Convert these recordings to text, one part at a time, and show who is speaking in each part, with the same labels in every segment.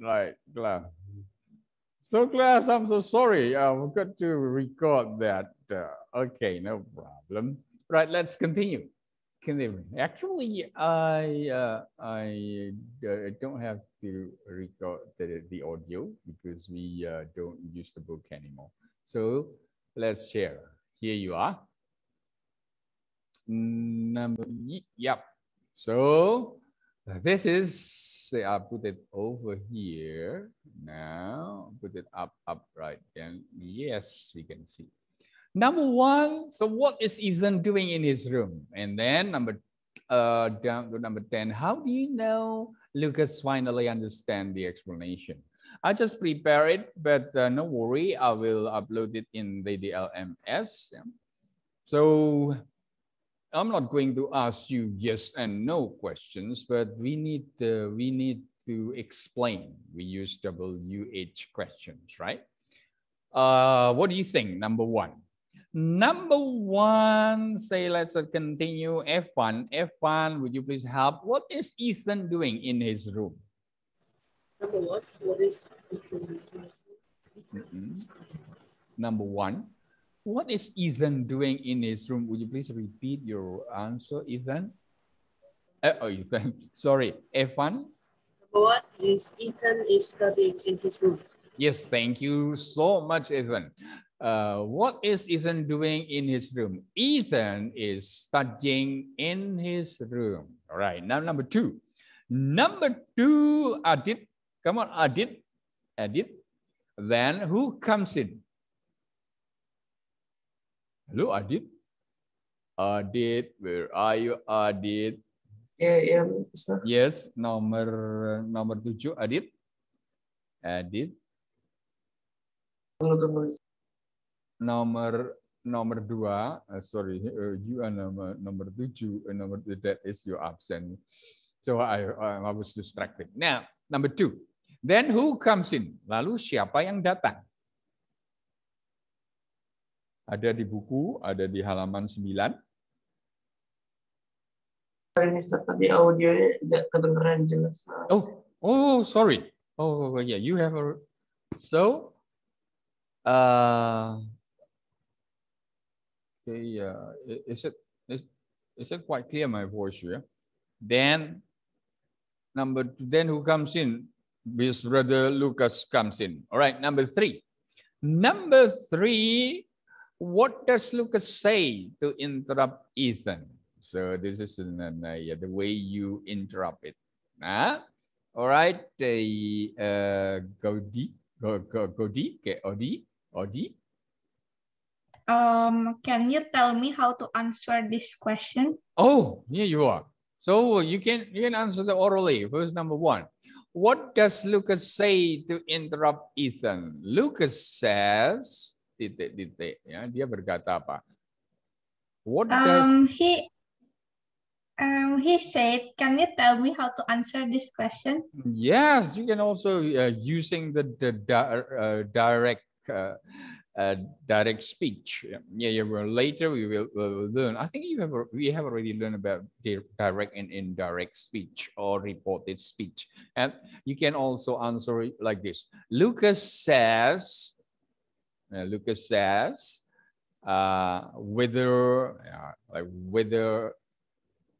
Speaker 1: Right, class. So class, I'm so sorry. I've um, got to record that. Uh, okay, no problem. Right, let's continue. Continue. Actually, I uh, I uh, don't have to record the, the audio because we uh, don't use the book anymore. So let's share. Here you are. Number, yep. So uh, this is, say I put it over here. Now put it up, up, right. And yes, you can see. Number one, so what is Ethan doing in his room? And then number uh, down to number 10, how do you know Lucas finally understand the explanation? I just prepare it, but uh, no worry, I will upload it in the DLMS. So I'm not going to ask you yes and no questions, but we need uh, we need to explain. We use WH questions, right? Uh, what do you think? Number one. Number one, say let's uh, continue F1. F1, would you please help? What is Ethan doing in his room? Number what? What is Ethan? Mm Number one. What is Ethan doing in his room? Would you please repeat your answer, Ethan? Uh, oh, Ethan. Sorry, Evan. What is Ethan is studying in his room? Yes, thank you so much, Ethan. Uh, what is Ethan doing in his room? Ethan is studying in his room. All right, now number two. Number two, Adit. Come on, Adit. Adit. Then who comes in? Hello, Adit. Adit, where are you, Adit? Yeah, yeah, sir. Yes, nomor nomor tujuh, Adit. Adit. Nomor nomor dua, uh, sorry, uh, you are number number tujuh, eh, uh, number that is your absent. So I I was distracted. Now number two, then who comes in? Lalu siapa yang datang? ada di buku, ada di halaman 9.
Speaker 2: Mister, tadi audionya nggak kedengeran jelas.
Speaker 1: Oh, oh, sorry. Oh, oh, oh, yeah, you have a... So, uh, okay, yeah, is it, is, is it quite clear, my voice here? Then, number, then who comes in? This brother Lucas comes in. All right, number three. Number three what does Lucas say to interrupt Ethan? So this is uh, uh yeah, the way you interrupt it. Huh? Ah, all right, uh, uh, go deep, go, go, go deep, okay, Odi, Odi.
Speaker 3: Um, can you tell me how to answer this question?
Speaker 1: Oh, here you are. So you can you can answer the orally. Verse number one. What does Lucas say to interrupt Ethan? Lucas says, titik-titik ya dia berkata apa what um, does um,
Speaker 3: he um, he said can you tell me how to answer this question
Speaker 1: yes you can also uh, using the, the di uh, direct uh, uh, direct speech. Yeah, yeah. Well, later we will, we will, learn. I think you have we have already learned about direct and indirect speech or reported speech, and you can also answer it like this. Lucas says uh, Lucas says, uh, whether, like whether,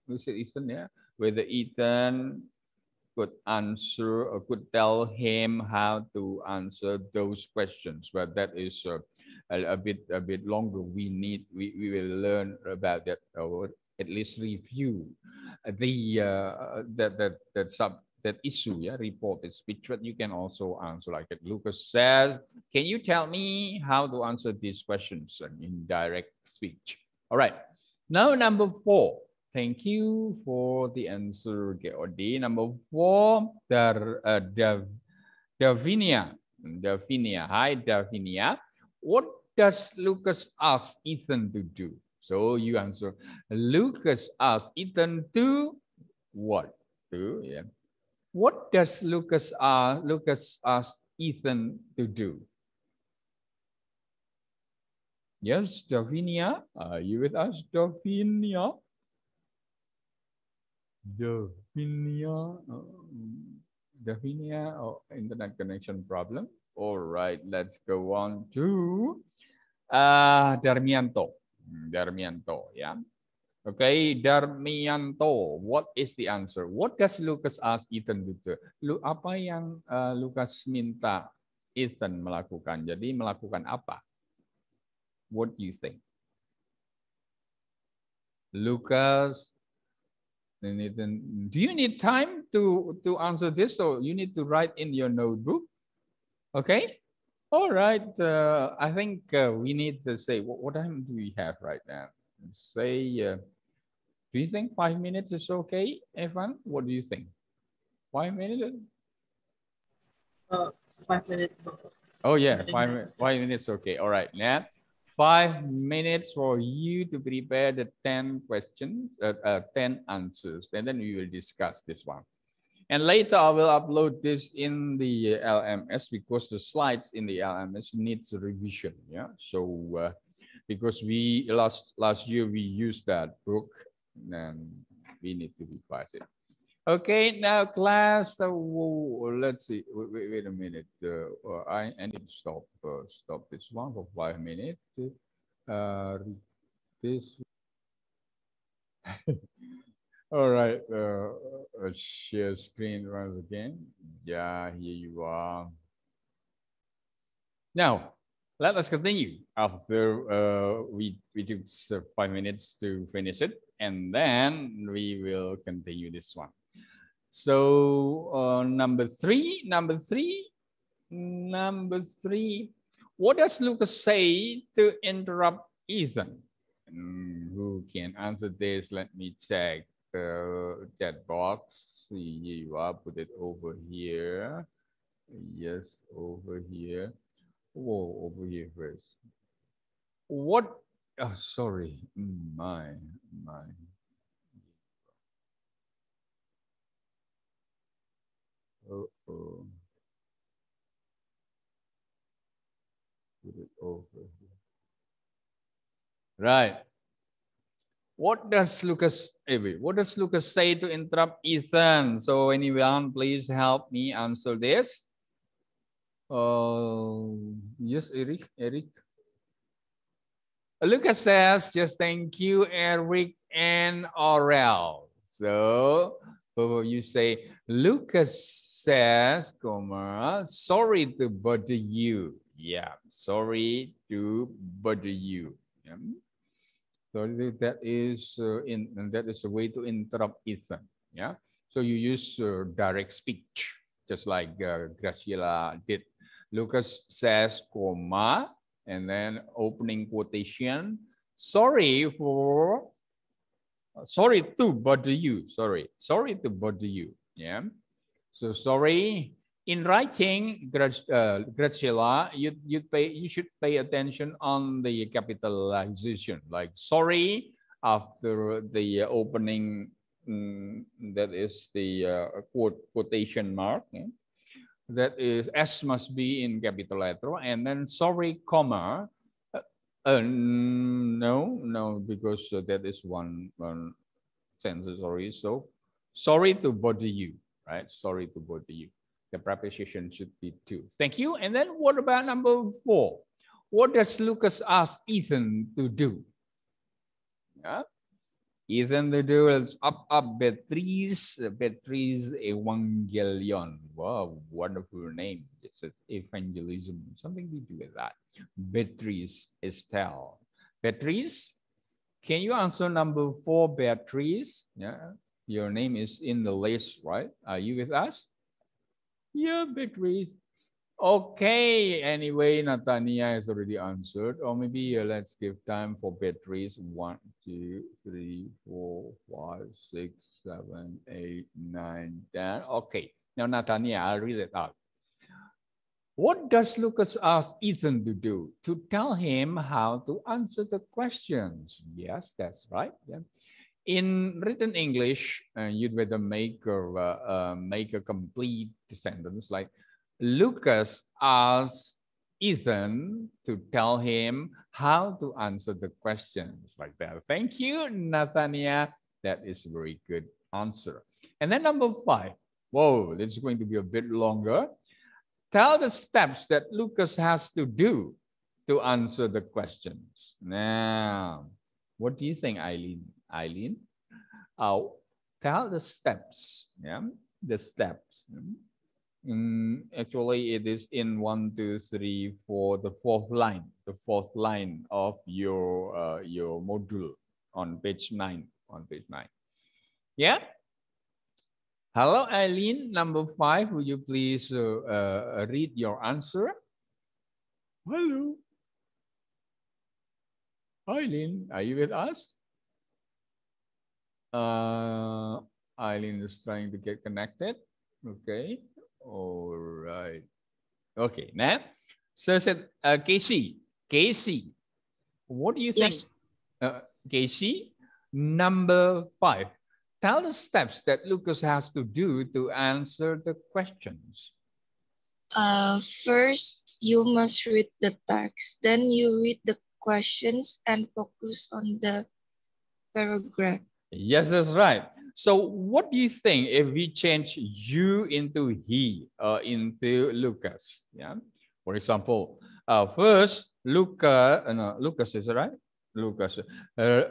Speaker 1: who said Ethan, yeah? Whether Ethan could answer or uh, could tell him how to answer those questions. But that is uh, a, a, bit a bit longer. We need we, we will learn about that or at least review the uh, that that that sub that issue, yeah, reported speech but you can also answer like that. Lucas says, can you tell me how to answer these questions in direct speech? All right, now number four. Thank you for the answer, Geordi. Number four, Dar, uh, Dav, Davinia. Davinia, hi Davinia. What does Lucas ask Ethan to do? So you answer, Lucas asks Ethan to what? To, yeah what does Lucas, uh, Lucas ask Ethan to do? Yes, Daphinia. are you with us, Daphinia? Daphinia. Uh, Daphinia. oh, internet connection problem. All right, let's go on to uh, Darmianto. Darmianto, yeah. Okay, Darmianto, what is the answer? What does Lucas ask Ethan to do? Lu, apa yang uh, Lucas minta Ethan melakukan? Jadi melakukan apa? What do you think? Lucas, Ethan, do you need time to to answer this? or you need to write in your notebook. Okay. All right. Uh, I think uh, we need to say what, what time do we have right now? say, uh, do you think five minutes is okay, everyone? What do you think? Five minutes? Uh, five minutes. Oh yeah, five, five minutes, okay. All right, Nat, five minutes for you to prepare the 10 questions, uh, uh, 10 answers, and then we will discuss this one. And later I will upload this in the LMS because the slides in the LMS needs revision, yeah? So, uh, because we last last year we used that book and we need to revise it. Okay, now class. Uh, let's see. Wait, wait, wait a minute. Uh, uh, I, I need to stop uh, stop this one for five minutes. Uh, this. All right. Uh, uh, share screen once again. Yeah, here you are. Now, let us continue after uh, we, we took five minutes to finish it and then we will continue this one. So uh, number three, number three, number three, what does Lucas say to interrupt Ethan? Mm, who can answer this? Let me check the chat box. Here you are, put it over here. Yes, over here. Whoa, over here first. What? Oh, sorry, my, my. Uh oh. Put it over here. Right. What does Lucas, what does Lucas say to interrupt Ethan? So anyone, please help me answer this. Uh, yes, Eric. Eric. Lucas says, just thank you, Eric and Aurel. So you say, Lucas says, comma, sorry to bother you. Yeah, sorry to bother you. Yeah. So that is uh, in that is a way to interrupt Ethan. Yeah. So you use uh, direct speech, just like uh, Graciela did Lucas says comma and then opening quotation. Sorry for, sorry to bother you. Sorry, sorry to bother you. Yeah. So sorry. In writing, uh, Graciela, you you pay you should pay attention on the capitalization. Like sorry after the opening, um, that is the uh, quote quotation mark. Yeah? that is S must be in capital letter, and then sorry, comma. Uh, uh, no, no, because uh, that is one, one sentence already. So sorry to bother you, right? Sorry to bother you. The preposition should be two. Thank you. And then what about number four? What does Lucas ask Ethan to do? Yeah, Ethan the Duel's Up Up Beatriz, Beatriz Evangelion. Wow, wonderful name. It's evangelism, something to do with that. Beatriz Estelle. Beatriz, can you answer number four, Beatriz? Yeah, your name is in the list, right? Are you with us? Yeah, Beatriz. Okay, anyway, Natania has already answered. Or maybe uh, let's give time for batteries. One, two, three, four, five, six, seven, eight, nine, ten. Okay, now Natania, I'll read it out. What does Lucas ask Ethan to do? To tell him how to answer the questions. Yes, that's right. Yeah. In written English, uh, you'd better make, or, uh, uh, make a complete sentence like, Lucas asked Ethan to tell him how to answer the questions like that. Thank you, Nathania. That is a very good answer. And then number five. Whoa, this is going to be a bit longer. Tell the steps that Lucas has to do to answer the questions. Now, what do you think, Eileen? Eileen, uh, tell the steps. Yeah, the steps. Yeah? Mm, actually, it is in one, two, three, four, the fourth line, the fourth line of your uh, your module on page nine, on page nine. Yeah. Hello, Eileen. Number five, Would you please uh, uh, read your answer? Hello. Eileen, are you with us? Uh, Eileen is trying to get connected. Okay. All right. Okay, Now, So said uh, Casey, Casey, what do you think? Yes. Uh, Casey, number five. Tell the steps that Lucas has to do to answer the questions.
Speaker 2: Uh, first, you must read the text. Then you read the questions and focus on the paragraph.
Speaker 1: Yes, that's right. So what do you think if we change you into he, uh, into Lucas? Yeah. For example, uh, first Lucas, uh, no, Lucas is right. Lucas. Uh,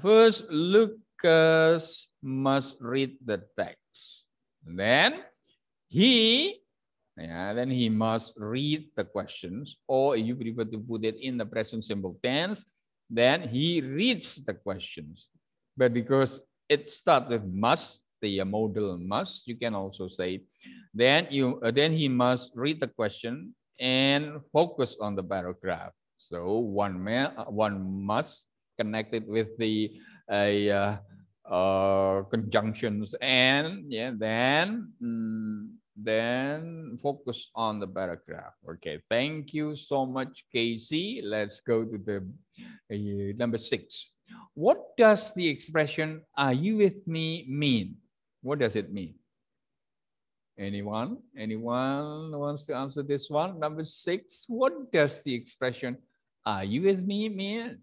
Speaker 1: first Lucas must read the text. And then he yeah, then he must read the questions, or if you prefer to put it in the present simple tense, then he reads the questions. But because it starts with must, the modal must. You can also say, then you uh, then he must read the question and focus on the paragraph. So one may, uh, one must connected with the uh, uh, conjunctions and yeah then mm, then focus on the paragraph. Okay, thank you so much, Casey. Let's go to the uh, number six. What does the expression, are you with me, mean? What does it mean? Anyone? Anyone wants to answer this one? Number six, what does the expression, are you with me, mean?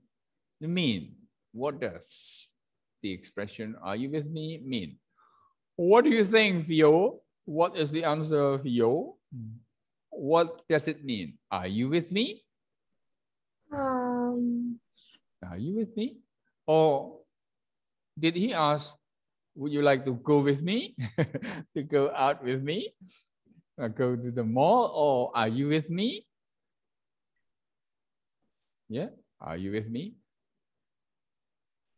Speaker 1: Mean. What does the expression, are you with me, mean? What do you think, Vio? What is the answer, Vio? What does it mean? Are you with me?
Speaker 4: Um,
Speaker 1: are you with me? Or did he ask, would you like to go with me, to go out with me, or uh, go to the mall, or are you with me? Yeah, are you with me?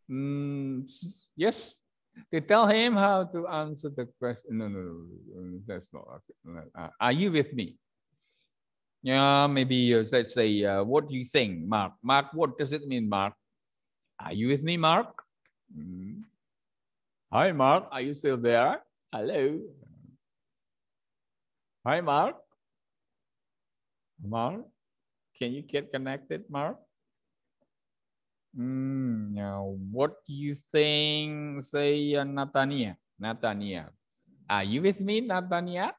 Speaker 1: Mm, yes, they tell him how to answer the question. No, no, no, that's not. Okay. Uh, are you with me? Yeah, maybe uh, let's say, uh, what do you think, Mark? Mark, what does it mean, Mark? Are you with me, Mark? Mm-hmm. Hi, Mark. Are you still there? Hello. Hi, Mark. Mark, can you get connected, Mark? Mm, now, what do you think, say, uh, Natania? Natania, are you with me, Natania?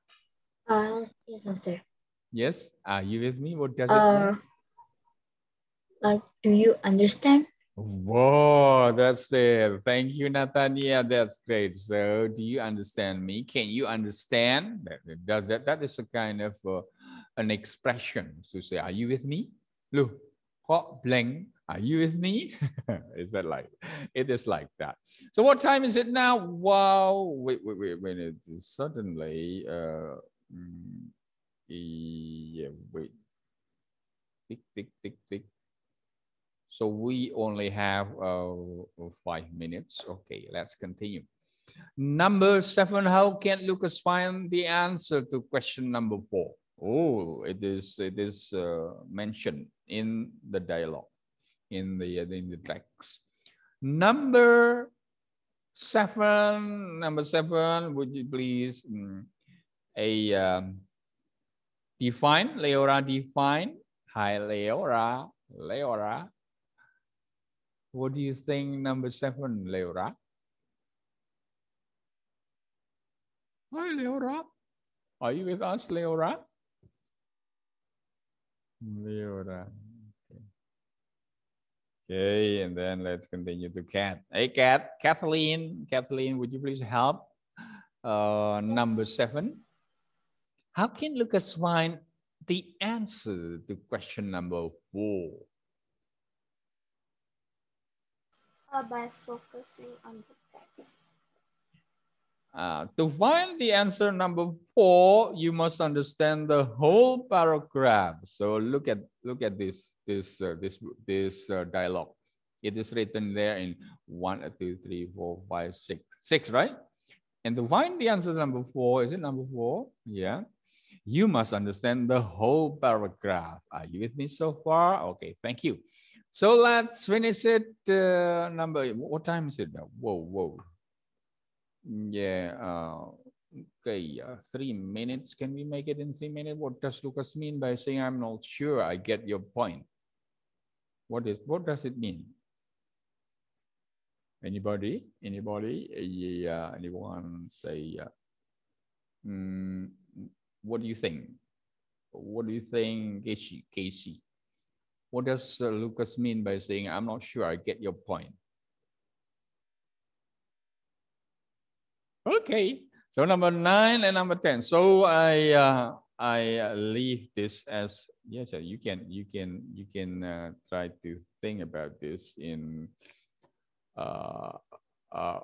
Speaker 1: Uh, yes, Mister. Yes, are you with me? What does uh, it mean?
Speaker 2: Like, do you understand?
Speaker 1: Whoa, that's it. Thank you, Nathania. That's great. So, do you understand me? Can you understand? That, that, that, that is a kind of uh, an expression. So, say, are you with me? Look, hot blank. Are you with me? is that like, it is like that. So, what time is it now? Wow. Wait, wait, wait. When it suddenly, uh, mm, yeah, wait. Tick, tick, tick, tick. So we only have uh, five minutes. Okay, let's continue. Number seven, how can Lucas find the answer to question number four? Oh, it is, it is uh, mentioned in the dialogue, in the, uh, in the text. Number seven, number seven, would you please mm, a um, define, Leora define. Hi, Leora, Leora what do you think number seven, Leora? Hi, Leora. Are you with us, Leora? Leora. Okay. and then let's continue to Cat. Hey, Cat, Kathleen, Kathleen, would you please help? Uh, number seven. How can Lucas find the answer to question number four?
Speaker 4: by focusing on the text.
Speaker 1: Uh, to find the answer number four, you must understand the whole paragraph. So look at look at this this uh, this this uh, dialogue. It is written there in one, uh, two, three, four, five, six, six, right? And to find the answer number four, is it number four? Yeah. You must understand the whole paragraph. Are you with me so far? Okay, thank you. So let's finish it. Uh, number what time is it now? Whoa, whoa. Yeah, uh, okay, uh, three minutes. Can we make it in three minutes? What does Lucas mean by saying I'm not sure? I get your point. What is what does it mean? Anybody? Anybody? Yeah, anyone say? Uh, mm, what do you think? What do you think, Casey? Casey? What does uh, Lucas mean by saying, I'm not sure I get your point? Okay, so number nine and number 10. So I, uh, I uh, leave this as, yes, yeah, you can, you can, you can uh, try to think about this in, uh, uh,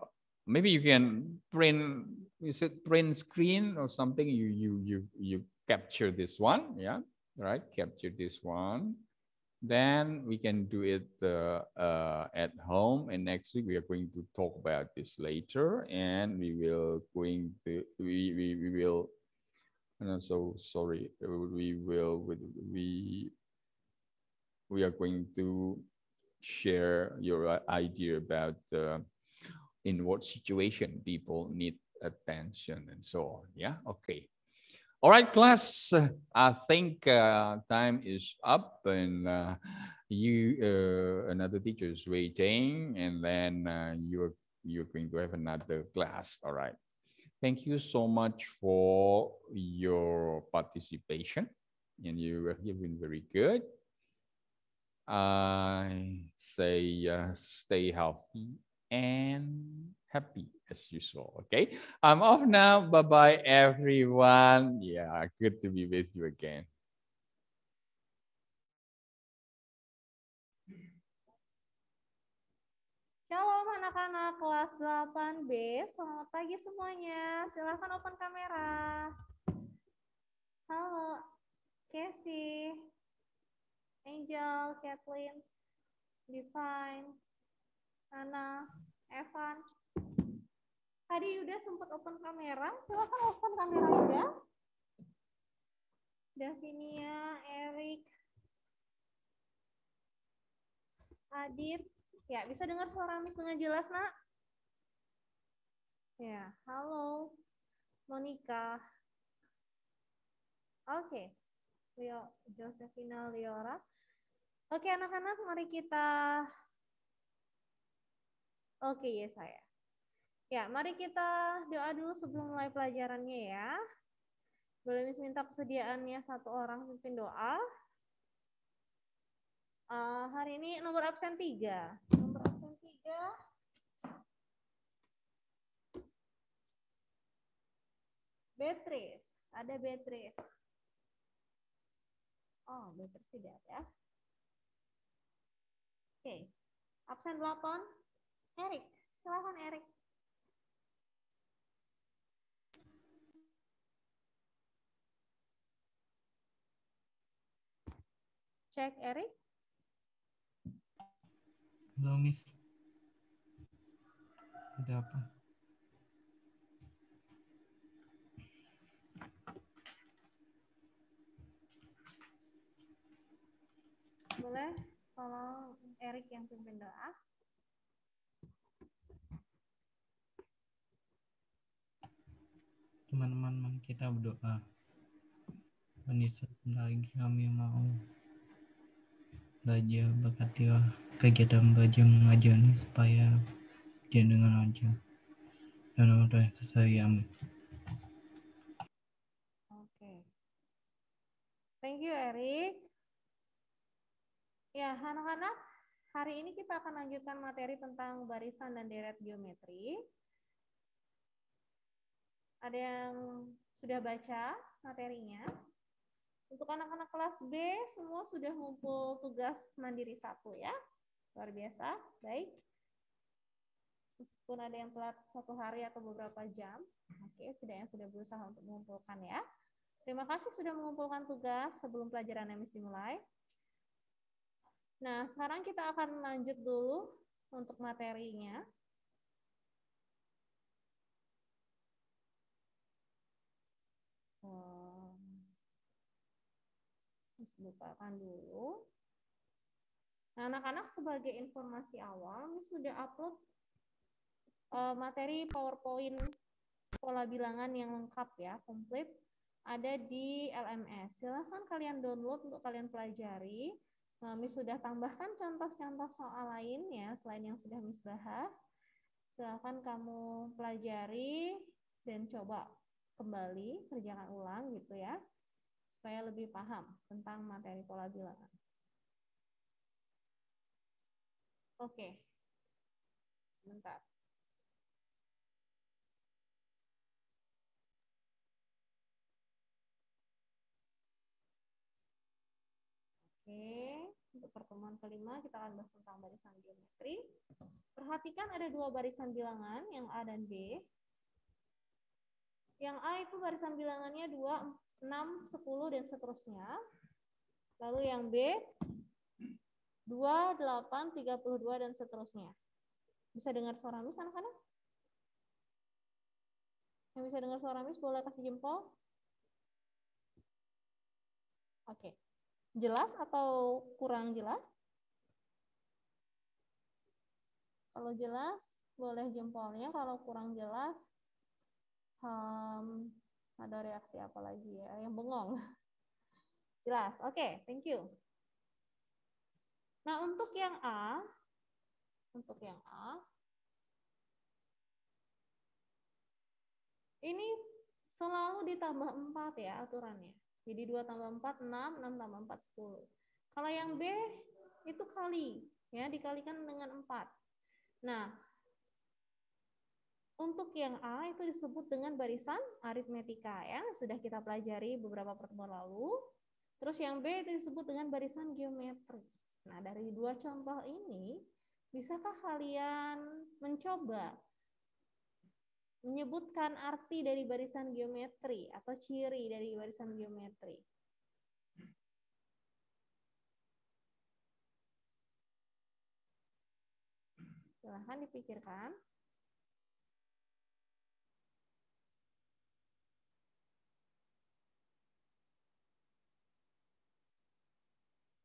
Speaker 1: maybe you can print, is it print screen or something? You, you, you, you capture this one, yeah, right? Capture this one. Then we can do it uh, uh, at home. And next week we are going to talk about this later, and we will going to we we, we will. And I'm so sorry. We will we we are going to share your idea about uh, in what situation people need attention and so on. Yeah. Okay. All right, class, I think uh, time is up and uh, you, uh, another teacher is waiting and then uh, you're, you're going to have another class. All right. Thank you so much for your participation and you have uh, been very good. I say uh, stay healthy and happy as usual. Okay, I'm off now. Bye bye, everyone. Yeah, good to be with you again.
Speaker 4: Halo, anak-anak kelas 8B, selamat pagi semuanya. Silahkan open kamera. Halo, Casey, Angel, Kathleen, Divine. Nana, Evan. Tadi Yuda sempat open kamera, silakan open kamera Yuda. Davinia, Erik, Adit. Ya, bisa dengar suara Miss dengan jelas, Nak? Ya, halo. Monica. Oke. Okay. Leo, Josephina Leora. Oke, okay, anak-anak, mari kita Oke, ya saya. Ya, mari kita doa dulu sebelum mulai pelajarannya ya. Boleh minta kesediaannya satu orang pimpin doa. Uh, hari ini nomor absen tiga.
Speaker 3: Nomor absen tiga.
Speaker 4: Beatrice. Ada Beatrice. Oh,
Speaker 5: Beatrice tidak ya. Oke.
Speaker 4: Okay. Absen 8. Erik, silakan Erik. Cek Erik.
Speaker 1: Halo, Miss. Ada apa?
Speaker 4: Boleh kalau Erik yang pimpin doa. teman-teman kita berdoa. Dan
Speaker 3: sebentar lagi kami mau
Speaker 1: belajar berkatilah
Speaker 3: kegiatan belajar mengajar ini supaya dia dengan aja Dan
Speaker 2: orang yang sesuai amin.
Speaker 4: Oke. Thank you Eric. Ya, anak-anak, hari ini kita akan lanjutkan materi tentang barisan dan deret geometri. Ada yang sudah baca materinya? Untuk anak-anak kelas B, semua sudah ngumpul tugas mandiri satu ya. Luar biasa, baik. Meskipun ada yang telat satu hari atau beberapa jam, oke, setidaknya sudah berusaha untuk mengumpulkan ya. Terima kasih sudah mengumpulkan tugas sebelum pelajaran MS dimulai. Nah, sekarang kita akan lanjut dulu untuk materinya. terus bukakan dulu nah anak-anak sebagai informasi awal ini sudah upload uh, materi powerpoint pola bilangan yang lengkap ya komplit ada di LMS silahkan kalian download untuk kalian pelajari Miss sudah tambahkan contoh-contoh soal lain ya, selain yang sudah Miss bahas. Silahkan kamu pelajari dan coba kembali, kerjakan ulang gitu ya, supaya lebih paham tentang materi pola bilangan. Oke, sebentar. Oke, untuk pertemuan kelima kita akan bahas tentang barisan geometri. Perhatikan ada dua barisan bilangan yang A dan B. Yang A itu barisan bilangannya 2, 6, 10, dan seterusnya. Lalu yang B, 2, 8, 32, dan seterusnya. Bisa dengar suara mis anak-anak? Yang bisa dengar suara mis, boleh kasih jempol? Oke. Jelas atau kurang jelas? Kalau jelas, boleh jempolnya. Kalau kurang jelas, um, ada reaksi apa lagi ya yang bengong jelas oke okay, thank you nah untuk yang A untuk yang A ini selalu ditambah 4 ya aturannya jadi 2 tambah 4 6 6 tambah 4 10 kalau yang B itu kali ya dikalikan dengan 4 nah untuk yang A itu disebut dengan barisan aritmetika ya, sudah kita pelajari beberapa pertemuan lalu. Terus yang B itu disebut dengan barisan geometri. Nah, dari dua contoh ini, bisakah kalian mencoba menyebutkan arti dari barisan geometri atau ciri dari barisan geometri? Silahkan dipikirkan.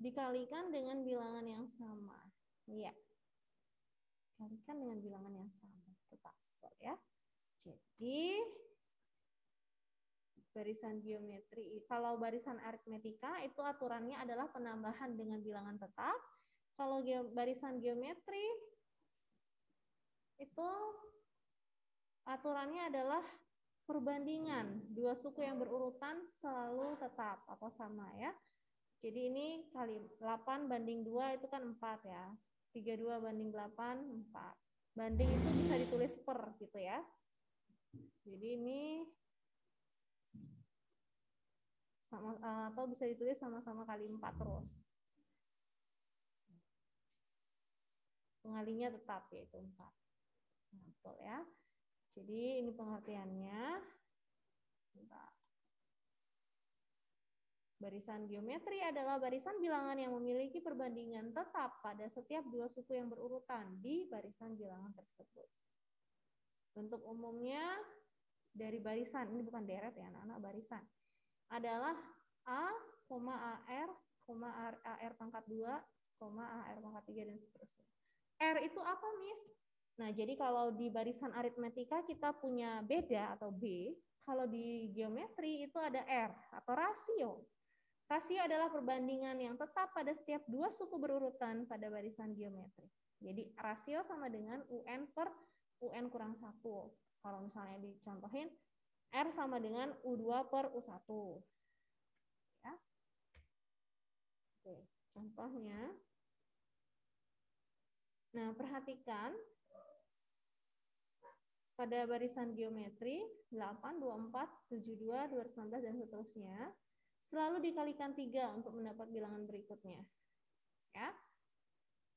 Speaker 4: dikalikan dengan bilangan yang sama. Iya. Kalikan dengan bilangan yang sama. Tetap ya. Jadi barisan geometri. Kalau barisan aritmetika itu aturannya adalah penambahan dengan bilangan tetap. Kalau ge barisan geometri itu aturannya adalah perbandingan dua suku yang berurutan selalu tetap atau sama ya. Jadi ini kali 8 banding 2 itu kan 4 ya. 32 banding 8, 4. Banding itu bisa ditulis per gitu ya. Jadi ini sama eh, atau bisa ditulis sama-sama kali 4 terus. Pengalinya tetap yaitu 4. Nah, betul ya. Jadi ini pengertiannya. Bentar. Barisan geometri adalah barisan bilangan yang memiliki perbandingan tetap pada setiap dua suku yang berurutan di barisan bilangan tersebut. Bentuk umumnya dari barisan, ini bukan deret ya anak-anak, barisan, adalah A, AR, AR, AR pangkat 2, AR pangkat 3, dan seterusnya. R itu apa, Miss? Nah, jadi kalau di barisan aritmetika kita punya beda atau B, kalau di geometri itu ada R atau rasio. Rasio adalah perbandingan yang tetap pada setiap dua suku berurutan pada barisan geometri. Jadi rasio sama dengan UN per UN kurang 1. Kalau misalnya dicontohin, R sama dengan U2 per U1. Ya. Oke, contohnya. Nah, perhatikan pada barisan geometri 8, 24, 72, 219, dan seterusnya selalu dikalikan tiga untuk mendapat bilangan berikutnya. Ya.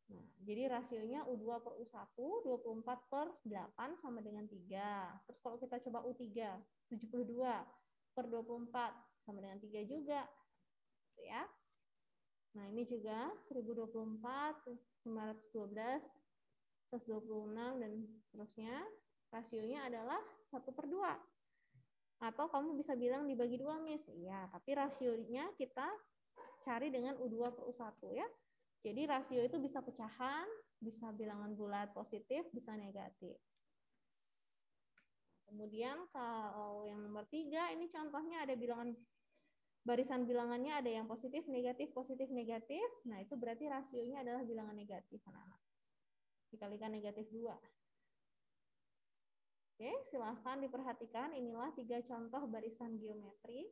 Speaker 4: Nah, jadi rasionya U2 per U1, 24 per 8 sama dengan 3. Terus kalau kita coba U3, 72 per 24 sama dengan 3 juga. Gitu ya. Nah, ini juga 1024, 512, 126, dan seterusnya. Rasionya adalah 1 per 2. Atau kamu bisa bilang dibagi dua, Miss. Iya, tapi rasionya kita cari dengan U2 per U1 ya. Jadi rasio itu bisa pecahan, bisa bilangan bulat positif, bisa negatif. Kemudian kalau yang nomor tiga, ini contohnya ada bilangan barisan bilangannya ada yang positif, negatif, positif, negatif. Nah, itu berarti rasionya adalah bilangan negatif, anak-anak. Dikalikan negatif dua Oke, silahkan diperhatikan. Inilah tiga contoh barisan geometri.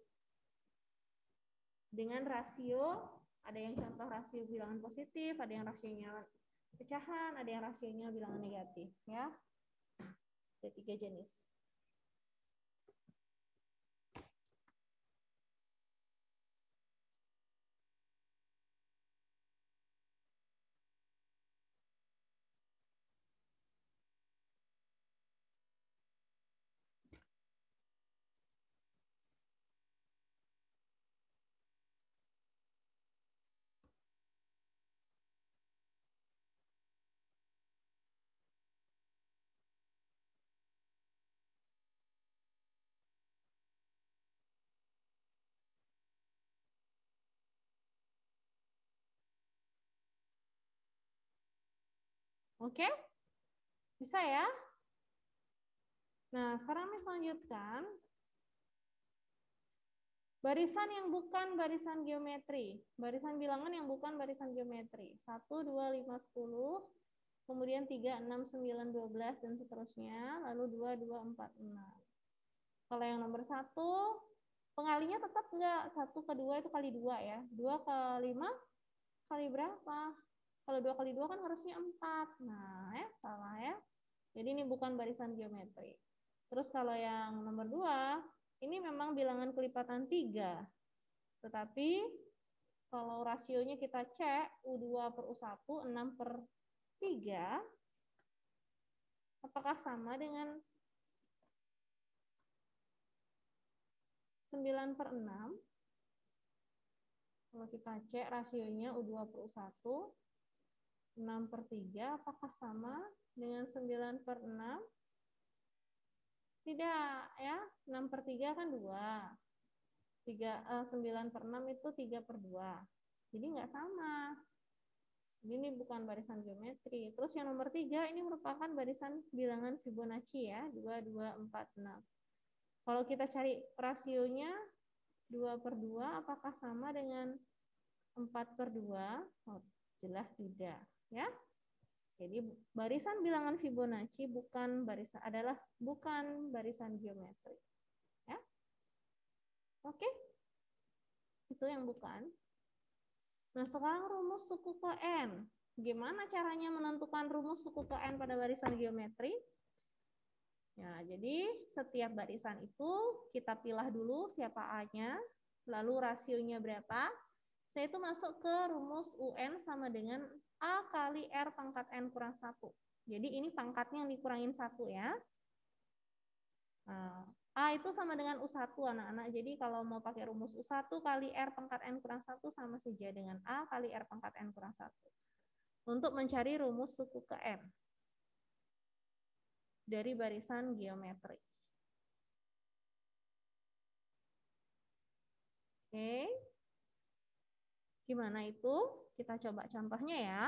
Speaker 4: Dengan rasio, ada yang contoh rasio bilangan positif, ada yang rasionya pecahan, ada yang rasionya bilangan negatif. ya Ada tiga jenis. Oke? Okay? Bisa ya? Nah, sekarang Miss lanjutkan. Barisan yang bukan barisan geometri. Barisan bilangan yang bukan barisan geometri. 1, 2, 5, 10. Kemudian 3, 6, 9, 12, dan seterusnya. Lalu 2, 2, 4, 6. Kalau yang nomor 1, pengalinya tetap enggak. 1 ke 2 itu kali 2 ya. 2 ke 5 kali berapa? Kalau dua kali dua kan harusnya empat. Nah, ya salah ya. Jadi ini bukan barisan geometri. Terus kalau yang nomor dua, ini memang bilangan kelipatan tiga. Tetapi kalau rasionya kita cek, U2 per U1, 6 per 3, apakah sama dengan 9 per 6? Kalau kita cek rasionya U2 per U1, 6 per 3 apakah sama dengan 9 per 6? Tidak, ya. 6 per 3 kan 2. 3, eh, 9 per 6 itu 3 per 2. Jadi nggak sama. Ini bukan barisan geometri. Terus yang nomor 3 ini merupakan barisan bilangan Fibonacci ya. 2, 2, 4, 6. Kalau kita cari rasionya 2 per 2 apakah sama dengan 4 per 2? Oh, jelas tidak ya. Jadi barisan bilangan Fibonacci bukan barisan adalah bukan barisan geometri. Ya. Oke. Itu yang bukan. Nah, sekarang rumus suku ke n. Gimana caranya menentukan rumus suku ke n pada barisan geometri? Nah, jadi setiap barisan itu kita pilah dulu siapa A-nya, lalu rasionya berapa. Saya itu masuk ke rumus UN sama dengan A kali R pangkat N kurang 1. Jadi ini pangkatnya yang dikurangin 1 ya. Nah, A itu sama dengan U1 anak-anak. Jadi kalau mau pakai rumus U1 kali R pangkat N kurang 1 sama saja dengan A kali R pangkat N kurang 1. Untuk mencari rumus suku ke M. Dari barisan geometri. Oke. Gimana itu? Kita coba contohnya ya.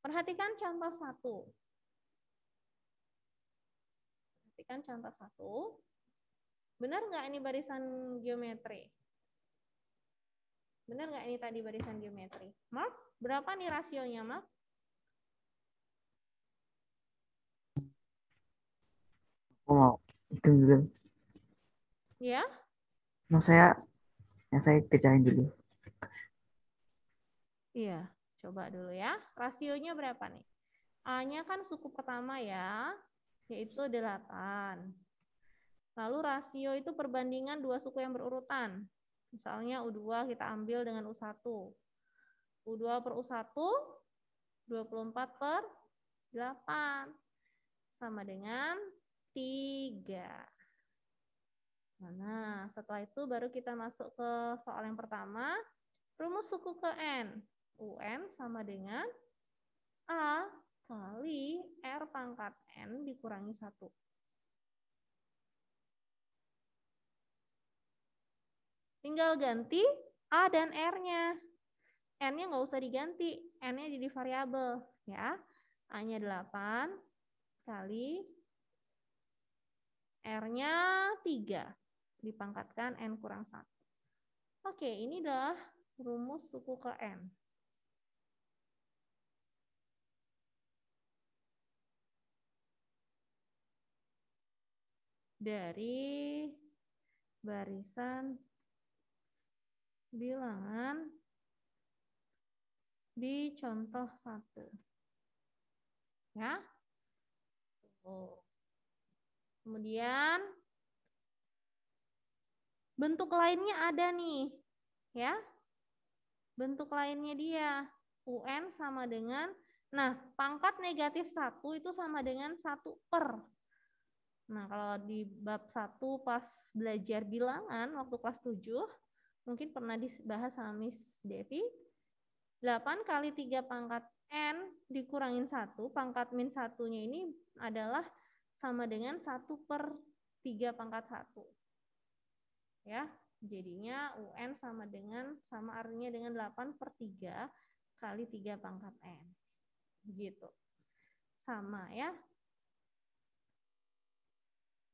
Speaker 4: Perhatikan contoh satu. Perhatikan contoh satu. Benar nggak ini barisan geometri? Benar nggak ini tadi barisan geometri? Mark, berapa nih rasionya, Mark?
Speaker 2: Aku mau itu dulu. Ya? Mau saya, yang saya kerjain dulu.
Speaker 4: Iya, coba dulu ya. Rasionya berapa nih? A-nya kan suku pertama ya, yaitu 8. Lalu rasio itu perbandingan dua suku yang berurutan. Misalnya U2 kita ambil dengan U1. U2 per U1, 24 per 8. Sama dengan 3. Nah, setelah itu baru kita masuk ke soal yang pertama. Rumus suku ke N. UN sama dengan A kali R pangkat N dikurangi 1. Tinggal ganti A dan R-nya. N-nya nggak usah diganti, N-nya jadi variabel. ya. A-nya 8 kali R-nya 3. Dipangkatkan N kurang 1. Oke, ini adalah rumus suku ke N. dari barisan bilangan di contoh satu. Ya. Kemudian bentuk lainnya ada nih. Ya. Bentuk lainnya dia UN sama dengan Nah, pangkat negatif satu itu sama dengan satu per Nah, kalau di bab 1 pas belajar bilangan waktu kelas 7, mungkin pernah dibahas sama Miss Devi. 8 kali 3 pangkat N dikurangin 1, pangkat min satunya ini adalah sama dengan 1 per 3 pangkat 1. Ya, jadinya UN sama dengan, sama artinya dengan 8 per 3 kali 3 pangkat N. Begitu. Sama ya,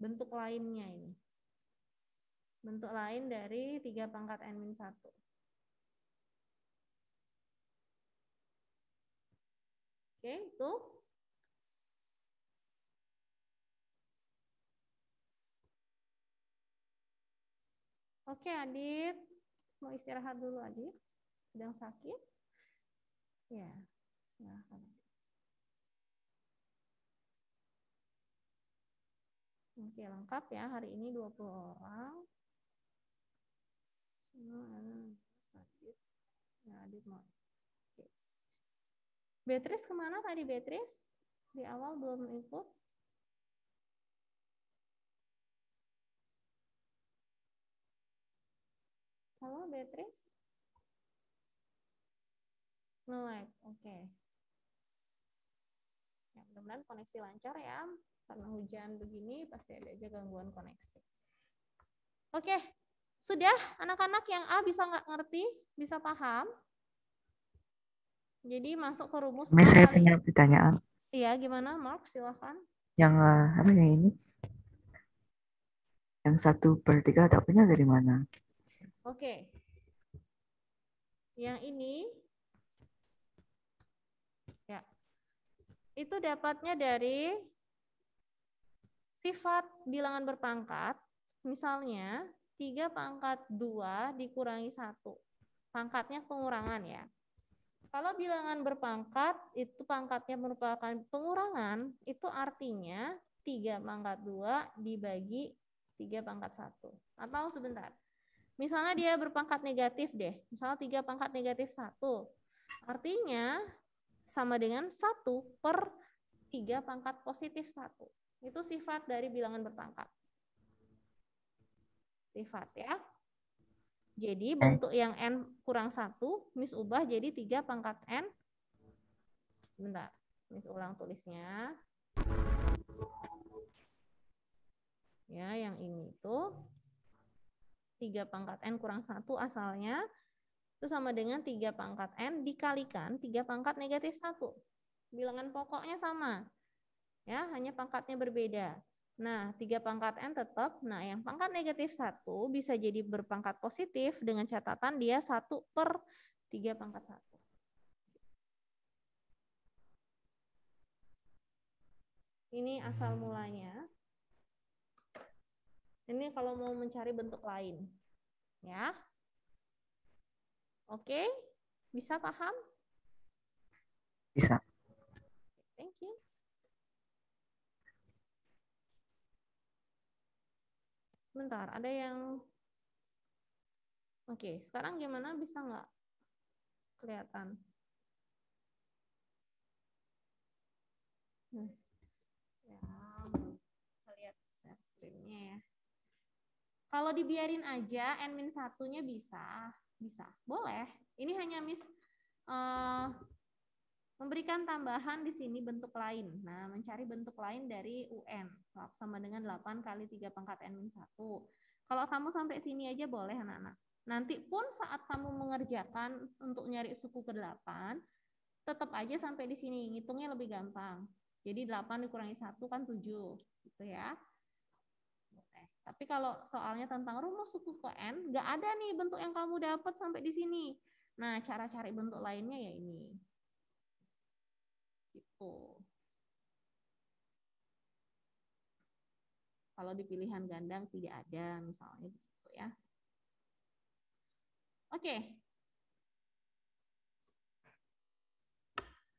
Speaker 4: bentuk lainnya ini. Bentuk lain dari 3 pangkat N-1. Oke, itu. Oke, Adit. Mau istirahat dulu, Adit. Sedang sakit? Ya, silahkan. Oke, lengkap ya. Hari ini 20 orang. Semua Adit. Ya, Adit mau. Oke. Beatrice kemana tadi Beatrice? Di awal belum ikut. Halo Beatrice? No oke. Okay. Ya, mudah-mudahan koneksi lancar ya karena hujan begini pasti ada aja gangguan koneksi. Oke, sudah anak-anak yang A bisa nggak ngerti, bisa paham? Jadi masuk ke rumus.
Speaker 2: Mas saya punya pertanyaan.
Speaker 4: Iya, gimana Mark? Silahkan.
Speaker 2: Yang eh, apa yang ini? Yang satu per tiga dapatnya dari mana?
Speaker 4: Oke. Yang ini. Ya. Itu dapatnya dari Sifat bilangan berpangkat, misalnya 3 pangkat 2 dikurangi 1. Pangkatnya pengurangan ya. Kalau bilangan berpangkat, itu pangkatnya merupakan pengurangan, itu artinya 3 pangkat 2 dibagi 3 pangkat 1. Atau sebentar, misalnya dia berpangkat negatif deh, misalnya 3 pangkat negatif 1. Artinya sama dengan 1 per 3 pangkat positif 1. Itu sifat dari bilangan berpangkat. Sifat ya. Jadi bentuk yang N kurang satu misubah ubah jadi tiga pangkat N. Sebentar, misulang ulang tulisnya. Ya, yang ini itu tiga pangkat N kurang satu asalnya itu sama dengan tiga pangkat N dikalikan tiga pangkat negatif satu Bilangan pokoknya sama. Ya, hanya pangkatnya berbeda. Nah, tiga pangkat N tetap. Nah, yang pangkat negatif satu bisa jadi berpangkat positif dengan catatan dia satu per tiga pangkat satu. Ini asal hmm. mulanya. Ini kalau mau mencari bentuk lain. Ya. Oke, bisa paham? Bisa. Thank you. Sebentar, ada yang... Oke, sekarang gimana? Bisa nggak kelihatan? Hmm.
Speaker 5: Ya, lihat
Speaker 4: share screen-nya ya. Kalau dibiarin aja, admin satunya bisa. Bisa, boleh. Ini hanya miss uh, Memberikan tambahan di sini bentuk lain. Nah, mencari bentuk lain dari UN. Sama dengan 8 kali 3 pangkat N-1. Kalau kamu sampai sini aja boleh anak-anak. Nanti pun saat kamu mengerjakan untuk nyari suku ke-8, tetap aja sampai di sini. Ngitungnya lebih gampang. Jadi 8 dikurangi 1 kan 7. Gitu ya. Eh, tapi kalau soalnya tentang rumus suku ke N, nggak ada nih bentuk yang kamu dapat sampai di sini. Nah, cara cari bentuk lainnya ya ini. Tuh. Kalau di pilihan gandang tidak ada misalnya begitu ya. Oke. Okay.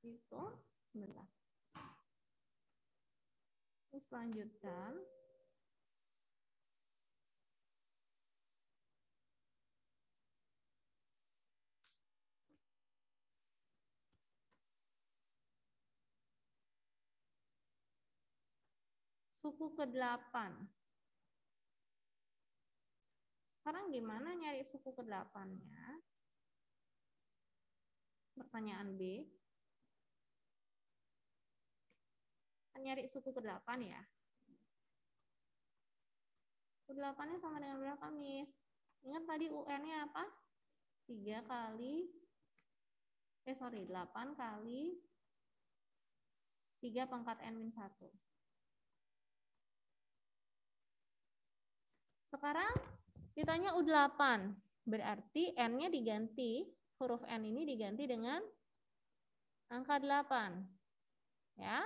Speaker 4: Itu sebentar. Terus lanjutkan. suku ke-8. Sekarang gimana nyari suku ke-8-nya? Pertanyaan B. Nyari suku ke-8 ya. Ke-8-nya sama dengan berapa, Miss? Ingat tadi UN-nya apa? 3 kali, eh sorry, 8 kali 3 pangkat N-1. Sekarang ditanya U8. Berarti N-nya diganti, huruf N ini diganti dengan angka 8. Ya.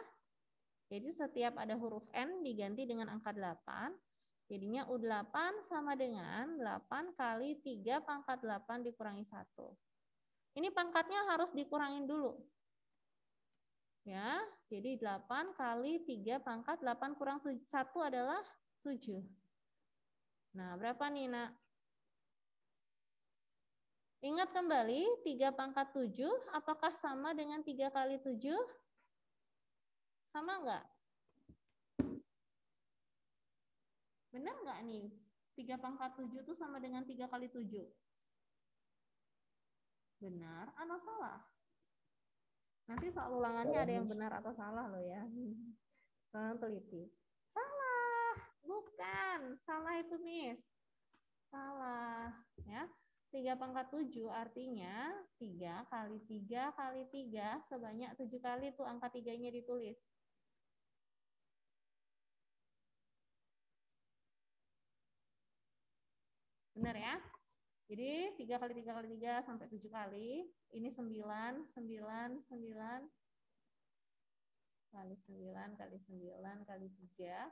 Speaker 4: Jadi setiap ada huruf N diganti dengan angka 8. Jadinya U8 sama dengan 8 kali 3 pangkat 8 dikurangi 1. Ini pangkatnya harus dikurangin dulu. Ya, jadi 8 kali 3 pangkat 8 kurang 1 adalah 7. Nah, berapa nih, Nak? Ingat kembali, 3 pangkat 7 apakah sama dengan 3 kali 7? Sama enggak? Benar enggak nih? 3 pangkat 7 itu sama dengan 3 kali 7? Benar atau salah? Nanti soal ulangannya ada yang benar atau salah loh ya. Tolong teliti. Bukan, salah itu Miss. Salah, ya. 3 pangkat 7 artinya 3 kali 3 kali 3 sebanyak 7 kali itu angka 3-nya ditulis. Benar ya? Jadi 3 kali 3 kali 3 sampai 7 kali. Ini 9, 9, 9. Kali 9, kali 9, kali 3.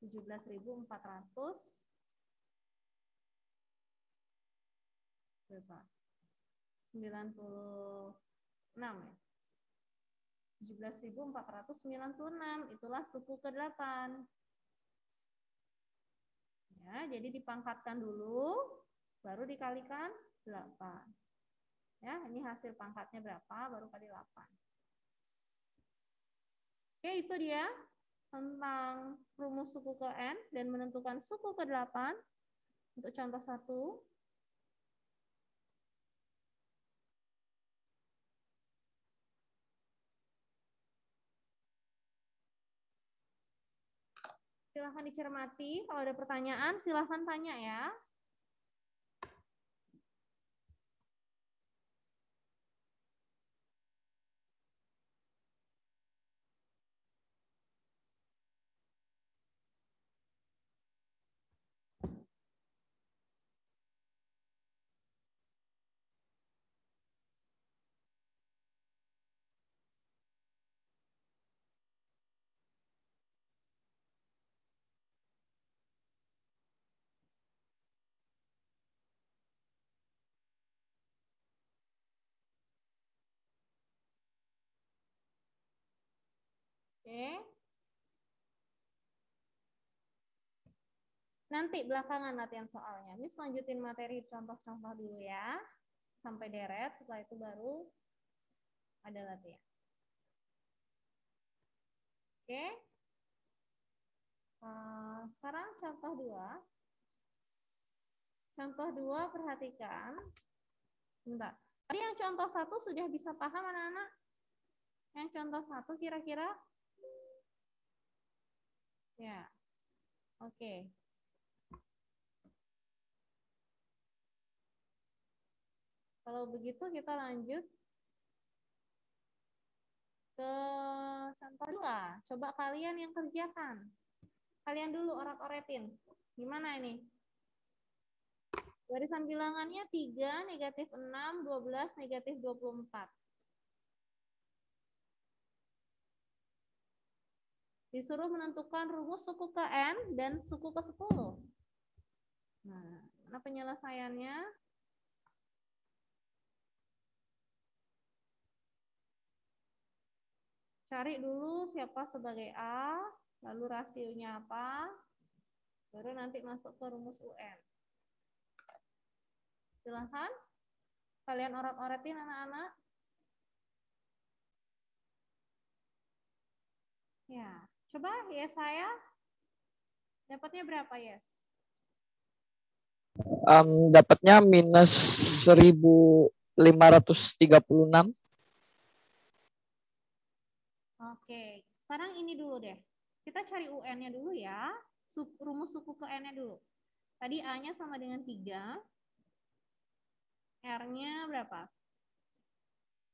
Speaker 4: 17.400 berapa? 96 ya. 17.496 itulah suku ke-8. Ya, jadi dipangkatkan dulu baru dikalikan 8. Ya, ini hasil pangkatnya berapa baru kali 8. Oke, itu dia tentang rumus suku ke N dan menentukan suku ke 8 untuk contoh satu Silahkan dicermati, kalau ada pertanyaan silahkan tanya ya. Oke. Nanti belakangan latihan soalnya. Miss lanjutin materi contoh-contoh dulu ya. Sampai deret, setelah itu baru ada latihan. Oke. Uh, sekarang contoh dua. Contoh dua perhatikan. Bentar. Tadi yang contoh satu sudah bisa paham anak-anak? Yang contoh satu kira-kira
Speaker 3: Ya. Oke. Okay.
Speaker 4: Kalau begitu kita lanjut ke contoh dua. Coba kalian yang kerjakan. Kalian dulu orang oretin Gimana ini? Garisan bilangannya 3, negatif 6, 12, negatif 24. disuruh menentukan rumus suku ke n dan suku ke
Speaker 5: 10. Nah, mana
Speaker 4: penyelesaiannya? Cari dulu siapa sebagai A, lalu rasionya apa, baru nanti masuk ke rumus UN. Silahkan, kalian orat-oratin anak-anak. Ya. Coba ya saya dapatnya berapa
Speaker 2: yes? Um, dapatnya minus
Speaker 6: 1536.
Speaker 4: Oke, sekarang ini dulu deh. Kita cari UN-nya dulu ya. Sub, rumus suku ke N-nya dulu. Tadi A-nya sama dengan 3. R-nya berapa?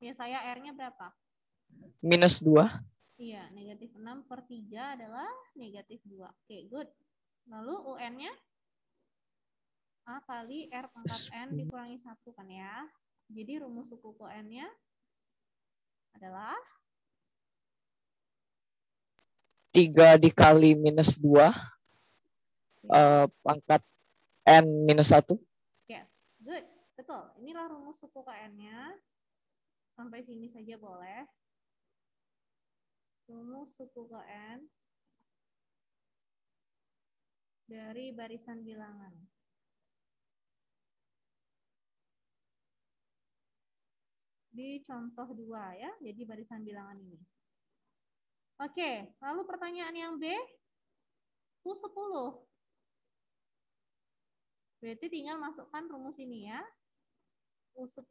Speaker 4: Ya saya R-nya berapa? Minus 2. Iya, negatif 6 per 3 adalah negatif 2. Oke, okay, good. Lalu UN-nya? A kali R pangkat N dikurangi 1 kan ya. Jadi rumus suku N-nya adalah?
Speaker 2: 3 dikali minus 2 okay.
Speaker 6: uh, pangkat N minus 1.
Speaker 4: Yes, good. Betul. Inilah rumus suku N-nya. Sampai sini saja boleh rumus suku ke N dari barisan bilangan. Di contoh 2 ya, jadi barisan bilangan ini. Oke, lalu pertanyaan yang B, U10. Berarti tinggal masukkan rumus ini ya. U10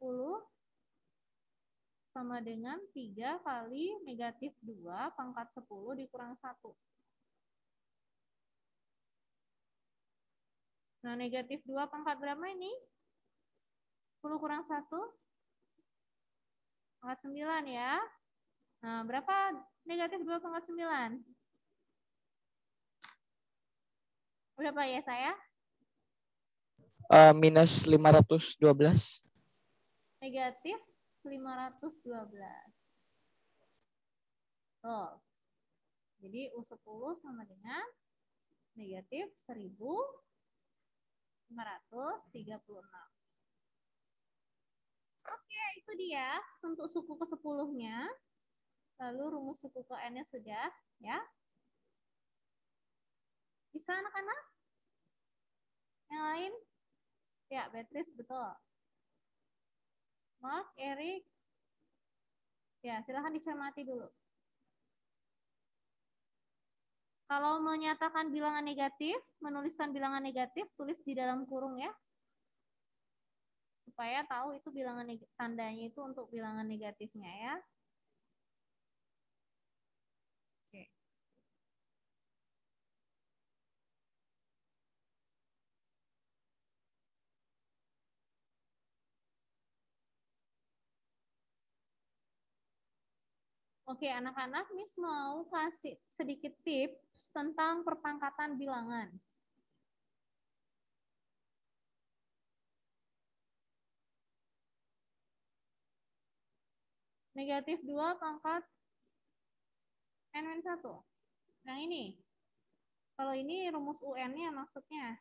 Speaker 4: sama dengan 3 kali negatif 2 pangkat 10 dikurang 1. Nah, negatif 2 pangkat berapa ini? 10 kurang 1? Pangkat 9 ya. Nah, berapa negatif 2 pangkat 9? Berapa ya saya?
Speaker 2: Uh, minus 512.
Speaker 4: Negatif 512. Tuh. Jadi U10 sama dengan negatif 1536. Oke, itu dia untuk suku ke-10-nya. Lalu rumus suku ke N-nya sudah, ya. Bisa anak-anak? Yang lain? Ya, Beatrice, betul. Mark, Eric. Ya, silahkan dicermati dulu. Kalau menyatakan bilangan negatif, menuliskan bilangan negatif, tulis di dalam kurung ya. Supaya tahu itu bilangan tandanya itu untuk bilangan negatifnya ya.
Speaker 3: Oke, anak-anak,
Speaker 4: Miss mau kasih sedikit tips tentang perpangkatan bilangan. Negatif 2 pangkat N-1. Yang ini. Kalau ini rumus UN-nya maksudnya.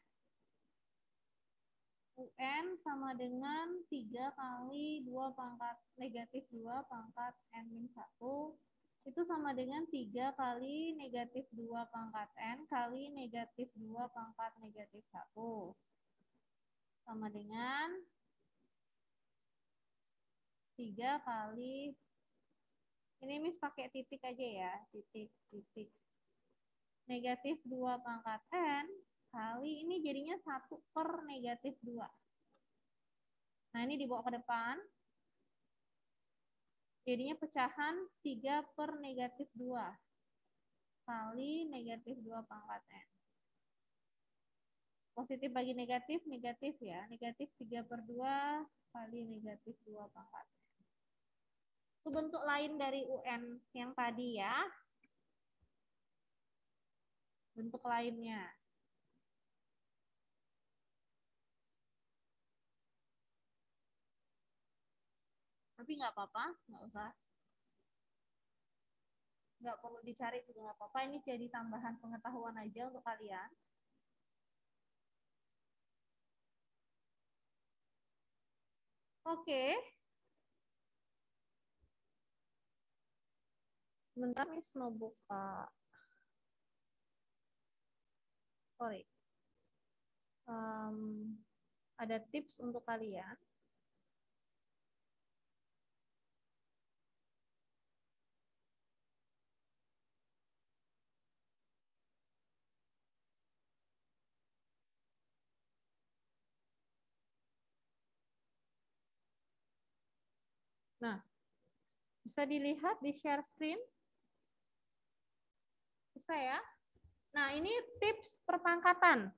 Speaker 4: UN sama dengan 3 kali 2 pangkat negatif 2 pangkat N-1 itu sama dengan 3 kali negatif 2 pangkat N kali negatif 2 pangkat negatif 1. Sama dengan 3 kali, ini mis pakai titik aja ya, titik, titik. Negatif 2 pangkat N kali, ini jadinya satu per negatif dua. Nah, ini dibawa ke depan. Jadinya pecahan 3 per negatif 2 kali negatif 2 pangkat N. Positif bagi negatif, negatif ya. Negatif 3 per 2 kali negatif 2 pangkat N. Itu bentuk lain dari UN yang tadi ya bentuk lainnya. tapi nggak apa-apa nggak usah nggak perlu dicari juga nggak apa-apa ini jadi tambahan pengetahuan aja untuk kalian Oke. Sebentar Miss mau buka. Sorry. Um, ada tips untuk kalian Bisa dilihat di share screen? Bisa ya? Nah, ini tips perpangkatan.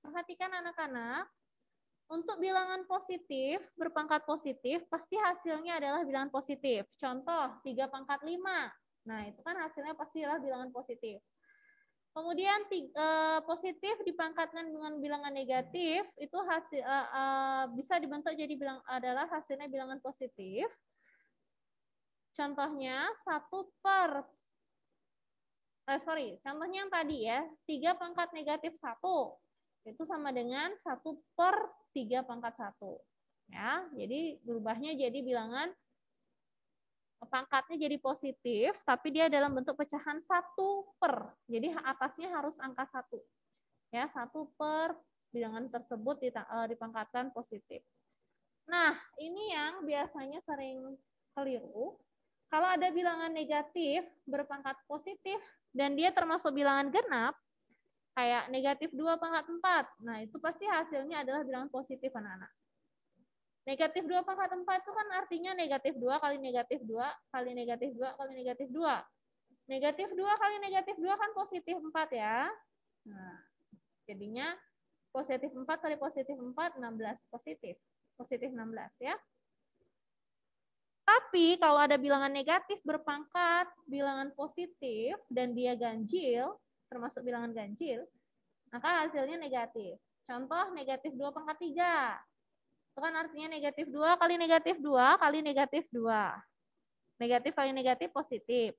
Speaker 4: Perhatikan anak-anak, untuk bilangan positif, berpangkat positif, pasti hasilnya adalah bilangan positif. Contoh, 3 pangkat 5. Nah, itu kan hasilnya pasti adalah bilangan positif. Kemudian tiga, eh, positif dipangkatkan dengan bilangan negatif, itu hasil uh, uh, bisa dibentuk jadi bilang adalah hasilnya bilangan positif. Contohnya satu per, eh, sorry, contohnya yang tadi ya, tiga pangkat negatif satu Itu sama dengan satu per tiga pangkat satu Ya, jadi berubahnya jadi bilangan pangkatnya jadi positif, tapi dia dalam bentuk pecahan satu per. Jadi atasnya harus angka satu Ya, satu per bilangan tersebut di eh, dipangkatkan positif. Nah, ini yang biasanya sering keliru. Kalau ada bilangan negatif berpangkat positif dan dia termasuk bilangan genap, kayak negatif 2 pangkat 4. Nah, itu pasti hasilnya adalah bilangan positif anak-anak. Negatif 2 pangkat 4 itu kan artinya negatif 2 kali negatif 2 kali negatif 2 kali negatif 2. Negatif 2 kali negatif 2 kan positif 4 ya. Nah, jadinya positif 4 kali positif 4, 16 positif. Positif 16 ya. Tapi kalau ada bilangan negatif berpangkat bilangan positif dan dia ganjil, termasuk bilangan ganjil, maka hasilnya negatif. Contoh negatif 2 pangkat 3. Itu kan artinya negatif 2 kali negatif 2 kali negatif 2. Negatif kali negatif positif.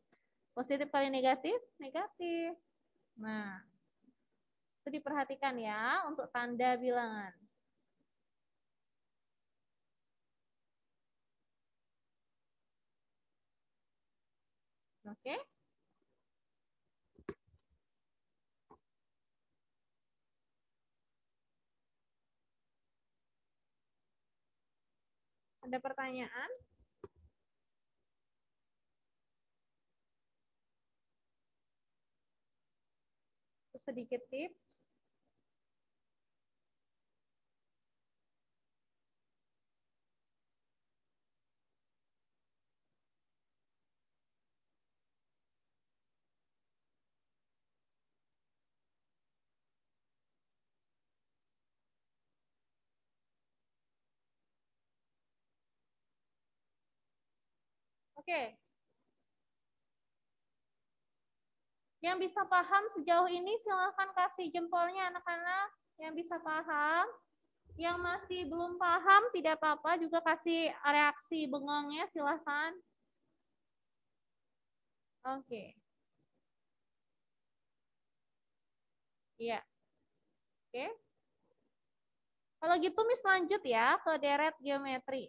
Speaker 4: Positif kali negatif, negatif. Nah, itu diperhatikan ya untuk tanda bilangan. Okay? Ada pertanyaan?
Speaker 2: sedikit tips Oke.
Speaker 4: Yang bisa paham sejauh ini silahkan kasih jempolnya anak-anak. Yang bisa paham. Yang masih belum paham tidak apa-apa juga kasih reaksi bengongnya silahkan. Oke. Iya. Oke. Kalau gitu Miss lanjut ya ke deret geometri.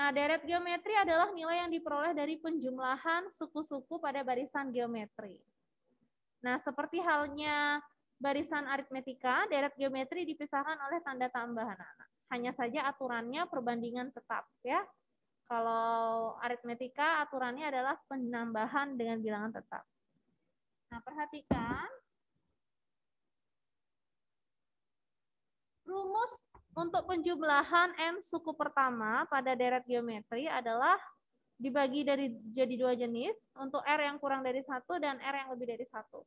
Speaker 4: Nah, deret geometri adalah nilai yang diperoleh dari penjumlahan suku-suku pada barisan geometri. Nah, seperti halnya barisan aritmetika, deret geometri dipisahkan oleh tanda tambahan anak. Hanya saja aturannya perbandingan tetap ya. Kalau aritmetika aturannya adalah penambahan dengan bilangan tetap. Nah, perhatikan rumus untuk penjumlahan n suku pertama pada deret geometri adalah dibagi dari jadi dua jenis untuk R yang kurang dari satu dan R yang lebih dari satu.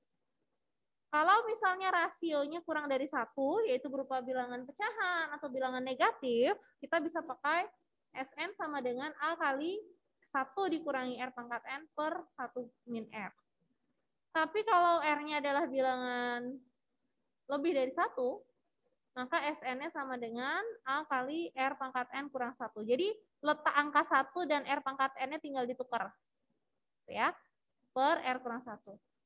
Speaker 4: Kalau misalnya rasionya kurang dari satu, yaitu berupa bilangan pecahan atau bilangan negatif, kita bisa pakai Sn sama dengan A kali 1 dikurangi R pangkat N per 1 min R. Tapi kalau R-nya adalah bilangan lebih dari satu, maka SN-nya sama dengan A kali R pangkat N kurang 1. Jadi letak angka 1 dan R pangkat N-nya tinggal ditukar. Ya, per R kurang 1.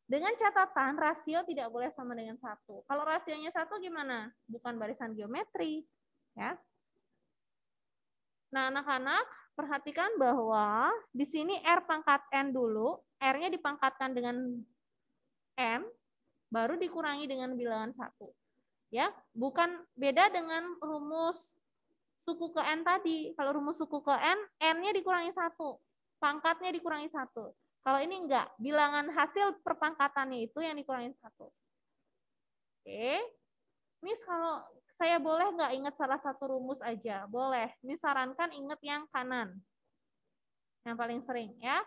Speaker 4: Dengan catatan rasio tidak boleh sama dengan satu. Kalau rasionya satu gimana? Bukan barisan geometri, ya. Nah, anak-anak perhatikan bahwa di sini R pangkat N dulu, R-nya dipangkatkan dengan m, baru dikurangi dengan bilangan satu ya bukan beda dengan rumus suku ke n tadi kalau rumus suku ke n n-nya dikurangi satu pangkatnya dikurangi satu kalau ini enggak bilangan hasil perpangkatannya itu yang dikurangi
Speaker 3: satu oke
Speaker 4: miss kalau saya boleh nggak ingat salah satu rumus aja boleh Ini sarankan ingat yang kanan yang paling sering ya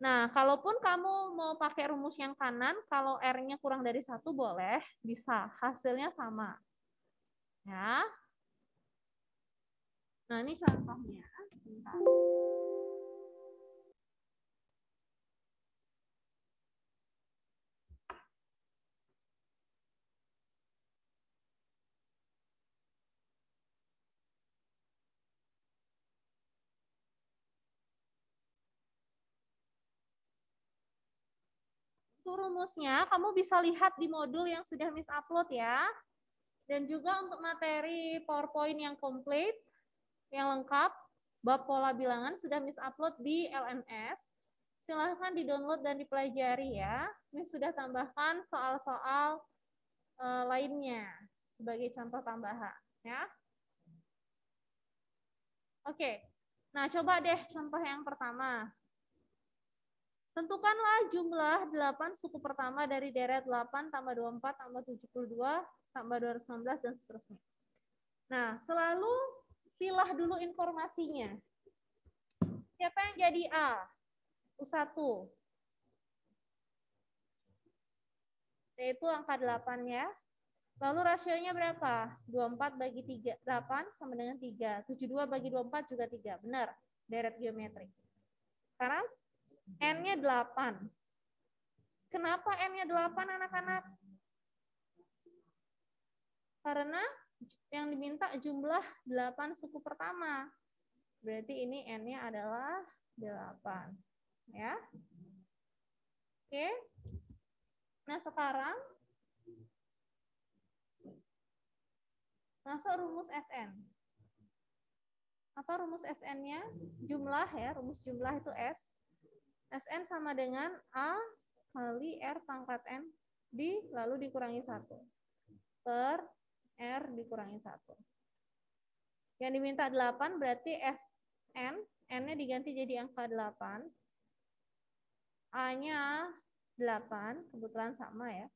Speaker 4: Nah, kalaupun kamu mau pakai rumus yang kanan, kalau R-nya kurang dari satu boleh, bisa. Hasilnya sama. Ya. Nah, ini contohnya. Bentar. itu rumusnya kamu bisa lihat di modul yang sudah Miss upload ya. Dan juga untuk materi PowerPoint yang komplit, yang lengkap, bab pola bilangan sudah Miss upload di LMS. Silahkan di-download dan dipelajari ya. Miss sudah tambahkan soal-soal e, lainnya sebagai contoh tambahan ya. Oke, nah coba deh contoh yang pertama. Tentukanlah jumlah 8 suku pertama dari deret 8 tambah 24 tambah 72 tambah 219 dan seterusnya. Nah, selalu pilah dulu informasinya. Siapa yang jadi A? U1. Yaitu angka 8 ya. Lalu rasionya berapa? 24 bagi 3, 8 sama dengan 3. 72 bagi 24 juga 3. Benar, deret geometrik. Sekarang N-nya 8. Kenapa N-nya 8 anak-anak? Karena yang diminta jumlah 8 suku pertama. Berarti ini N-nya adalah 8. Ya. Oke. Nah, sekarang masuk rumus SN. Apa rumus SN-nya? Jumlah ya, rumus jumlah itu S. Sn sama dengan A kali R pangkat N di lalu dikurangi 1 per R dikurangi 1. Yang diminta 8 berarti Sn, N-nya diganti jadi angka 8. A-nya 8, kebetulan sama ya.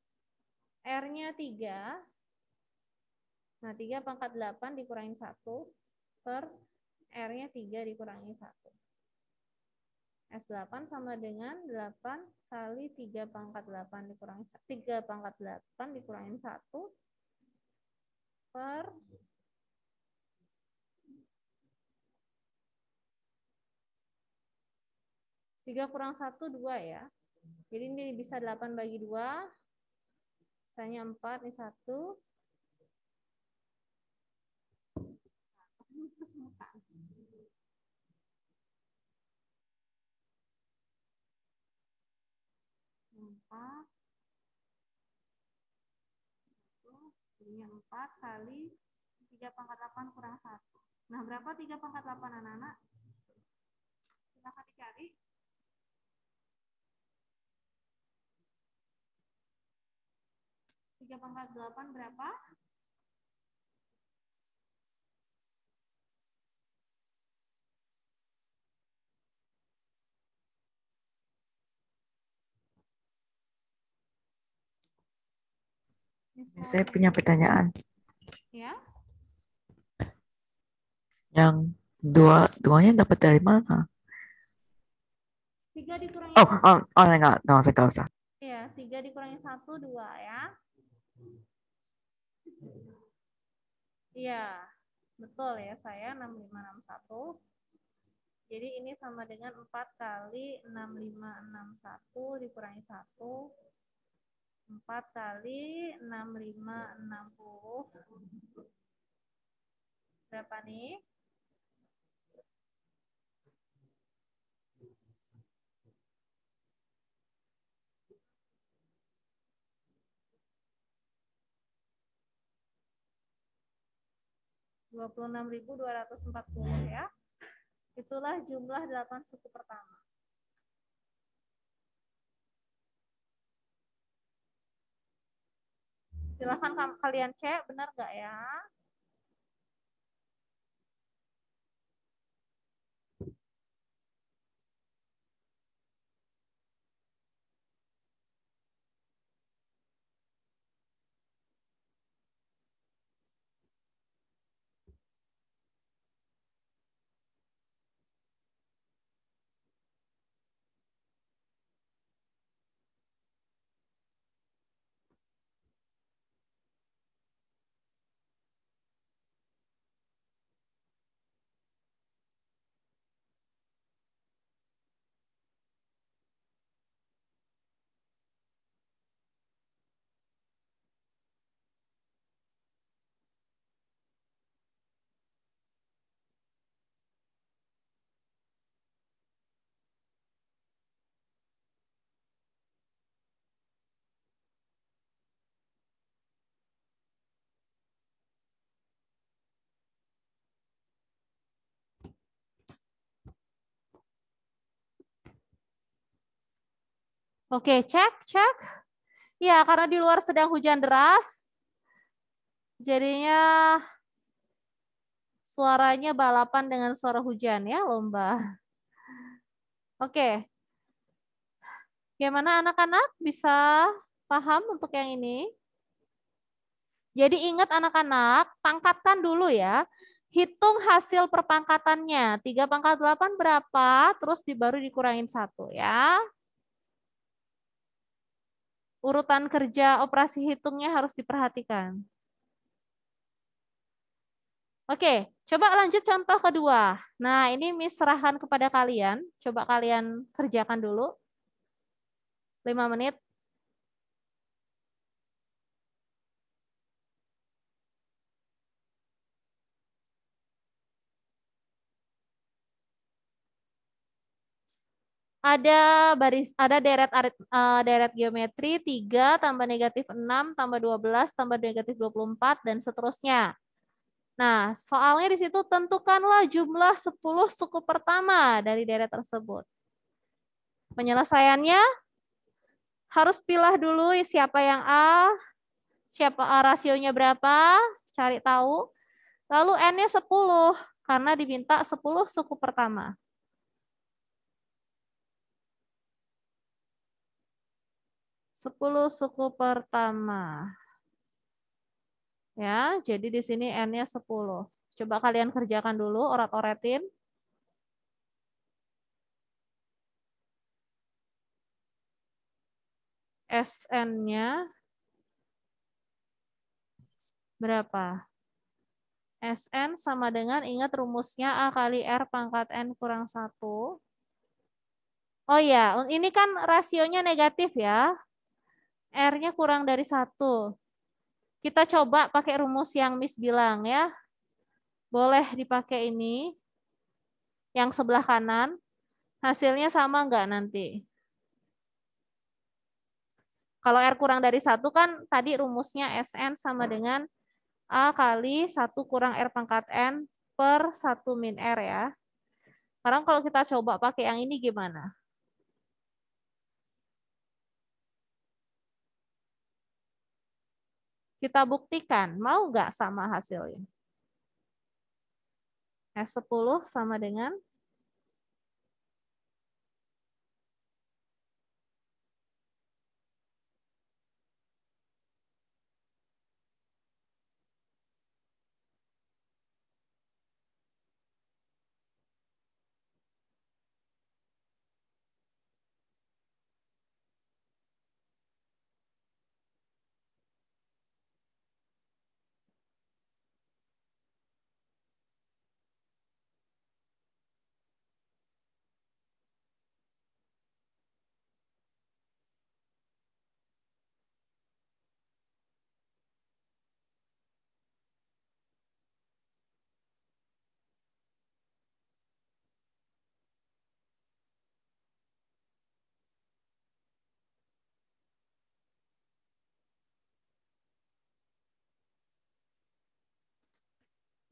Speaker 4: R-nya 3. Nah, 3 pangkat 8 dikurangi 1 per R-nya 3 dikurangi 1. S8 sama dengan 8 kali 3 pangkat 8 dikurangi 3 pangkat 8 dikurangin 1 per tiga kurang satu dua ya jadi ini bisa 8 bagi dua misalnya 4 ini satu
Speaker 3: 4.
Speaker 4: Jadinya 4 kali 3 pangkat 8 kurang 1. Nah, berapa 3 pangkat 8 anak-anak? Silahkan dicari. Tiga pangkat delapan berapa?
Speaker 2: Saya punya pertanyaan. Ya. Yang dua duanya dapat dari mana?
Speaker 4: Tiga dikurangi. Oh,
Speaker 2: oh, oh enggak,
Speaker 3: enggak usah, enggak usah.
Speaker 4: Ya, tiga dikurangi satu dua ya. Iya, betul ya saya 6561. Jadi ini sama dengan 4 kali 6561 dikurangi 1 4 kali 65,
Speaker 3: 60. Ya.
Speaker 2: Berapa nih?
Speaker 4: Dua puluh enam ribu dua ratus empat puluh ya. Itulah jumlah delapan suku pertama. Silahkan kalian cek, benar nggak ya? Oke, cek, cek. Ya, karena di luar sedang hujan deras, jadinya suaranya balapan dengan suara hujan ya, lomba. Oke. Gimana anak-anak bisa paham untuk yang ini? Jadi ingat anak-anak, pangkatkan dulu ya. Hitung hasil perpangkatannya. 3 pangkat 8 berapa? Terus baru dikurangin satu ya urutan kerja operasi hitungnya harus diperhatikan. Oke, coba lanjut contoh kedua. Nah, ini Miss serahan kepada kalian. Coba kalian kerjakan dulu. 5 menit. ada baris ada deret arit, uh, deret geometri 3 tambah negatif 6 tambah 12 tambah negatif 24 dan seterusnya. Nah, soalnya di situ tentukanlah jumlah 10 suku pertama dari deret tersebut. Penyelesaiannya harus pilih dulu siapa yang A, siapa A eh, rasionya berapa, cari tahu. Lalu N-nya 10 karena diminta 10 suku pertama. 10 suku pertama. Ya, jadi di sini N-nya 10. Coba kalian kerjakan dulu, orat-oratin. SN-nya berapa? SN sama dengan, ingat rumusnya A kali R pangkat N kurang 1. Oh ya, ini kan rasionya negatif ya. R-nya kurang dari satu. Kita coba pakai rumus yang Miss bilang ya. Boleh dipakai ini. Yang sebelah kanan. Hasilnya sama enggak nanti? Kalau R kurang dari satu kan tadi rumusnya Sn sama dengan A kali 1 kurang R pangkat N per 1 min R ya. Sekarang kalau kita coba pakai yang ini gimana? Kita buktikan, mau nggak sama hasilnya? S10 sama dengan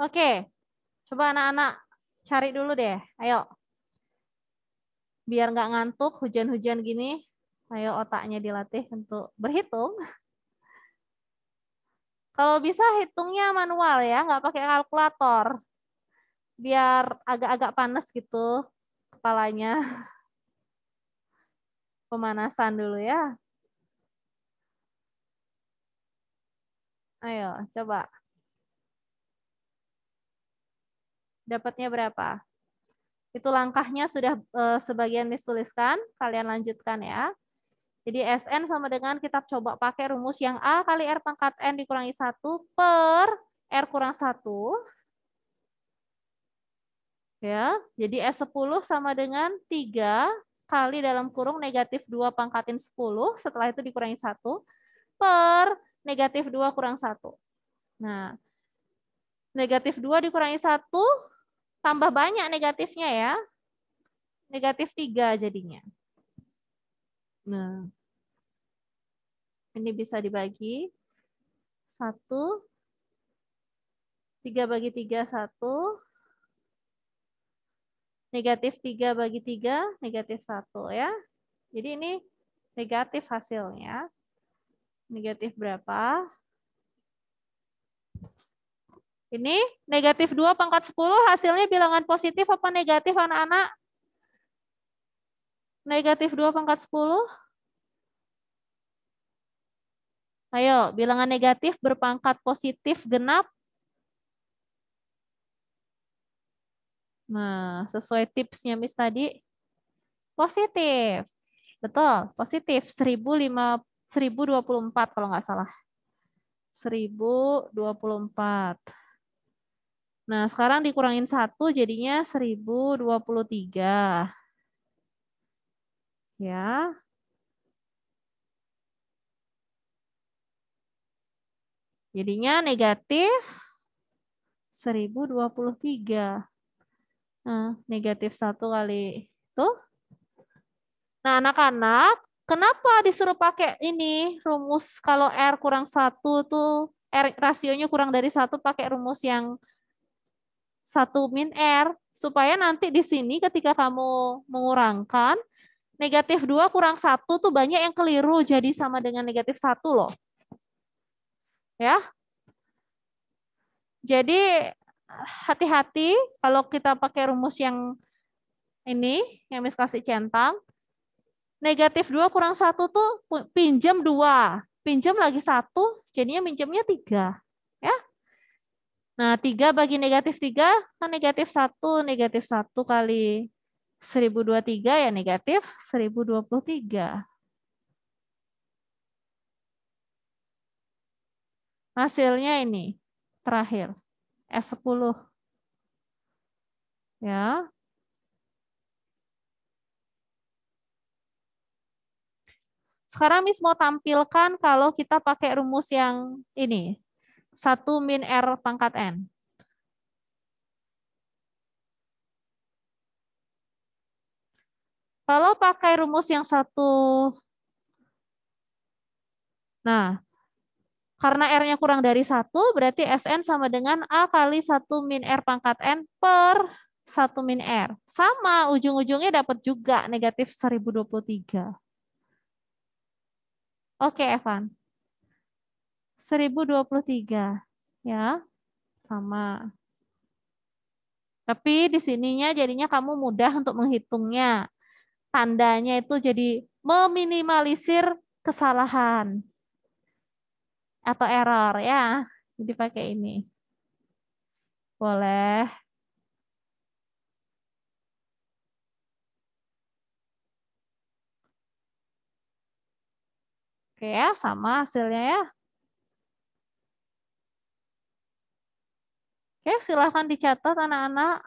Speaker 4: Oke, coba anak-anak cari dulu deh. Ayo. Biar nggak ngantuk hujan-hujan gini. Ayo otaknya dilatih untuk berhitung. Kalau bisa hitungnya manual ya, nggak pakai kalkulator. Biar agak-agak panas gitu kepalanya. Pemanasan dulu ya. Ayo, coba. Dapatnya berapa? Itu langkahnya sudah eh, sebagian dituliskan. Kalian lanjutkan ya. Jadi SN sama dengan kita coba pakai rumus yang A kali R pangkat N dikurangi 1 per R kurang 1. Ya, jadi S10 sama dengan 3 kali dalam kurung negatif 2 pangkatin 10, setelah itu dikurangi 1, per negatif 2 kurang 1. Nah, negatif 2 dikurangi 1 tambah banyak negatifnya ya. Negatif 3 jadinya. Nah, ini bisa dibagi. 1, 3 bagi 3, 1. Negatif 3 bagi 3, negatif 1 ya. Jadi ini negatif hasilnya. Negatif berapa? Ini negatif 2 pangkat 10 hasilnya bilangan positif apa negatif anak-anak? Negatif 2 pangkat 10? Ayo, bilangan negatif berpangkat positif genap. Nah, sesuai tipsnya Miss tadi, positif. Betul, positif. 1024 kalau nggak salah. 1024. Nah, sekarang dikurangin satu jadinya 1023. Ya. Jadinya negatif 1023. Nah, negatif satu kali itu. Nah, anak-anak, kenapa disuruh pakai ini rumus kalau R kurang satu tuh R rasionya kurang dari satu pakai rumus yang satu min R supaya nanti di sini ketika kamu mengurangkan negatif 2 kurang 1 tuh banyak yang keliru jadi sama dengan negatif 1 loh. Ya. Jadi hati-hati kalau kita pakai rumus yang ini yang Miss kasih centang. Negatif 2 kurang 1 tuh pinjam 2. Pinjam lagi 1, jadinya minjamnya 3. Nah, 3 bagi negatif 3, kan negatif 1. Negatif 1 kali 1023 ya negatif 1023. Hasilnya ini, terakhir, S10. Ya, Sekarang Miss mau tampilkan kalau kita pakai rumus yang ini, 1 min R pangkat N. Kalau pakai rumus yang satu, nah, karena R-nya kurang dari satu, berarti Sn sama dengan A kali 1 min R pangkat N per 1 min R. Sama, ujung-ujungnya dapat juga negatif 1023. Oke, Evan. 1023 ya. Sama. Tapi di sininya jadinya kamu mudah untuk menghitungnya. Tandanya itu jadi meminimalisir kesalahan atau error ya. Jadi pakai ini. Boleh. Oke ya, sama hasilnya ya. Oke, silahkan dicatat anak-anak.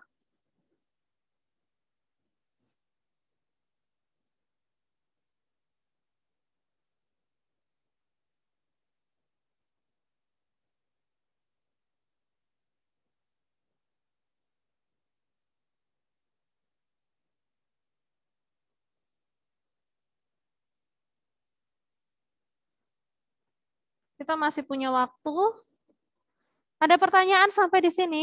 Speaker 4: Kita masih punya waktu ada pertanyaan sampai di sini?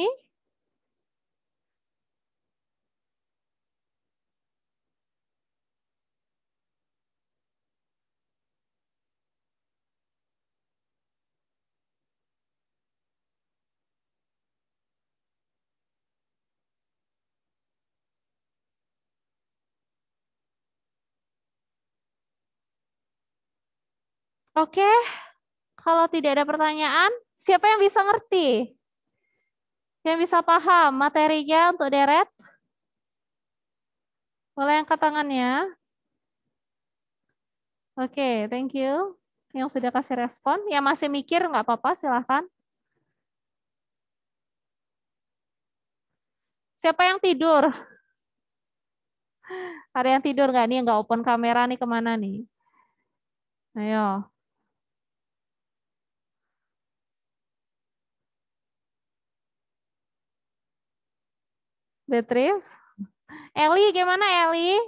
Speaker 4: Oke, kalau tidak ada pertanyaan, Siapa yang bisa ngerti? Yang bisa paham materinya untuk deret? Boleh angkat tangannya. Oke, okay, thank you. Yang sudah kasih respon. Yang masih mikir, nggak apa-apa, silahkan. Siapa yang tidur? Ada yang tidur nggak nih? Nggak open kamera nih kemana nih? Ayo. Beatrice. Eli, gimana Eli?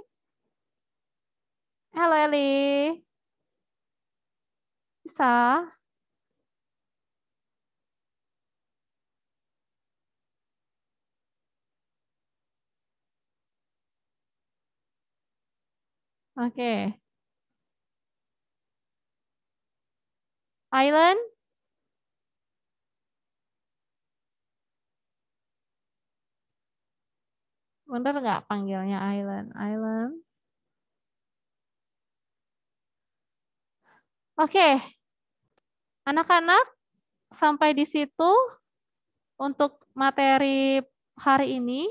Speaker 4: Halo Eli. Bisa?
Speaker 3: Oke. Okay. Island?
Speaker 4: Bener nggak panggilnya Island? Island. Oke. Okay. Anak-anak, sampai di situ untuk materi hari ini.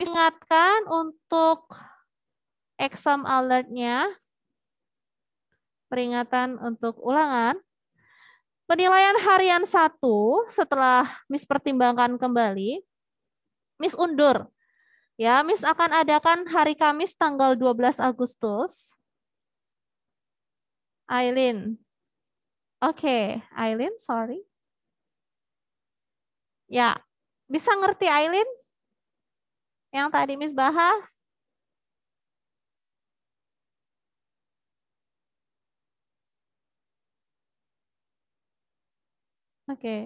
Speaker 4: Ingatkan untuk exam alertnya, peringatan untuk ulangan. Penilaian harian satu setelah Miss pertimbangkan kembali, Miss undur Ya, Miss akan adakan hari Kamis tanggal 12 Agustus. Aileen. Oke, okay. Aileen, sorry. Ya, bisa ngerti Aileen? Yang tadi Miss bahas? Oke. Okay.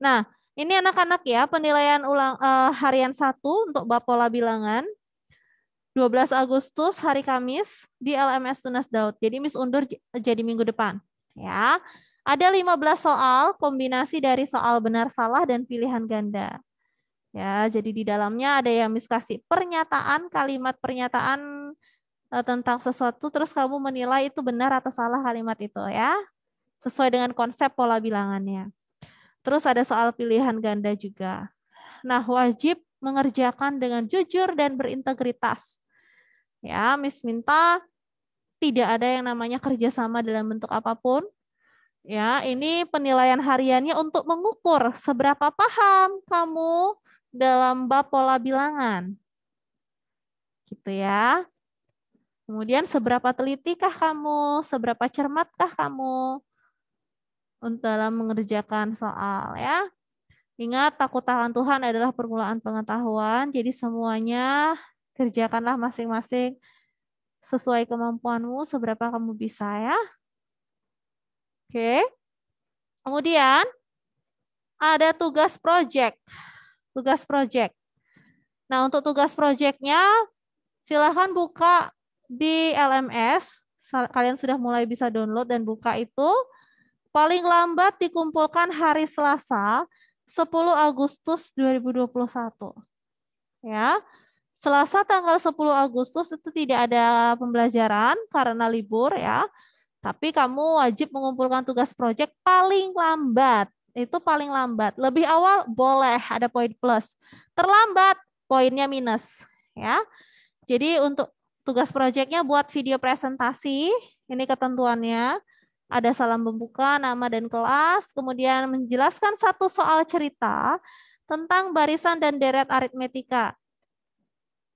Speaker 4: Nah, ini anak-anak ya, penilaian ulang uh, harian satu untuk bab pola bilangan 12 Agustus hari Kamis di LMS Tunas Daud. Jadi Miss undur jadi minggu depan ya. Ada 15 soal kombinasi dari soal benar salah dan pilihan ganda. Ya, jadi di dalamnya ada yang Miss kasih pernyataan, kalimat pernyataan eh, tentang sesuatu terus kamu menilai itu benar atau salah kalimat itu ya. Sesuai dengan konsep pola bilangannya. Terus ada soal pilihan ganda juga. Nah, wajib mengerjakan dengan jujur dan berintegritas. Ya, Miss minta tidak ada yang namanya kerjasama dalam bentuk apapun. Ya, ini penilaian hariannya untuk mengukur seberapa paham kamu dalam bab pola bilangan. Gitu ya. Kemudian seberapa telitikah kamu, seberapa cermatkah kamu dalam mengerjakan soal ya. Ingat takut tangan Tuhan adalah permulaan pengetahuan, jadi semuanya kerjakanlah masing-masing sesuai kemampuanmu seberapa kamu bisa ya. Oke. Kemudian ada tugas project Tugas project Nah, untuk tugas projectnya silahkan buka di LMS. Kalian sudah mulai bisa download dan buka itu Paling lambat dikumpulkan hari Selasa 10 Agustus 2021. Ya. Selasa tanggal 10 Agustus itu tidak ada pembelajaran karena libur ya. Tapi kamu wajib mengumpulkan tugas proyek paling lambat. Itu paling lambat. Lebih awal boleh ada poin plus. Terlambat poinnya minus ya. Jadi untuk tugas proyeknya buat video presentasi, ini ketentuannya ada salam pembuka, nama dan kelas, kemudian menjelaskan satu soal cerita tentang barisan dan deret aritmetika.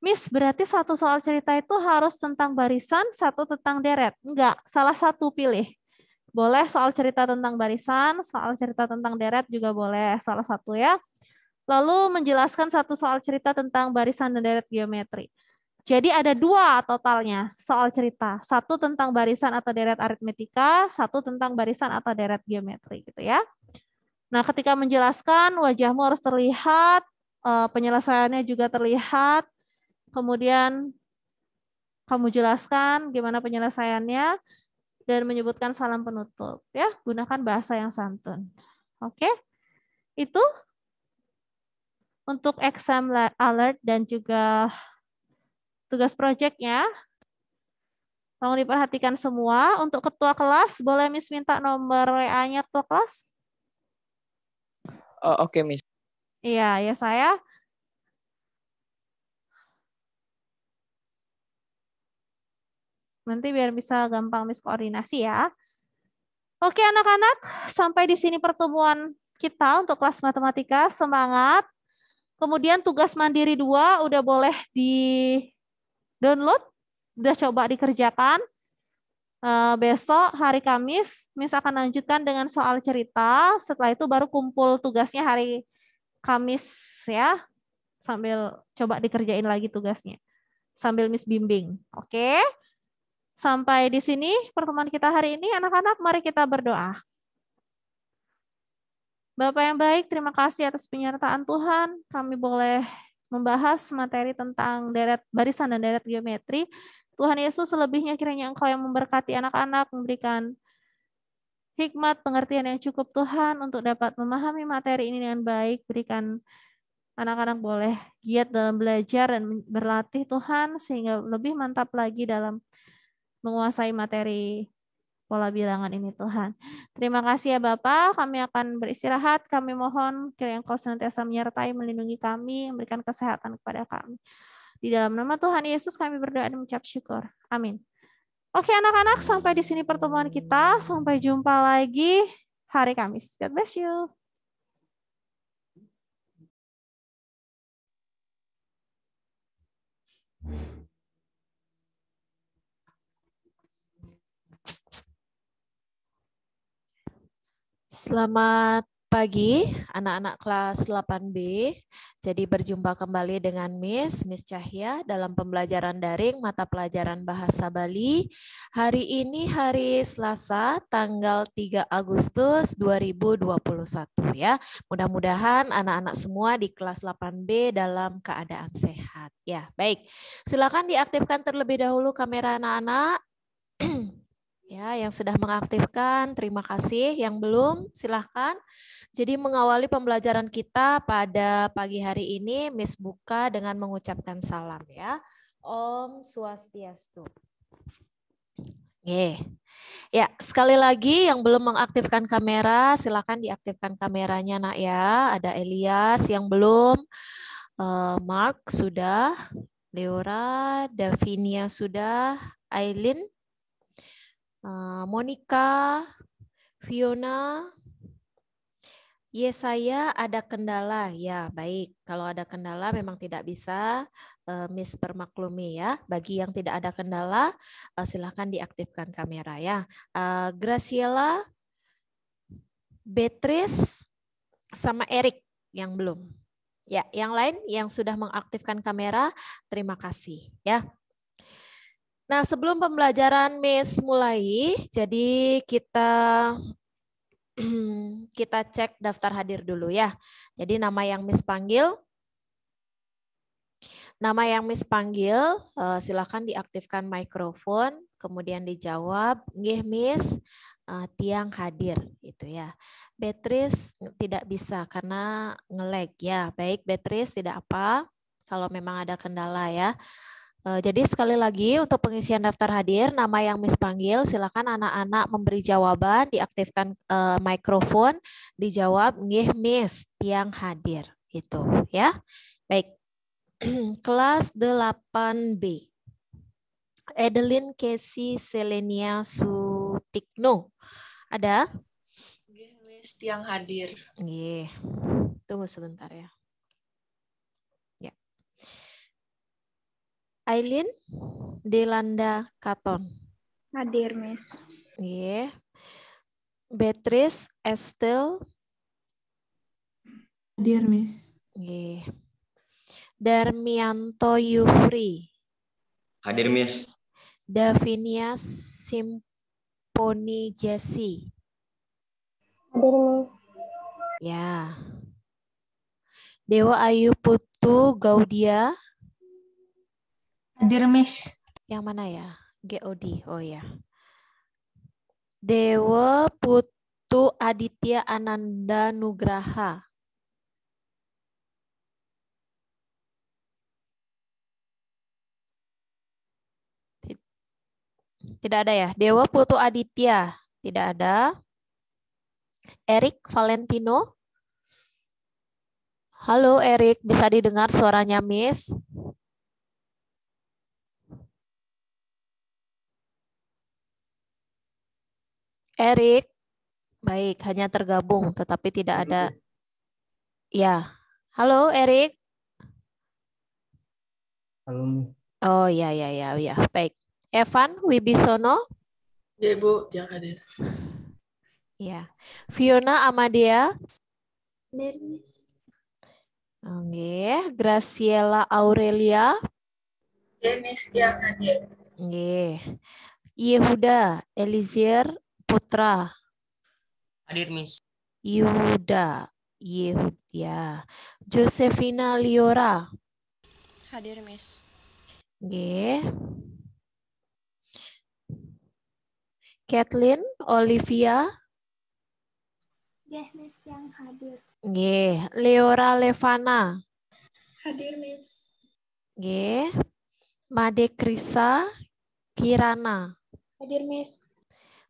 Speaker 4: Miss, berarti satu soal cerita itu harus tentang barisan, satu tentang deret. Enggak, salah satu pilih. Boleh soal cerita tentang barisan, soal cerita tentang deret juga boleh, salah satu ya. Lalu menjelaskan satu soal cerita tentang barisan dan deret geometri. Jadi ada dua totalnya soal cerita. Satu tentang barisan atau deret aritmetika, satu tentang barisan atau deret geometri gitu ya. Nah, ketika menjelaskan wajahmu harus terlihat, eh, penyelesaiannya juga terlihat. Kemudian kamu jelaskan gimana penyelesaiannya dan menyebutkan salam penutup ya, gunakan bahasa yang santun. Oke? Itu untuk exam alert dan juga tugas proyeknya. Tolong diperhatikan semua. Untuk ketua kelas, boleh Miss minta nomor WA-nya ketua kelas?
Speaker 2: Oh, Oke, okay, Miss.
Speaker 4: Iya, ya saya. Nanti biar bisa gampang Miss koordinasi ya. Oke anak-anak, sampai di sini pertemuan kita untuk kelas matematika. Semangat. Kemudian tugas mandiri dua udah boleh di download, udah coba dikerjakan. Eh, besok hari Kamis, Miss akan lanjutkan dengan soal cerita. Setelah itu baru kumpul tugasnya hari Kamis ya, sambil coba dikerjain lagi tugasnya. Sambil Miss bimbing, oke? Sampai di sini pertemuan kita hari ini, anak-anak mari kita berdoa. Bapak yang baik, terima kasih atas penyertaan Tuhan. Kami boleh membahas materi tentang deret barisan dan deret geometri. Tuhan Yesus selebihnya kiranya Engkau yang memberkati anak-anak, memberikan hikmat pengertian yang cukup Tuhan untuk dapat memahami materi ini dengan baik. Berikan anak-anak boleh giat dalam belajar dan berlatih Tuhan sehingga lebih mantap lagi dalam menguasai materi pola bilangan ini Tuhan. Terima kasih ya Bapak, kami akan beristirahat. Kami mohon kiranya Engkau senantiasa menyertai, melindungi kami, memberikan kesehatan kepada kami. Di dalam nama Tuhan Yesus kami berdoa dan mengucap syukur. Amin. Oke anak-anak, sampai di sini pertemuan kita. Sampai jumpa lagi hari Kamis. God bless you. Thank you.
Speaker 5: Selamat pagi anak-anak kelas 8B. Jadi berjumpa kembali dengan Miss, Miss Cahya dalam pembelajaran daring mata pelajaran Bahasa Bali. Hari ini hari Selasa tanggal 3 Agustus 2021 ya. Mudah-mudahan anak-anak semua di kelas 8B dalam keadaan sehat. Ya, baik. Silakan diaktifkan terlebih dahulu kamera anak-anak. Ya, yang sudah mengaktifkan, terima kasih. Yang belum, silahkan. Jadi mengawali pembelajaran kita pada pagi hari ini, Miss buka dengan mengucapkan salam ya. Om Swastiastu. Yeah. Ya, sekali lagi yang belum mengaktifkan kamera, silakan diaktifkan kameranya nak ya. Ada Elias yang belum, eh, Mark sudah, Leora, Davinia sudah, Aileen Monika, eh, Monica, Fiona, Yes, saya ada kendala. Ya, baik. Kalau ada kendala memang tidak bisa eh, Miss permaklumi ya. Bagi yang tidak ada kendala, eh, silahkan diaktifkan kamera ya. Graciela, Beatrice, sama Eric yang belum. Ya, yang lain yang sudah mengaktifkan kamera, terima kasih ya. Nah, sebelum pembelajaran Miss mulai, jadi kita kita cek daftar hadir dulu ya. Jadi nama yang Miss panggil Nama yang Miss panggil, eh, silakan diaktifkan mikrofon, kemudian dijawab, "Nggih, Miss, eh, tiang hadir." gitu ya. Beatrice tidak bisa karena ngelag ya. Baik, Beatrice tidak apa kalau memang ada kendala ya. Eh, jadi sekali lagi untuk pengisian daftar hadir, nama yang Miss panggil, silakan anak-anak memberi jawaban, diaktifkan uh, mikrofon, dijawab nggih Miss yang hadir itu ya. Baik. Kelas 8B. Adeline Casey Selenia Sutikno. Ada? Nggih Miss yang hadir. Nggih. Tunggu sebentar ya. Aileen Delanda Katon.
Speaker 3: Hadir, Miss.
Speaker 5: Iya. Yeah. Beatrice Estel. Hadir, Miss. Iya. Yeah. Darmianto Yufri. Hadir, Miss. Davinia Simponi Jesse. Hadir, Miss. Ya. Yeah. Dewa Ayu Putu Gaudia. Hadir, Yang mana ya? GOD. Oh ya. Dewa Putu Aditya Ananda Nugraha. Tidak ada ya. Dewa Putu Aditya. Tidak ada. Erik Valentino. Halo Erik, bisa didengar suaranya Miss? Erik, baik, hanya tergabung tetapi tidak ada. Ya, halo Erik. Halo. Oh ya ya ya ya, baik. Evan Wibisono.
Speaker 2: Ya Bu, yang hadir.
Speaker 5: Ya, Fiona Amadia. Hadir. Oke, Graciela Aurelia.
Speaker 3: Ya, Miss, yang hadir.
Speaker 5: Oke. Yehuda Elizier Putra. Hadir, Miss.
Speaker 1: Yuda.
Speaker 5: Yehudia. Josefina Liora.
Speaker 2: Hadir,
Speaker 3: Miss.
Speaker 5: G. Kathleen Olivia.
Speaker 3: Gih, Miss yang hadir.
Speaker 5: Gih, Leora Levana.
Speaker 3: Hadir, Miss.
Speaker 5: Gih, Made Krisa Kirana.
Speaker 2: Hadir, Miss.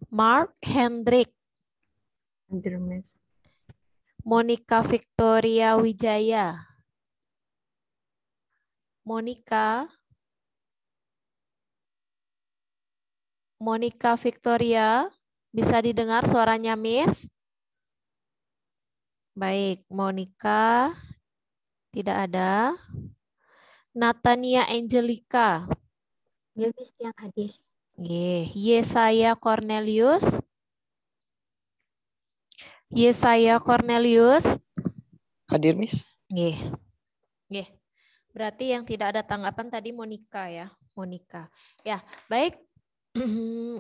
Speaker 5: Mark Hendrik. Monica Victoria Wijaya.
Speaker 3: Monica.
Speaker 5: Monica Victoria, bisa didengar suaranya Miss? Baik, Monica tidak ada. Natania Angelica. Ya, Miss yang hadir. Nggih, Yesaya Cornelius. Yesaya Cornelius. Hadir, Miss. Iya, iya. Berarti yang tidak ada tanggapan tadi Monika ya, Monika. Ya, baik.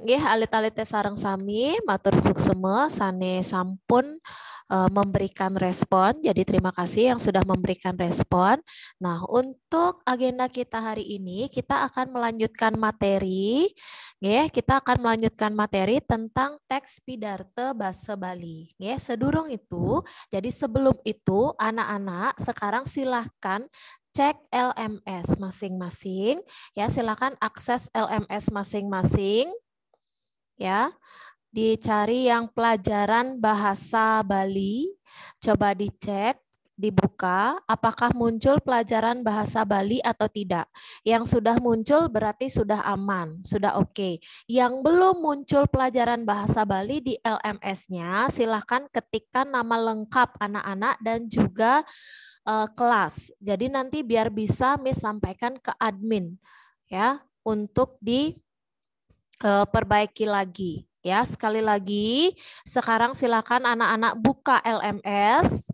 Speaker 5: Nggih, alit-alit sarang sami matur suksema sane sampun Eh, memberikan respon. Jadi terima kasih yang sudah memberikan respon. Nah, untuk agenda kita hari ini kita akan melanjutkan materi ya, kita akan melanjutkan materi tentang teks pidarte bahasa Bali. Ya, sedurung itu, jadi sebelum itu anak-anak sekarang silahkan cek LMS masing-masing ya silakan akses LMS masing-masing ya dicari yang pelajaran bahasa Bali, coba dicek, dibuka, apakah muncul pelajaran bahasa Bali atau tidak. Yang sudah muncul berarti sudah aman, sudah oke. Okay. Yang belum muncul pelajaran bahasa Bali di LMS-nya, silahkan ketikkan nama lengkap anak-anak dan juga uh, kelas. Jadi nanti biar bisa Miss sampaikan ke admin ya untuk diperbaiki eh, perbaiki lagi. Ya, sekali lagi, sekarang silakan anak-anak buka LMS.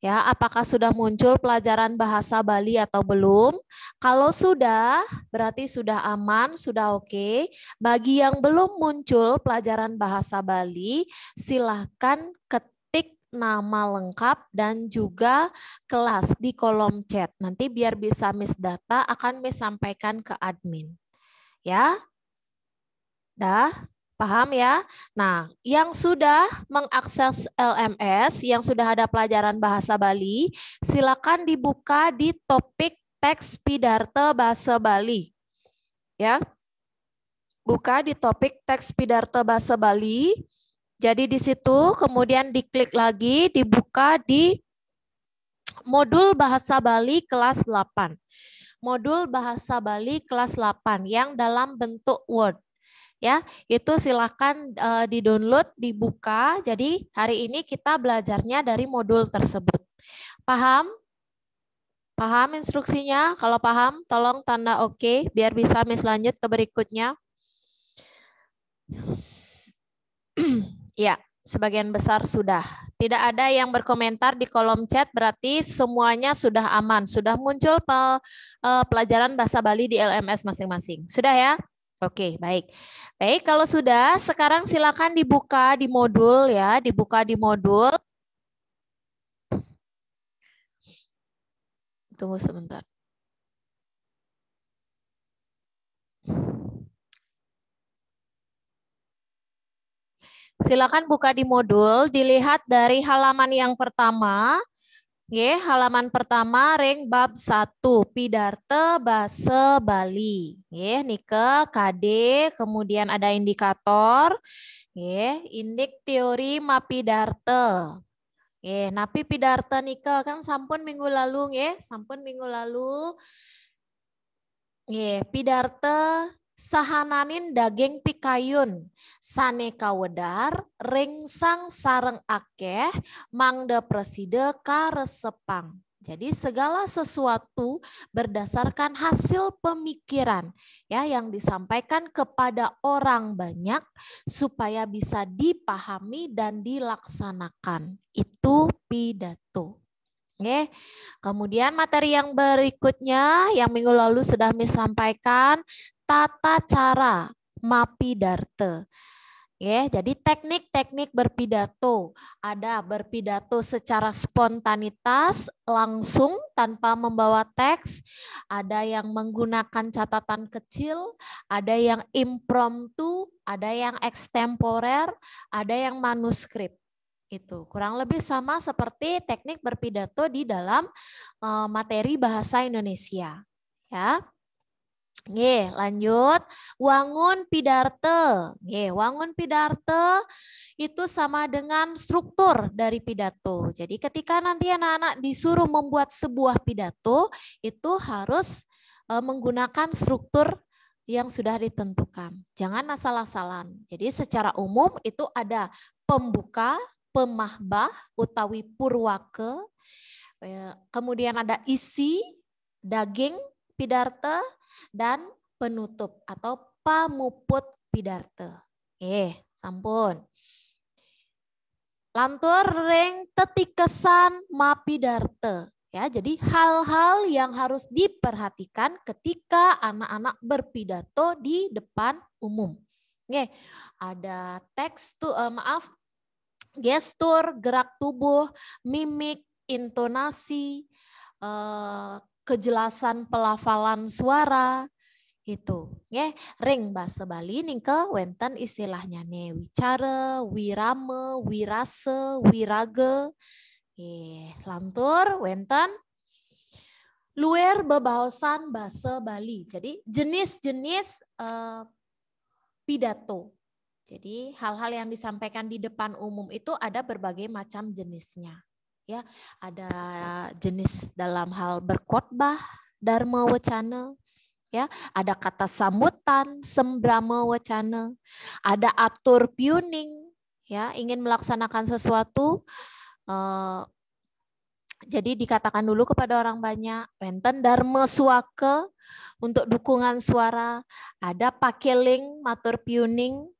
Speaker 5: Ya, apakah sudah muncul pelajaran bahasa Bali atau belum? Kalau sudah, berarti sudah aman, sudah oke. Bagi yang belum muncul pelajaran bahasa Bali, silakan ketik nama lengkap dan juga kelas di kolom chat. Nanti biar bisa Miss Data akan Miss sampaikan ke admin. Ya. Dah. Paham ya? Nah, yang sudah mengakses LMS, yang sudah ada pelajaran bahasa Bali, silakan dibuka di topik teks Pidarte Bahasa Bali. Ya. Buka di topik teks Pidarte Bahasa Bali. Jadi di situ kemudian diklik lagi, dibuka di modul Bahasa Bali kelas 8. Modul Bahasa Bali kelas 8 yang dalam bentuk Word ya itu silakan uh, eh, di download dibuka jadi hari ini kita belajarnya dari modul tersebut paham paham instruksinya kalau paham tolong tanda oke okay, biar bisa mis lanjut ke berikutnya ya sebagian besar sudah tidak ada yang berkomentar di kolom chat berarti semuanya sudah aman sudah muncul pel, eh, pelajaran bahasa Bali di LMS masing-masing sudah ya Oke, baik. Baik, kalau sudah, sekarang silakan dibuka di modul ya, dibuka di modul. Tunggu sebentar. Silakan buka di modul, dilihat dari halaman yang pertama, Nggih, halaman pertama ring bab 1 Pidarte bahasa Bali. Nggih, ke KD, kemudian ada indikator. Nggih, indik teori mapidarte. Nggih, napi pidarte nike kan sampun minggu lalu nggih, sampun minggu lalu. Nggih, pidarte sahananin daging pikayun, sane kawedar ringsang sareng akeh, mangde preside karesepang. Jadi segala sesuatu berdasarkan hasil pemikiran ya yang disampaikan kepada orang banyak supaya bisa dipahami dan dilaksanakan. Itu pidato. Oke. Kemudian materi yang berikutnya yang minggu lalu sudah Miss tata cara mapidarte. Ya, jadi teknik-teknik berpidato. Ada berpidato secara spontanitas, langsung tanpa membawa teks, ada yang menggunakan catatan kecil, ada yang impromptu, ada yang ekstemporer, ada yang manuskrip. Itu kurang lebih sama seperti teknik berpidato di dalam eh, materi bahasa Indonesia. Ya nge lanjut. Wangun pidarte. nge wangun pidarte itu sama dengan struktur dari pidato. Jadi ketika nanti anak-anak disuruh membuat sebuah pidato, itu harus e, menggunakan struktur yang sudah ditentukan. Jangan asal-asalan. Jadi secara umum itu ada pembuka, pemahbah, utawi purwake, e, kemudian ada isi, daging, pidarte, dan penutup atau pamuput pidarte. Oke, sampun. Lantur ring tetikesan mapidarte. Ya, jadi hal-hal yang harus diperhatikan ketika anak-anak berpidato di depan umum. Oke, ada teks tuh eh, uh, maaf gestur, gerak tubuh, mimik, intonasi, uh, kejelasan pelafalan suara itu ya ring bahasa Bali nih ke wenten istilahnya nih wicara wirame wirase wirage ye, lantur wenten luer bebahosan bahasa Bali jadi jenis-jenis uh, pidato jadi hal-hal yang disampaikan di depan umum itu ada berbagai macam jenisnya ya ada jenis dalam hal berkhotbah dharma wacana ya ada kata sambutan sembrama wacana ada atur piuning ya ingin melaksanakan sesuatu uh, jadi dikatakan dulu kepada orang banyak wenten dharma suaka untuk dukungan suara ada pakeling matur piuning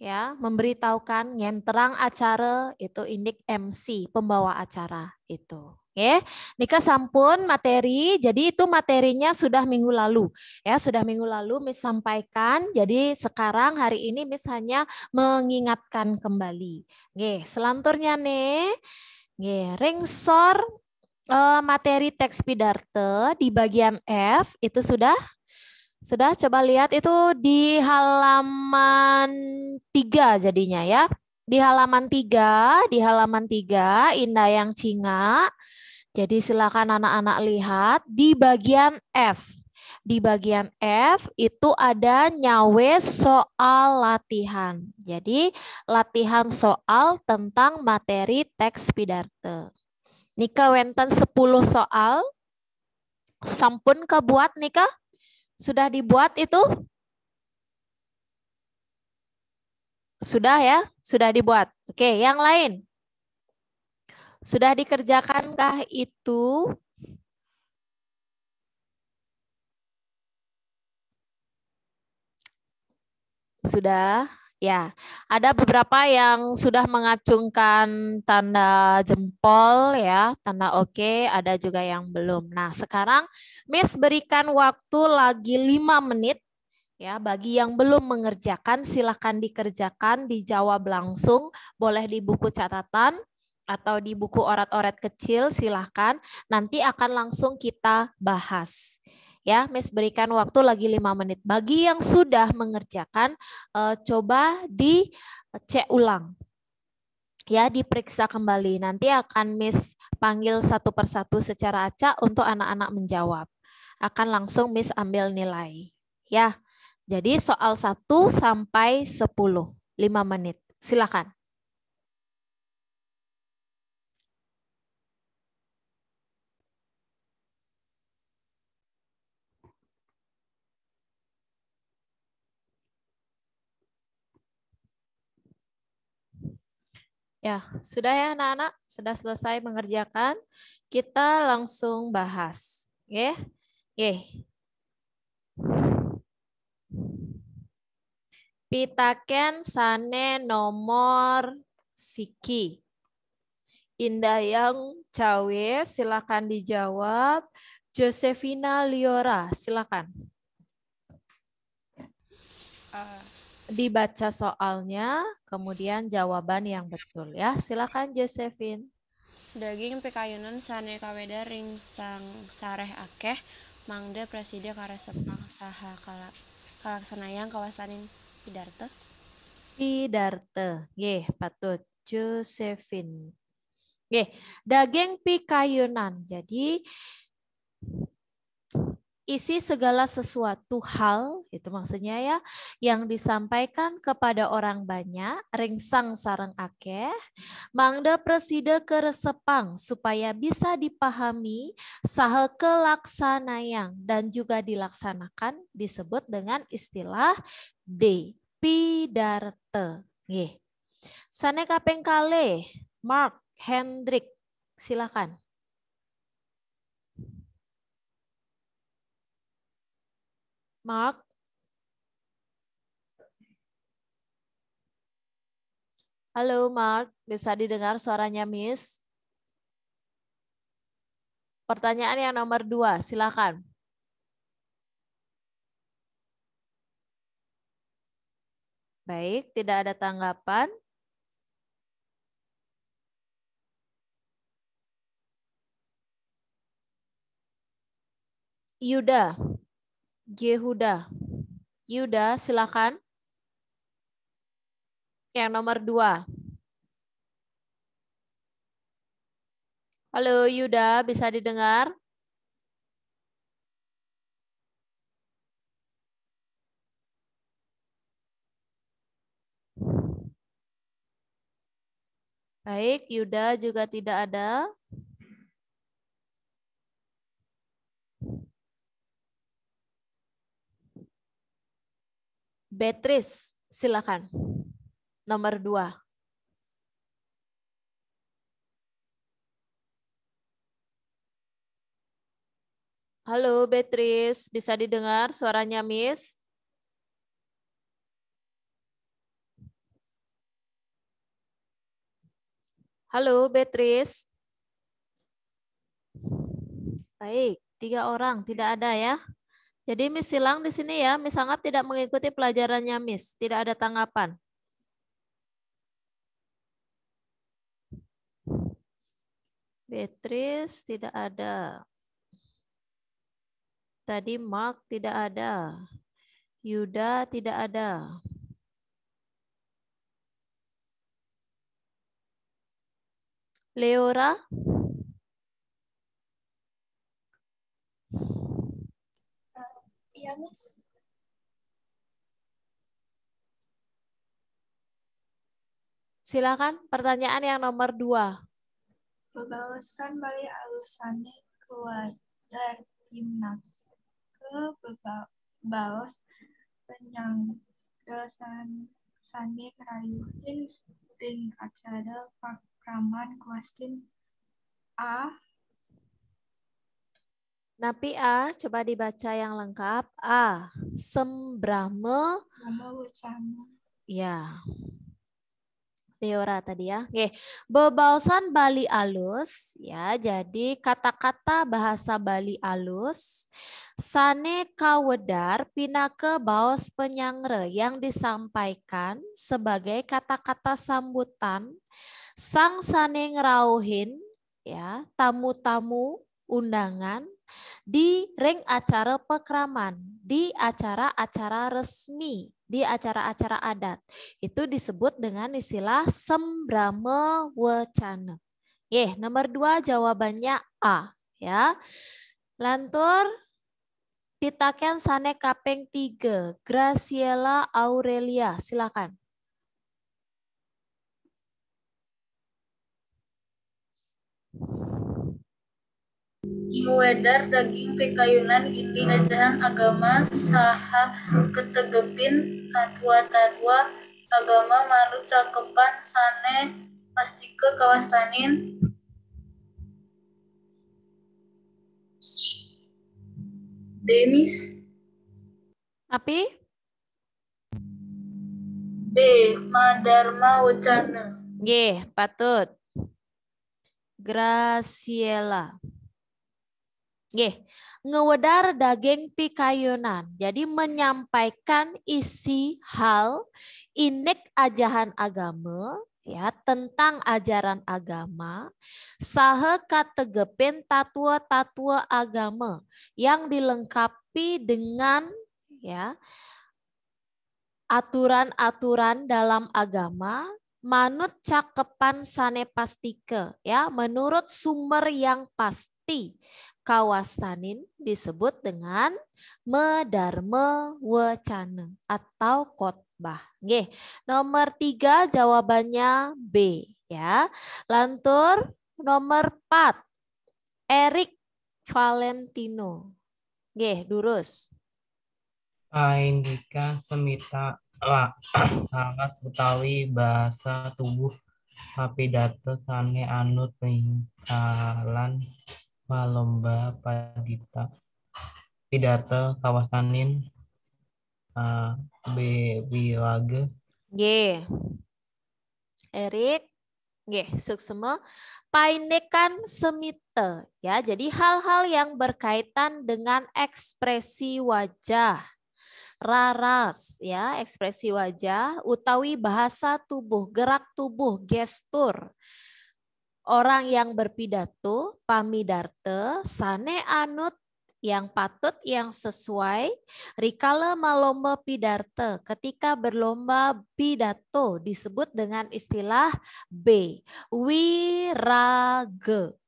Speaker 5: ya memberitahukan nyenterang acara itu indik MC pembawa acara itu ya Nika sampun materi jadi itu materinya sudah minggu lalu ya sudah minggu lalu Miss sampaikan jadi sekarang hari ini Miss hanya mengingatkan kembali Oke, selanturnya nih Oke, ringsor eh, materi teks pidarte di bagian F itu sudah sudah coba lihat itu di halaman tiga jadinya ya. Di halaman tiga di halaman tiga indah yang Cinga. Jadi silakan anak-anak lihat di bagian F. Di bagian F itu ada nyawe soal latihan. Jadi latihan soal tentang materi teks pidarte. Nika wenten 10 soal. Sampun kebuat Nika? Sudah dibuat itu? Sudah ya? Sudah dibuat. Oke, yang lain. Sudah dikerjakankah itu? Sudah. Ya, ada beberapa yang sudah mengacungkan tanda jempol ya, tanda oke, okay, ada juga yang belum. Nah, sekarang Miss berikan waktu lagi 5 menit ya bagi yang belum mengerjakan silahkan dikerjakan, dijawab langsung, boleh di buku catatan atau di buku orat-orat kecil silahkan. Nanti akan langsung kita bahas ya Miss berikan waktu lagi lima menit bagi yang sudah mengerjakan uh, coba dicek ulang ya diperiksa kembali nanti akan Miss panggil satu persatu secara acak untuk anak-anak menjawab akan langsung Miss ambil nilai ya jadi soal 1 sampai 10 5 menit silakan Ya, sudah ya anak-anak, sudah selesai mengerjakan. Kita langsung bahas. Ya? Oke. Okay. Pitaken sane nomor siki. Indayang Cawe, silakan dijawab. Josefina Liora, silakan. Uh, dibaca soalnya, kemudian jawaban yang betul ya. Silakan Josephine. Daging
Speaker 4: pekayunan sane kaweda ring sang sareh akeh presidio presida
Speaker 5: karesepang saha kala kalaksanayang kawasanin Pidarte, Pidarte. Ye, patut. Josephine. Ye, daging pikayunan. Jadi isi segala sesuatu hal, itu maksudnya ya, yang disampaikan kepada orang banyak, ringsang sarang akeh, mangda presida resepang supaya bisa dipahami kelaksana yang dan juga dilaksanakan disebut dengan istilah D, pidarte. Nggih. Saneka pengkale, Mark Hendrik, silakan. Mark? Halo Mark, bisa didengar suaranya Miss? Pertanyaan yang nomor dua, silakan. Baik, tidak ada tanggapan. Yuda, Yehuda. Yuda, silakan. Yang nomor dua. Halo Yuda, bisa didengar? Baik, Yuda juga tidak ada. Beatrice, silakan. Nomor dua. Halo Beatrice, bisa didengar suaranya Miss? Halo Beatrice. Baik, tiga orang, tidak ada ya. Jadi Miss Silang di sini ya, Miss Sangat tidak mengikuti pelajarannya Miss, tidak ada tanggapan. Beatrice tidak ada. Tadi Mark tidak ada. Yuda tidak ada. Leora
Speaker 2: Iya, Miss.
Speaker 5: Silakan pertanyaan yang nomor dua.
Speaker 2: Bebalasan bali alusannya keluar
Speaker 5: timnas
Speaker 2: ke bebalas penyang dosan sani kerayuin ding acara Raman kuasin
Speaker 3: a
Speaker 5: Napi A, coba dibaca yang lengkap. A, sembrame. Ya. Teora tadi ya. Oke, bebausan Bali alus ya. Jadi kata-kata bahasa Bali alus sane kawedar pina ke baos penyangre yang disampaikan sebagai kata-kata sambutan sang sane ngerauhin ya tamu-tamu undangan di ring acara pekraman, di acara-acara resmi, di acara-acara adat. Itu disebut dengan istilah sembrame wacana. Ye, nomor dua jawabannya A. Ya. Lantur, pitaken sane kapeng tiga Graciela Aurelia. Silakan.
Speaker 3: Nguedar daging pekayunan ini ajahan agama
Speaker 5: saha ketegepin tadua-tadua agama maru cakepan sane pastike kawastanin
Speaker 3: Demis Tapi D. Madarma Wucana
Speaker 5: G. Patut Graciela Nggih, ngewedar daging pikayunan. Jadi menyampaikan isi hal inek ajahan agama ya tentang ajaran agama sahe kategepen tatua-tatua agama yang dilengkapi dengan ya aturan-aturan dalam agama manut cakepan sane pastike ya menurut sumber yang pasti kawastanin disebut dengan medarme wacana atau khotbah. Oke, Nomor tiga jawabannya B ya. Lantur nomor 4 Erik Valentino. Oke, durus.
Speaker 2: indika semita la, laras utawi bahasa tubuh tapi data sange anut peningkalan Malomba Padita Pidata Kawasanin a eh, B wilage.
Speaker 5: G Erik G suksema painekan semite ya jadi hal-hal yang berkaitan dengan ekspresi wajah raras ya ekspresi wajah utawi bahasa tubuh gerak tubuh gestur orang yang berpidato, pamidarte, sane anut, yang patut, yang sesuai, rikala malomba pidarte, ketika berlomba pidato disebut dengan istilah B, wirage.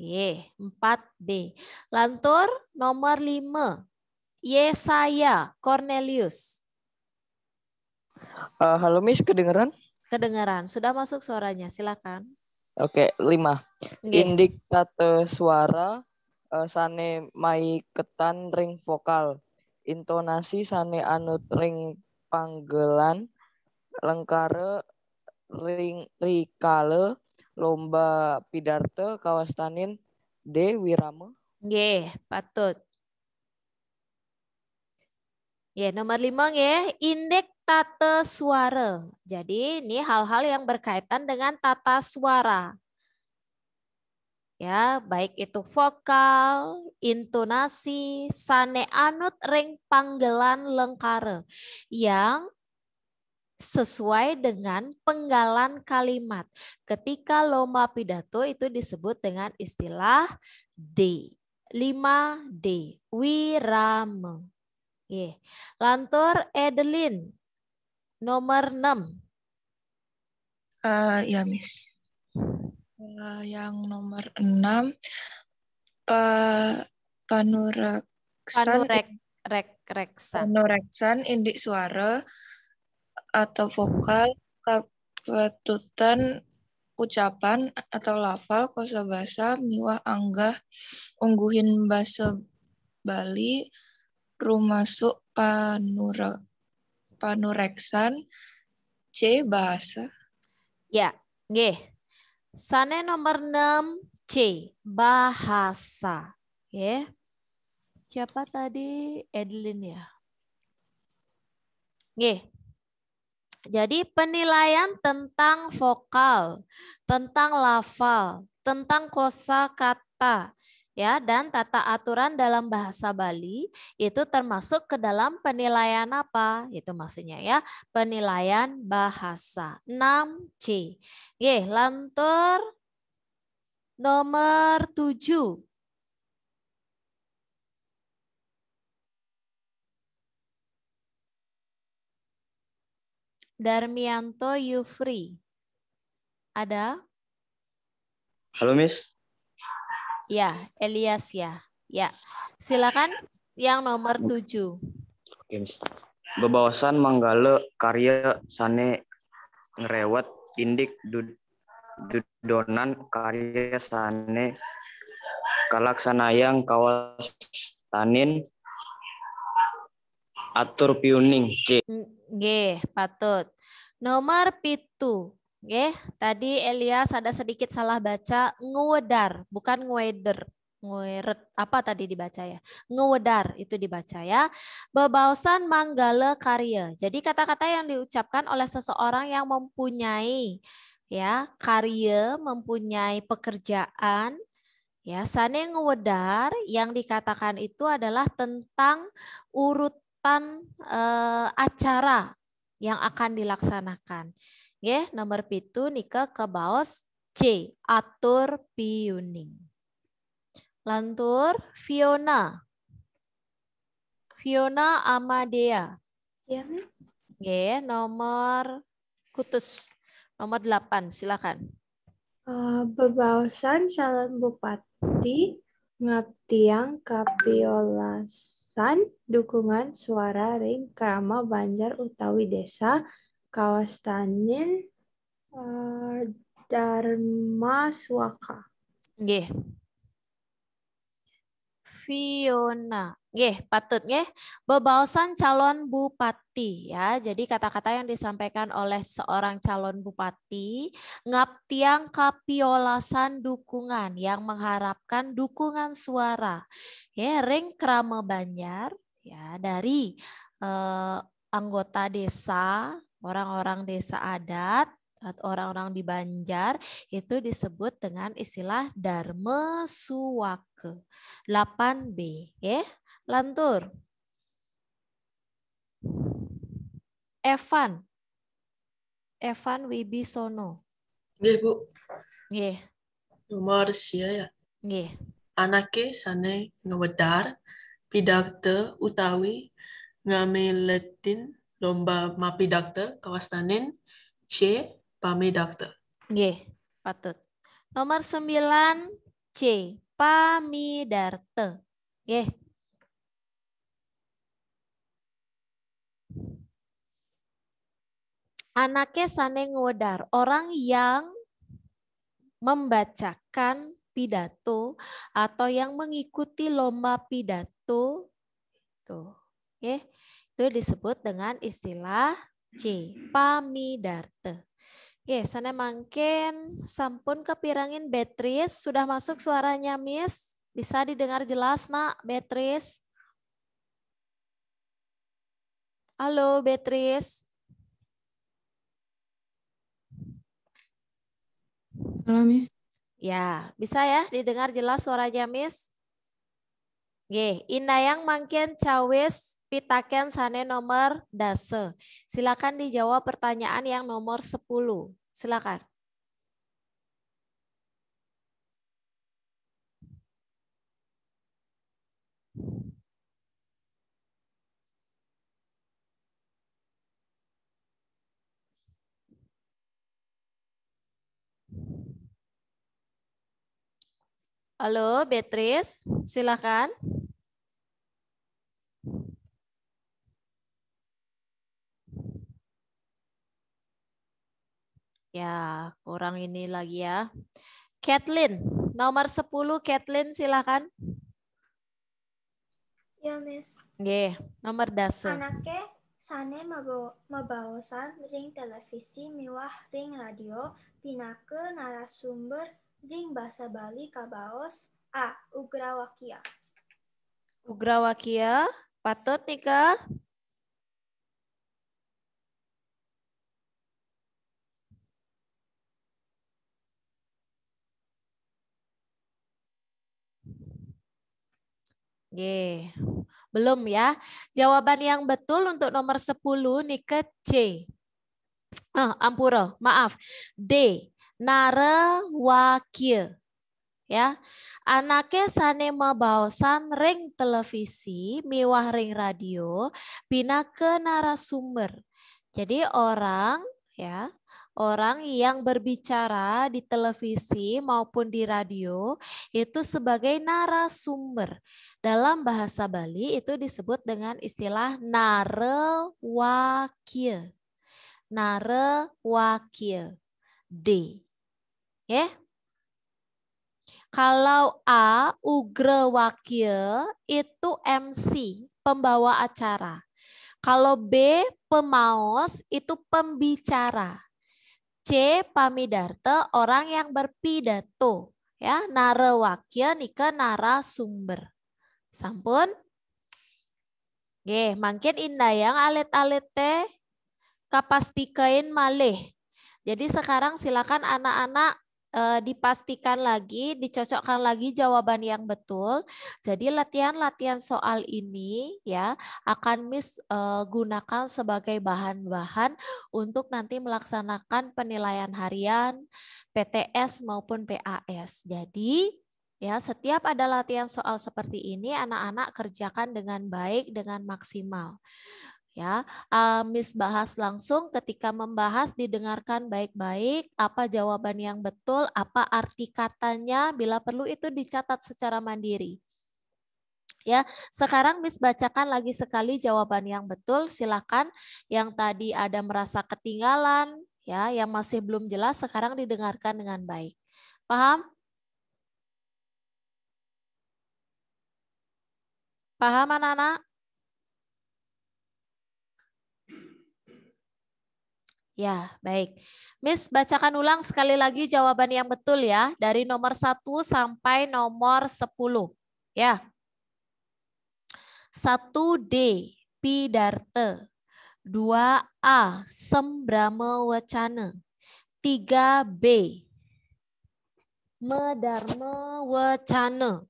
Speaker 5: Y, 4B. Lantur nomor 5, Yesaya Cornelius.
Speaker 2: Uh, halo Miss, kedengeran?
Speaker 5: Kedengeran, sudah masuk suaranya, silakan.
Speaker 2: Oke, lima. Okay. Indikator suara uh, sane ketan ring vokal. Intonasi sane anut ring panggelan. Lengkare ring rikale lomba pidarte kawastanin
Speaker 5: D wirama. Nggih, patut. Ya, nomor lima ya, indeks tata suara. Jadi ini hal-hal yang berkaitan dengan tata suara. Ya, baik itu vokal, intonasi, sane anut ring panggelan lengkare yang sesuai dengan penggalan kalimat. Ketika lomba pidato itu disebut dengan istilah D. 5D, wirame. Lantur Edelin, Nomor 6.
Speaker 3: Uh, eh, ya, Miss.
Speaker 2: Uh,
Speaker 5: yang nomor
Speaker 3: 6 pa, eh, panureksan Panurek,
Speaker 2: rek, reksan. panureksan indik suara atau vokal kepetutan ucapan atau lafal kosa bahasa, miwah anggah unguhin bahasa Bali rumasuk Panureksan panureksan, C bahasa.
Speaker 5: Ya, nggih. Sane nomor 6 C bahasa. Ya. Siapa tadi Edlin ya? Nggih. Jadi penilaian tentang vokal, tentang lafal, tentang kosa kata, ya dan tata aturan dalam bahasa Bali itu termasuk ke dalam penilaian apa? Itu maksudnya ya, penilaian bahasa 6C. Nggih, lantur nomor 7. Darmianto Yufri. Ada? Halo, Miss. Ya, Elias ya. Ya. Silakan yang nomor tujuh.
Speaker 2: Oke, Miss. Bebawasan manggale karya sane ngerewet indik dudonan karya sane yang kawas tanin atur piuning C.
Speaker 5: G, patut. Nomor pitu. Oke, tadi Elias ada sedikit salah baca ngewedar, bukan ngweder. Ngweret apa tadi dibaca ya? Ngewedar itu dibaca ya. Bebausan manggala karya. Jadi kata-kata yang diucapkan oleh seseorang yang mempunyai ya karya, mempunyai pekerjaan, Ya, sane ngewedar yang dikatakan itu adalah tentang urutan e, acara yang akan dilaksanakan. Nggih, nomor pitu nika baos C, atur piuning. Lantur Fiona. Fiona Amadea.
Speaker 3: ya Miss.
Speaker 5: Nggih, nomor kutus. Nomor delapan, silakan. Uh, bebaosan calon
Speaker 2: bupati ngabtiang kapiolasan dukungan suara ring krama banjar utawi desa Kawastanin
Speaker 5: uh, eh, Dharma Swaka. Nggih. Fiona. Nggih, patut nggih. Bebausan calon bupati ya. Jadi kata-kata yang disampaikan oleh seorang calon bupati ngap ngaptiang kapiolasan dukungan yang mengharapkan dukungan suara. Ya, ring krama Banjar ya dari uh, anggota desa orang-orang desa adat atau orang-orang di Banjar itu disebut dengan istilah Dharma Suwake 8B ya lantur Evan Evan Wibisono Nggih Bu Nggih nomor sia ya
Speaker 2: Nggih anake sane ngewedar pidakte utawi ngameletin lomba mapi dakte kawastanin C
Speaker 5: pame dakte. Oke, patut. Nomor 9 C pami darte. Oke. Anaknya saneng ngodar, orang yang membacakan pidato atau yang mengikuti lomba pidato. Tuh, ya. Itu disebut dengan istilah C, pamidarte. Oke, sana makin. sampun kepirangin Beatrice, sudah masuk suaranya Miss. Bisa didengar jelas, Nak, Beatrice? Halo, Beatrice. Halo, Miss. Ya, bisa ya didengar jelas suaranya, Miss? G. yang mangken cawis pitaken sane nomor dase. Silakan dijawab pertanyaan yang nomor 10. Silakan. Halo, Beatrice, silakan. Ya, kurang ini lagi ya. Kathleen, nomor 10 Kathleen silakan. Ya, Miss. Yeah, nomor dasar.
Speaker 3: Anaknya sana mabawasan ring televisi mewah, ring radio pinake narasumber Ring bahasa Bali kabaos A. Ugrawakia.
Speaker 5: Ugrawakia patut nika G. Belum ya. Jawaban yang betul untuk nomor 10 ke C. Ah, Ampuro, maaf. D wakil, Ya, anake sane mabawasan ring televisi, mewah ring radio, bina ke narasumber. Jadi orang ya, orang yang berbicara di televisi maupun di radio itu sebagai narasumber. Dalam bahasa Bali itu disebut dengan istilah nare wakil. Nare wakil, D. Ya. Kalau A ugre wakil itu MC, pembawa acara. Kalau B pemaos itu pembicara. C pamidarte orang yang berpidato, ya, nara wakil nika narasumber. Sampun? Nggih, indah yang alit-alit teh kapastikain malih. Jadi sekarang silakan anak-anak Eh, dipastikan lagi, dicocokkan lagi jawaban yang betul. Jadi latihan-latihan soal ini ya akan Miss eh, gunakan sebagai bahan-bahan untuk nanti melaksanakan penilaian harian, PTS maupun PAS. Jadi Ya, setiap ada latihan soal seperti ini anak-anak kerjakan dengan baik dengan maksimal ya eh, Miss bahas langsung ketika membahas didengarkan baik-baik apa jawaban yang betul apa arti katanya bila perlu itu dicatat secara mandiri ya sekarang Miss bacakan lagi sekali jawaban yang betul silakan yang tadi ada merasa ketinggalan ya yang masih belum jelas sekarang didengarkan dengan baik paham paham anak-anak Ya, baik. Miss, bacakan ulang sekali lagi jawaban yang betul ya. Dari nomor 1 sampai nomor 10. Ya. 1D, Pidarte. 2A, Sembrame Wacana. 3B, Medarme Wacana.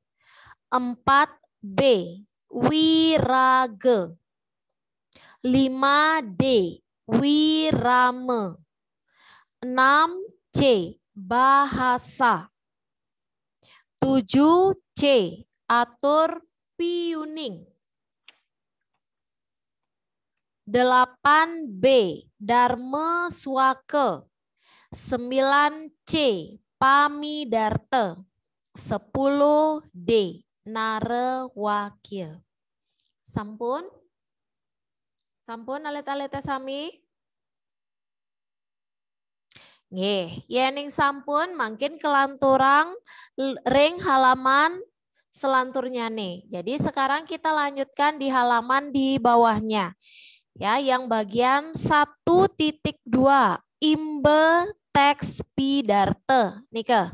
Speaker 5: 4B, Wirage. 5D, wirama. 6C bahasa. 7C atur piuning. 8B dharma swake. 9C pamidarte. 10D narewakil. Sampun. Sampun alit-alit sami? Nggih, yening sampun makin kelanturang ring halaman selanturnya nih. Jadi sekarang kita lanjutkan di halaman di bawahnya. Ya, yang bagian 1.2 imbe teks pidarte. Nike.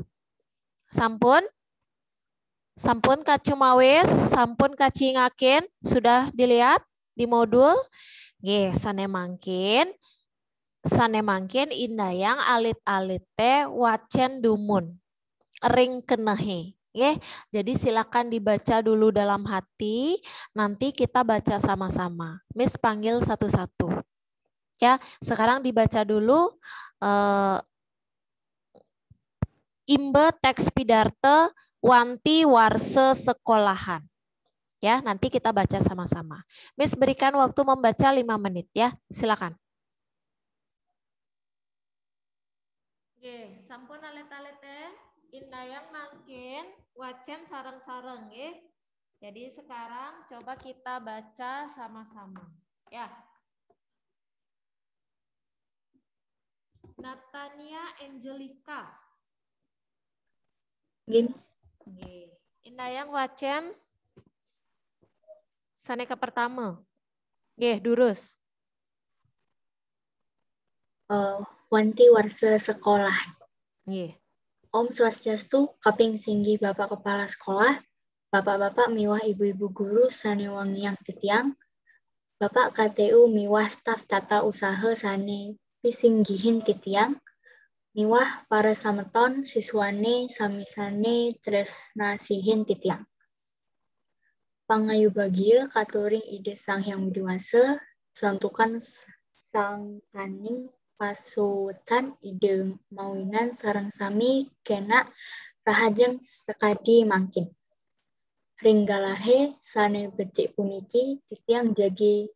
Speaker 5: Sampun? Sampun kacumawis, sampun kacingakin, sudah dilihat di modul sana sana makin indah indayang alit-alit teh wacen dumun ring kenehe. Oke, jadi silakan dibaca dulu dalam hati, nanti kita baca sama-sama. Miss panggil satu-satu. Ya, sekarang dibaca dulu uh, imbe teks pidarte wanti warse sekolahan. Ya, nanti kita baca sama-sama. Miss berikan waktu membaca lima menit ya. Silakan. Oke, sampun alet-alete indayang makin wacen sarang-sarang ya. Jadi sekarang coba kita baca sama-sama. Ya. Natania Angelica. Games. Indah yang wacem. Saneka pertama. Nggih, durus. Uh, wanti warsa sekolah. Yeah. Om Swastiastu, Kaping Singgi Bapak Kepala Sekolah, Bapak-bapak miwah ibu-ibu guru yang titiang,
Speaker 6: Bapak KTU miwah staf tata usaha sane pisinggihin titiang, miwah para sameton siswane samisane tresnasihin titiang. Pangayu bagia katuring ide sang yang dewasa santukan sang kaning pasutan ide mawinan sarang sami kena rahajeng sekadi mangkin. Ringgalahe sane becik puniki titiang jagi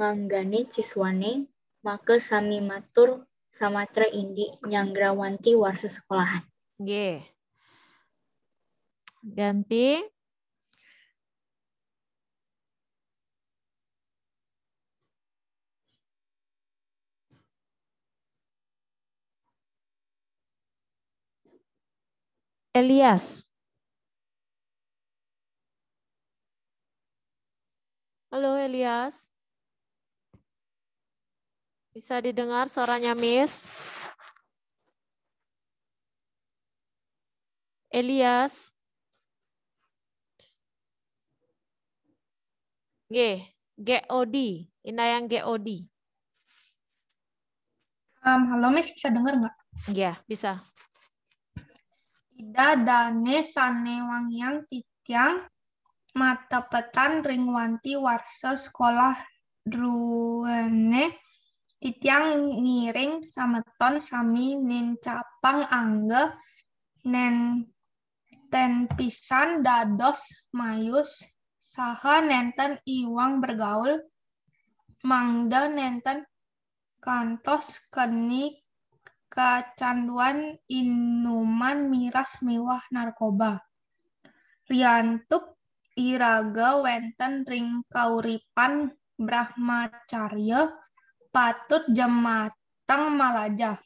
Speaker 6: manggane siswane maka sami matur samatra indi
Speaker 5: nyanggrawanti warsa sekolahan. Nggih. Ganti Elias. Halo Elias. Bisa didengar suaranya Miss? Elias. G, GOD, yang GOD.
Speaker 3: Um, halo Miss, bisa dengar nggak? Iya, bisa. Ida dane sane yang titiang mata petan ringwanti warsa sekolah druene titiang ngiring sameton sami nin capang angge nen ten pisan dados mayus saha nenten iwang bergaul mangda nenten kantos keni kecanduan inuman miras mewah narkoba. Riantuk iraga wenten ring kauripan brahmacarya patut jematang malaja.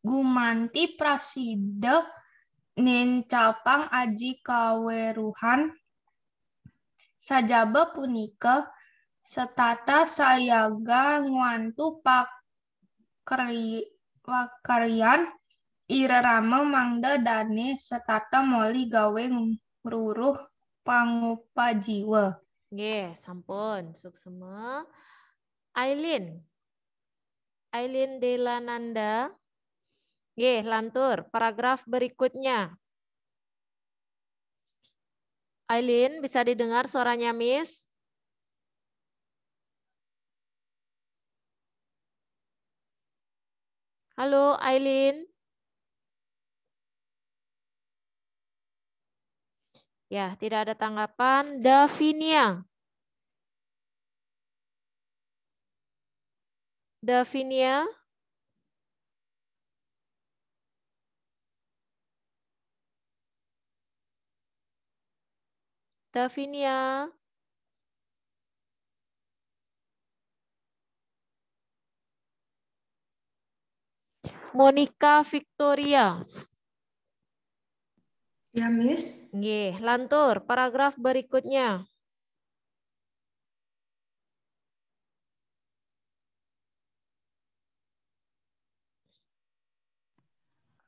Speaker 3: Gumanti prasida nincapang aji kaweruhan sajaba punika setata sayaga nguantu pak Wakarian irama mangda dani setata moli gawe ruruh pangupa jiwa.
Speaker 5: Nggih, sampun semua.
Speaker 3: Aileen.
Speaker 5: Aileen Delananda. Nggih, lantur. Paragraf berikutnya. Aileen, bisa didengar suaranya Miss? Halo, Aileen. Ya, tidak ada tanggapan. Davinia. Davinia. Davinia. Monica Victoria. Ya, Miss. Nggih, lantur paragraf berikutnya.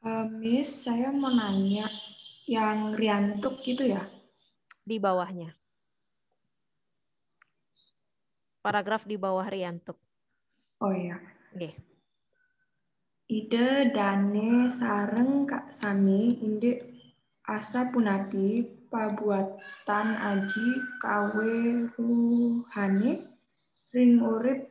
Speaker 2: Uh, miss, saya mau nanya yang riantuk gitu
Speaker 5: ya? Di bawahnya. Paragraf di bawah riantuk. Oh iya. Oke.
Speaker 2: Ide dane sareng kak sami inde asa punapi pabuatan aji kawe ruhani ring urip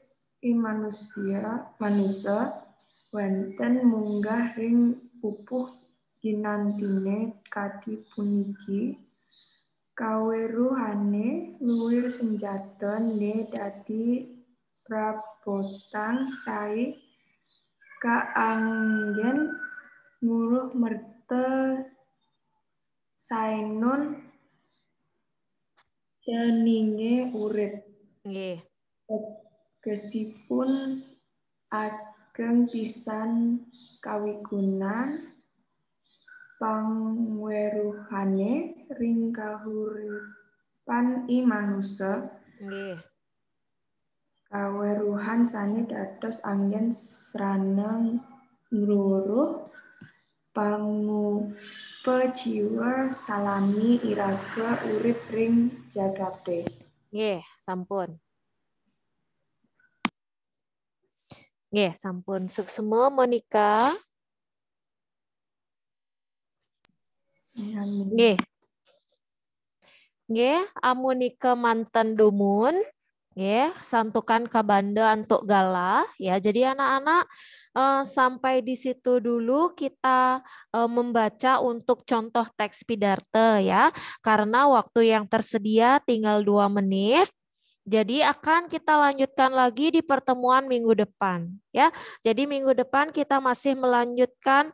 Speaker 2: manusia manusia wonten munggah ring pupuh ginantine kadi puniki kaweruhane luwir senjata ne dadi prabotang sae keanggen nguruh merte sainun jeninge urip. Nggih. Tegesipun ageng pisan kawigunan pangweruhane ring kahuripan i manusa. Nggih weruhan sani dados angin sraneng ngluruh pangu pejiwa salami
Speaker 5: iraga urip ring jagate. Nggih, sampun. Nggih, sampun suksema Monika. Iya, Nggih. Nggih, amunika manten dumun ya santukan ke bande untuk gala ya jadi anak-anak uh, sampai di situ dulu kita uh, membaca untuk contoh teks pidarte ya karena waktu yang tersedia tinggal dua menit jadi akan kita lanjutkan lagi di pertemuan minggu depan ya jadi minggu depan kita masih melanjutkan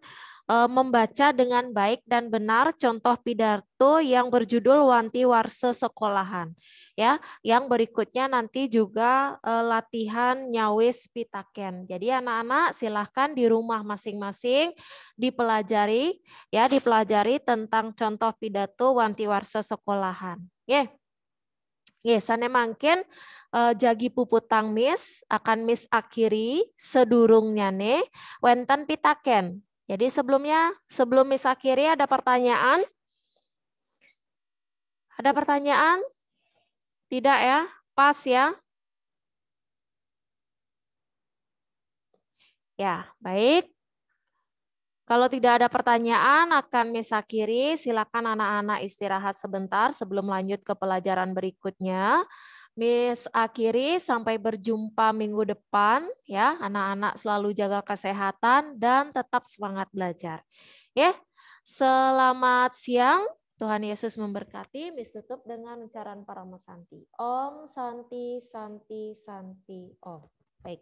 Speaker 5: E, membaca dengan baik dan benar contoh pidato yang berjudul Wanti-warsa sekolahan ya yang berikutnya nanti juga eh, latihan nyawis pitaken jadi anak-anak silahkan di rumah masing-masing dipelajari ya dipelajari tentang contoh pidato Wanti-warsa sekolahan ya yeah. Ye, sane uh, jagi puputang mis akan mis akhiri sedurungnya ne wenten pitaken jadi sebelumnya, sebelum Misa Kiri ada pertanyaan? Ada pertanyaan? Tidak ya? Pas ya? Ya, baik. Kalau tidak ada pertanyaan akan Misa Kiri, silakan anak-anak istirahat sebentar sebelum lanjut ke pelajaran berikutnya. Miss akhiri sampai berjumpa minggu depan ya. Anak-anak selalu jaga kesehatan dan tetap semangat belajar. Ya. Selamat siang. Tuhan Yesus memberkati. Miss tutup dengan ucapan para Santi. Om Santi Santi Santi Om. Baik.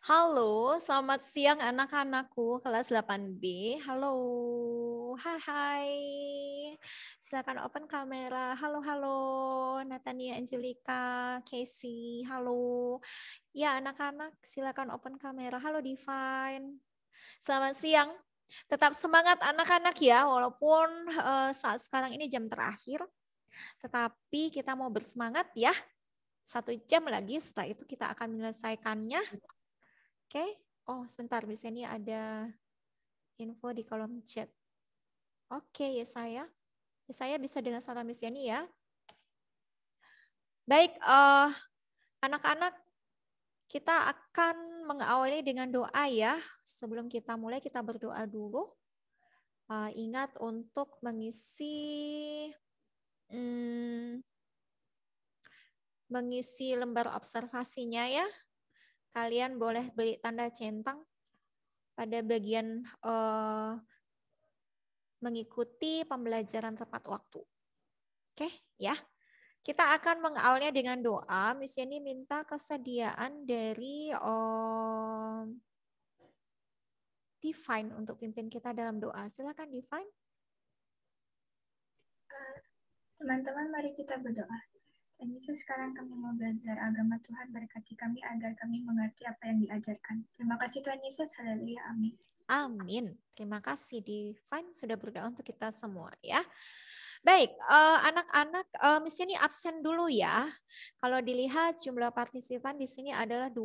Speaker 6: Halo, selamat siang anak-anakku kelas 8B. Halo, hai, hai. Silakan open kamera. Halo, halo. Natania, Angelika, Casey. Halo. Ya, anak-anak, silakan open kamera. Halo, Divine. Selamat siang. Tetap semangat anak-anak ya, walaupun uh, saat sekarang ini jam terakhir. Tetapi kita mau bersemangat ya. Satu jam lagi setelah itu kita akan menyelesaikannya Oke, okay. oh sebentar, ini ada info di kolom chat. Oke, okay, ya, saya, ya, saya bisa dengan Santa ini ya. Baik, eh, anak-anak uh, kita akan mengawali dengan doa ya. Sebelum kita mulai, kita berdoa dulu. Uh, ingat untuk mengisi hmm, mengisi lembar observasinya ya kalian boleh beli tanda centang pada bagian uh, mengikuti pembelajaran tepat waktu. Oke, okay, ya. Kita akan mengawalnya dengan doa. Miss ini minta kesediaan dari eh, Divine untuk pimpin kita dalam doa. Silakan Divine. Eh, teman-teman,
Speaker 3: mari kita berdoa. Dan Yesus sekarang kami mau belajar agama Tuhan berkati kami agar kami mengerti apa yang diajarkan. Terima kasih Tuhan Yesus. Haleluya. Amin. Amin. Terima
Speaker 6: kasih Divine sudah berdoa untuk kita semua ya. Baik, eh, anak-anak uh, uh, eh, misalnya ini absen dulu ya. Kalau dilihat jumlah partisipan di sini adalah 20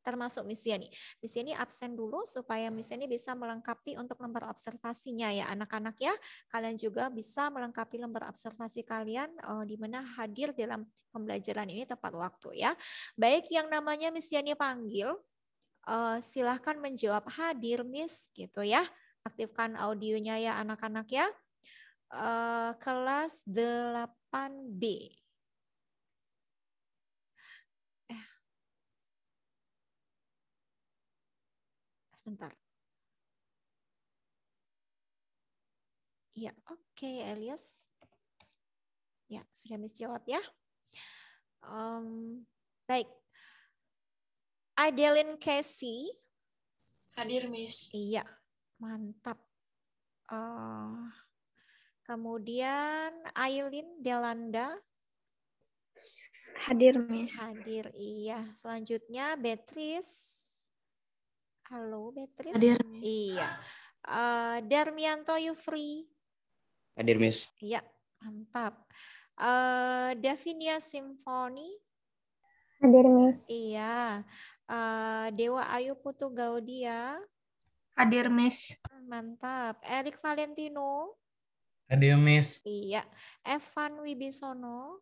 Speaker 6: termasuk Miss Yeni. Miss Yeni absen dulu supaya Miss Yeni bisa melengkapi untuk lembar observasinya ya anak-anak ya. Kalian juga bisa melengkapi lembar observasi kalian uh, di mana hadir dalam pembelajaran ini tepat waktu ya. Baik yang namanya Miss Yeni panggil, uh, silahkan menjawab hadir Miss gitu ya. Aktifkan audionya ya anak-anak ya. Uh, kelas 8B. Sebentar. Ya, oke okay, Elias. Ya, sudah Miss jawab ya. Um, baik. Adeline Casey.
Speaker 3: Hadir, Miss.
Speaker 6: Iya, mantap. Uh, kemudian Aileen Delanda. Hadir, Miss. Hadir, iya. Selanjutnya Beatrice. Halo Beatrice. Hadir. Iya. Uh, Darmianto you free? Hadir Miss. Iya, mantap. Uh, Davinia Simfoni.
Speaker 3: Hadir Miss.
Speaker 6: Iya. Uh, Dewa Ayu Putu Gaudia.
Speaker 3: Hadir Miss.
Speaker 6: Mantap. Erik Valentino.
Speaker 1: Hadir Miss.
Speaker 6: Iya. Evan Wibisono.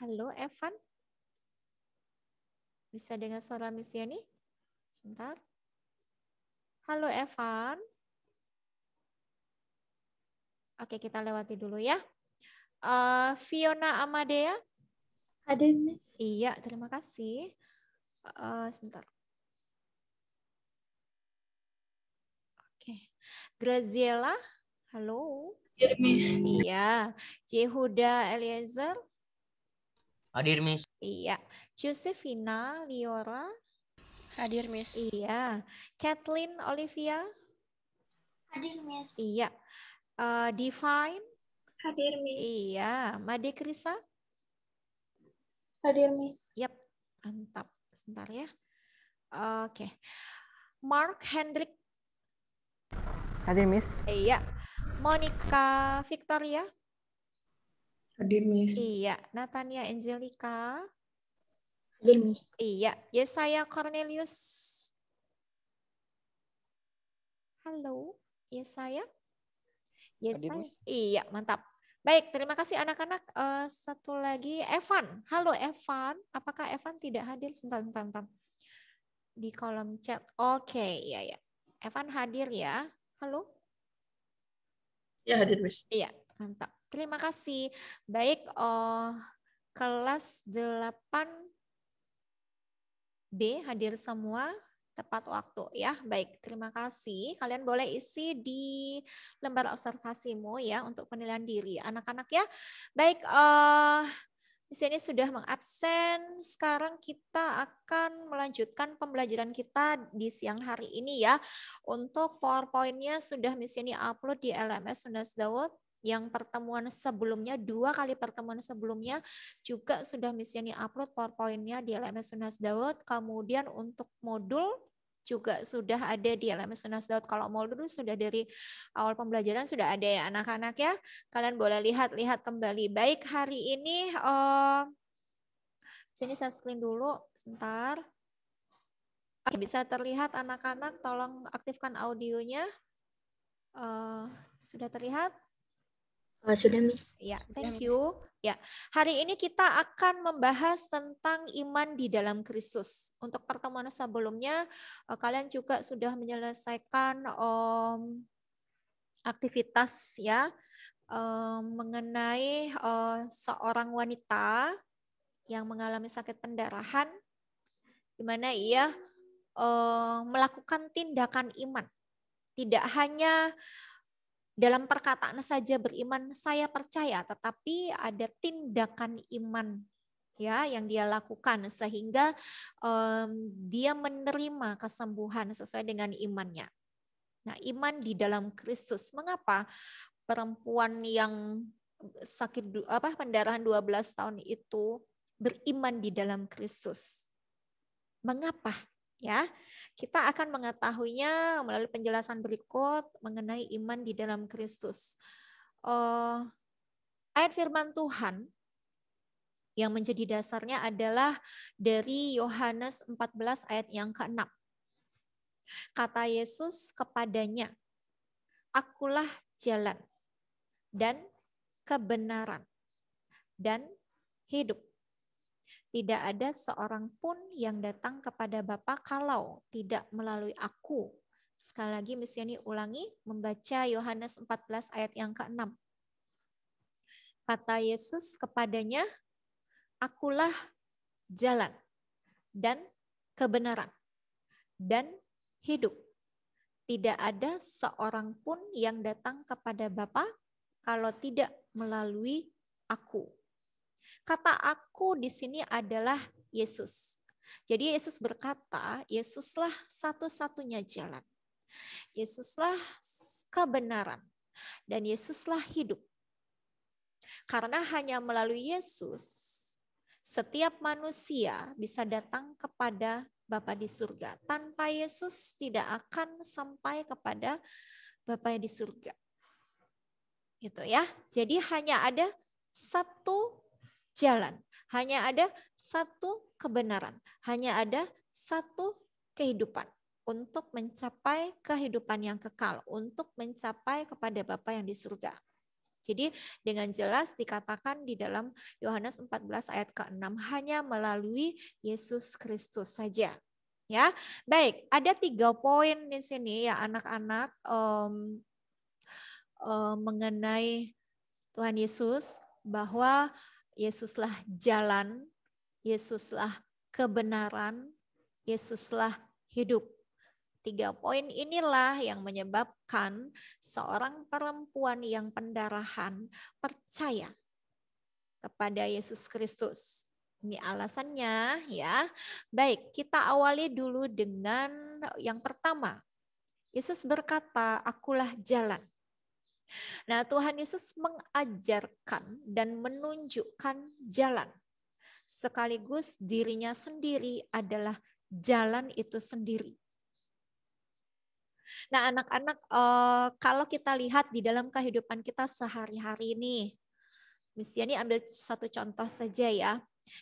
Speaker 6: Halo Evan. Bisa dengan suara Miss Yani? Sebentar. Halo Evan. Oke, kita lewati dulu ya. Uh, Fiona Amadea. Ada, Miss. Iya, terima kasih. Uh, sebentar. Oke. Graziella. halo. Iya, Miss. Iya. Jehuda Eliezer. Hadir, Miss. Iya. Josefina, Liora. Hadir, Miss. Iya. Kathleen, Olivia. Hadir, Miss. Iya. Uh, Divine. Hadir, Miss. Iya. Made Krisa. Hadir, Miss. Yap. Mantap. Sebentar ya. Oke. Okay. Mark Hendrik. Hadir, Miss. Iya. Monica Victoria.
Speaker 2: Hadir, Miss. Iya,
Speaker 6: Natania Angelica. Hadir, Miss. Iya, Yesaya Cornelius. Halo, Yesaya. Yesaya. Hadir, iya, mantap. Baik, terima kasih anak-anak. Uh, satu lagi, Evan. Halo Evan, apakah Evan tidak hadir? Sebentar, sebentar, sebentar. Di kolom chat. Oke, okay, iya ya. Evan hadir ya. Halo?
Speaker 3: Ya, hadir, Miss. Iya,
Speaker 6: mantap. Terima kasih. Baik, oh, kelas 8B hadir semua tepat waktu ya. Baik, terima kasih. Kalian boleh isi di lembar observasimu ya untuk penilaian diri anak-anak ya. Baik, eh uh, di sudah mengabsen. Sekarang kita akan melanjutkan pembelajaran kita di siang hari ini ya. Untuk PowerPoint-nya sudah misi ini upload di LMS Sundas Daud yang pertemuan sebelumnya dua kali pertemuan sebelumnya juga sudah misalnya upload powerpointnya di LMS sunas Daud kemudian untuk modul juga sudah ada di LMS Unas Daud kalau modul sudah dari awal pembelajaran sudah ada ya anak-anak ya kalian boleh lihat-lihat kembali baik hari ini oh, sini saya screen dulu sebentar Oke, bisa terlihat anak-anak tolong aktifkan audionya uh, sudah terlihat Oh, sudah, Miss. Ya, thank you. Ya, hari ini kita akan membahas tentang iman di dalam Kristus. Untuk pertemuan sebelumnya, eh, kalian juga sudah menyelesaikan um, aktivitas ya um, mengenai uh, seorang wanita yang mengalami sakit pendarahan, di mana ia uh, melakukan tindakan iman, tidak hanya dalam perkataan saja beriman saya percaya tetapi ada tindakan iman ya yang dia lakukan sehingga um, dia menerima kesembuhan sesuai dengan imannya. Nah, iman di dalam Kristus. Mengapa perempuan yang sakit apa pendarahan 12 tahun itu beriman di dalam Kristus? Mengapa? ya. Kita akan mengetahuinya melalui penjelasan berikut mengenai iman di dalam Kristus. Uh, ayat firman Tuhan yang menjadi dasarnya adalah dari Yohanes 14 ayat yang ke-6. Kata Yesus kepadanya, "Akulah jalan dan kebenaran dan hidup. Tidak ada seorang pun yang datang kepada Bapa kalau tidak melalui aku. Sekali lagi misalnya ulangi membaca Yohanes 14 ayat yang ke-6. Kata Yesus kepadanya, "Akulah jalan dan kebenaran dan hidup. Tidak ada seorang pun yang datang kepada Bapa kalau tidak melalui aku." Kata aku di sini adalah Yesus. Jadi Yesus berkata, Yesuslah satu-satunya jalan. Yesuslah kebenaran dan Yesuslah hidup. Karena hanya melalui Yesus setiap manusia bisa datang kepada Bapa di surga. Tanpa Yesus tidak akan sampai kepada Bapa di surga. Gitu ya. Jadi hanya ada satu jalan. Hanya ada satu kebenaran, hanya ada satu kehidupan untuk mencapai kehidupan yang kekal, untuk mencapai kepada Bapa yang di surga. Jadi dengan jelas dikatakan di dalam Yohanes 14 ayat ke-6 hanya melalui Yesus Kristus saja. Ya, baik. Ada tiga poin di sini ya anak-anak um, um, mengenai Tuhan Yesus bahwa Yesuslah jalan, Yesuslah kebenaran, Yesuslah hidup. Tiga poin inilah yang menyebabkan seorang perempuan yang pendarahan percaya kepada Yesus Kristus. Ini alasannya ya. Baik, kita awali dulu dengan yang pertama. Yesus berkata, "Akulah jalan." Nah, Tuhan Yesus mengajarkan dan menunjukkan jalan. Sekaligus dirinya sendiri adalah jalan itu sendiri. Nah, anak-anak, eh, kalau kita lihat di dalam kehidupan kita sehari-hari ini, Misalnya ambil satu contoh saja ya.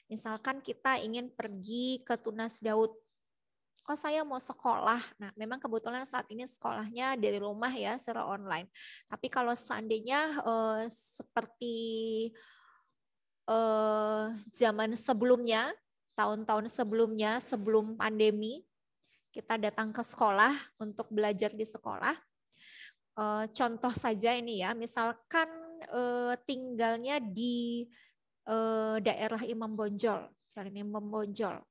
Speaker 6: Misalkan kita ingin pergi ke Tunas Daud kok oh, saya mau sekolah. Nah, memang kebetulan saat ini sekolahnya dari rumah ya secara online. Tapi kalau seandainya eh, seperti eh, zaman sebelumnya, tahun-tahun sebelumnya, sebelum pandemi, kita datang ke sekolah untuk belajar di sekolah. Eh, contoh saja ini ya, misalkan eh, tinggalnya di eh, daerah Imam Bonjol, Jalan Imam Bonjol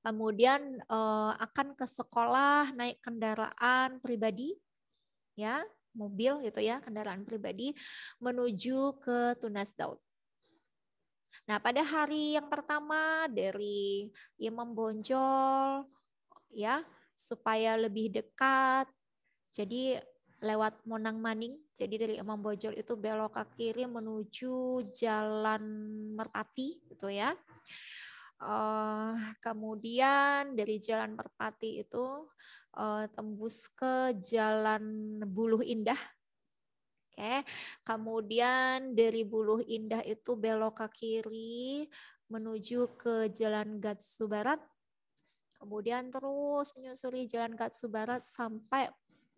Speaker 6: kemudian eh, akan ke sekolah naik kendaraan pribadi, ya mobil gitu ya kendaraan pribadi menuju ke Tunas Daud. Nah pada hari yang pertama dari Imam Bonjol ya supaya lebih dekat, jadi lewat Monang Maning. Jadi dari Imam Bonjol itu belok ke kiri menuju Jalan Merpati gitu ya. Uh, kemudian dari Jalan Merpati itu uh, tembus ke Jalan Buluh Indah. Oke. Kemudian dari Buluh Indah itu belok ke kiri menuju ke Jalan Gatsu Barat. Kemudian terus menyusuri Jalan Gatsu Barat sampai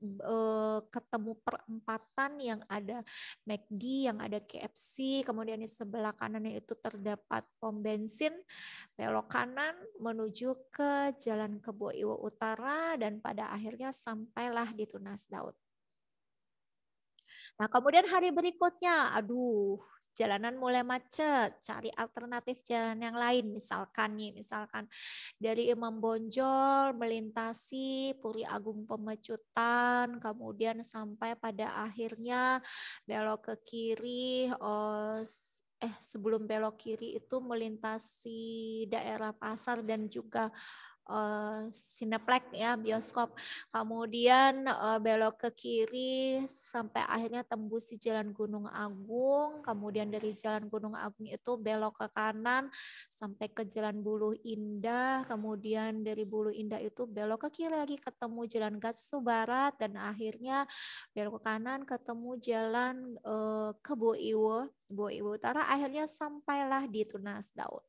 Speaker 6: Eh, ketemu perempatan yang ada McD, yang ada KFC, kemudian di sebelah kanannya itu terdapat pom bensin, belok kanan menuju ke Jalan Kebo Iwo Utara dan pada akhirnya sampailah di Tunas Daud. Nah, kemudian hari berikutnya, aduh, jalanan mulai macet, cari alternatif jalan yang lain, misalkan nih, misalkan dari Imam Bonjol melintasi Puri Agung Pemecutan, kemudian sampai pada akhirnya belok ke kiri, oh, eh sebelum belok kiri itu melintasi daerah pasar dan juga uh, ya bioskop. Kemudian uh, belok ke kiri sampai akhirnya tembus di Jalan Gunung Agung. Kemudian dari Jalan Gunung Agung itu belok ke kanan sampai ke Jalan Bulu Indah. Kemudian dari Bulu Indah itu belok ke kiri lagi ketemu Jalan Gatsu Barat dan akhirnya belok ke kanan ketemu Jalan uh, eh, Kebo Iwo, Iwo Utara. Akhirnya sampailah di Tunas Daud.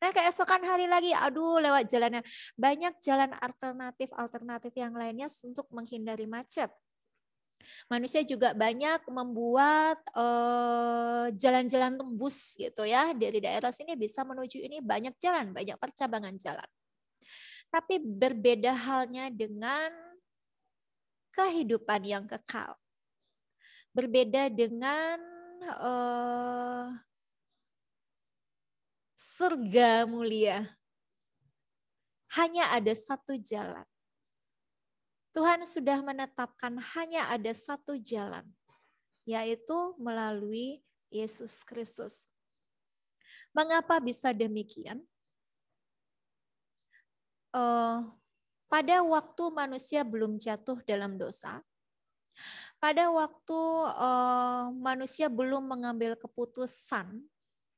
Speaker 6: Nah keesokan hari lagi, aduh lewat jalannya. Banyak jalan alternatif-alternatif yang lainnya untuk menghindari macet. Manusia juga banyak membuat eh, jalan-jalan uh, tembus gitu ya dari daerah sini bisa menuju ini banyak jalan, banyak percabangan jalan. Tapi berbeda halnya dengan kehidupan yang kekal. Berbeda dengan uh, surga mulia. Hanya ada satu jalan. Tuhan sudah menetapkan hanya ada satu jalan, yaitu melalui Yesus Kristus. Mengapa bisa demikian? Uh, pada waktu manusia belum jatuh dalam dosa, pada waktu uh, manusia belum mengambil keputusan,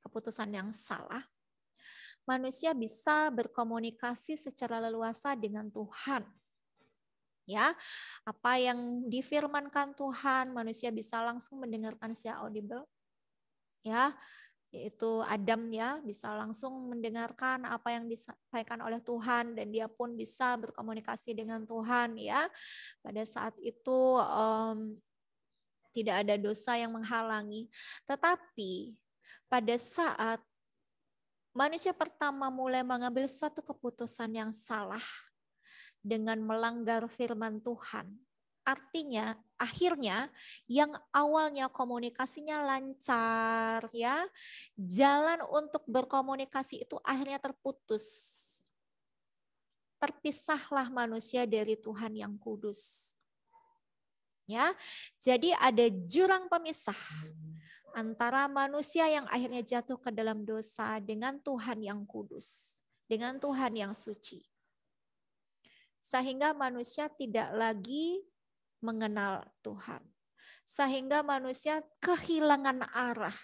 Speaker 6: keputusan yang salah, manusia bisa berkomunikasi secara leluasa dengan Tuhan. Ya, apa yang difirmankan Tuhan, manusia bisa langsung mendengarkan secara audible. Ya, yaitu Adam ya bisa langsung mendengarkan apa yang disampaikan oleh Tuhan dan dia pun bisa berkomunikasi dengan Tuhan ya pada saat itu um, tidak ada dosa yang menghalangi tetapi pada saat manusia pertama mulai mengambil suatu keputusan yang salah dengan melanggar firman Tuhan. Artinya, akhirnya yang awalnya komunikasinya lancar ya, jalan untuk berkomunikasi itu akhirnya terputus. Terpisahlah manusia dari Tuhan yang kudus. Ya. Jadi ada jurang pemisah antara manusia yang akhirnya jatuh ke dalam dosa dengan Tuhan yang kudus, dengan Tuhan yang suci. Sehingga manusia tidak lagi mengenal Tuhan. Sehingga manusia kehilangan arah,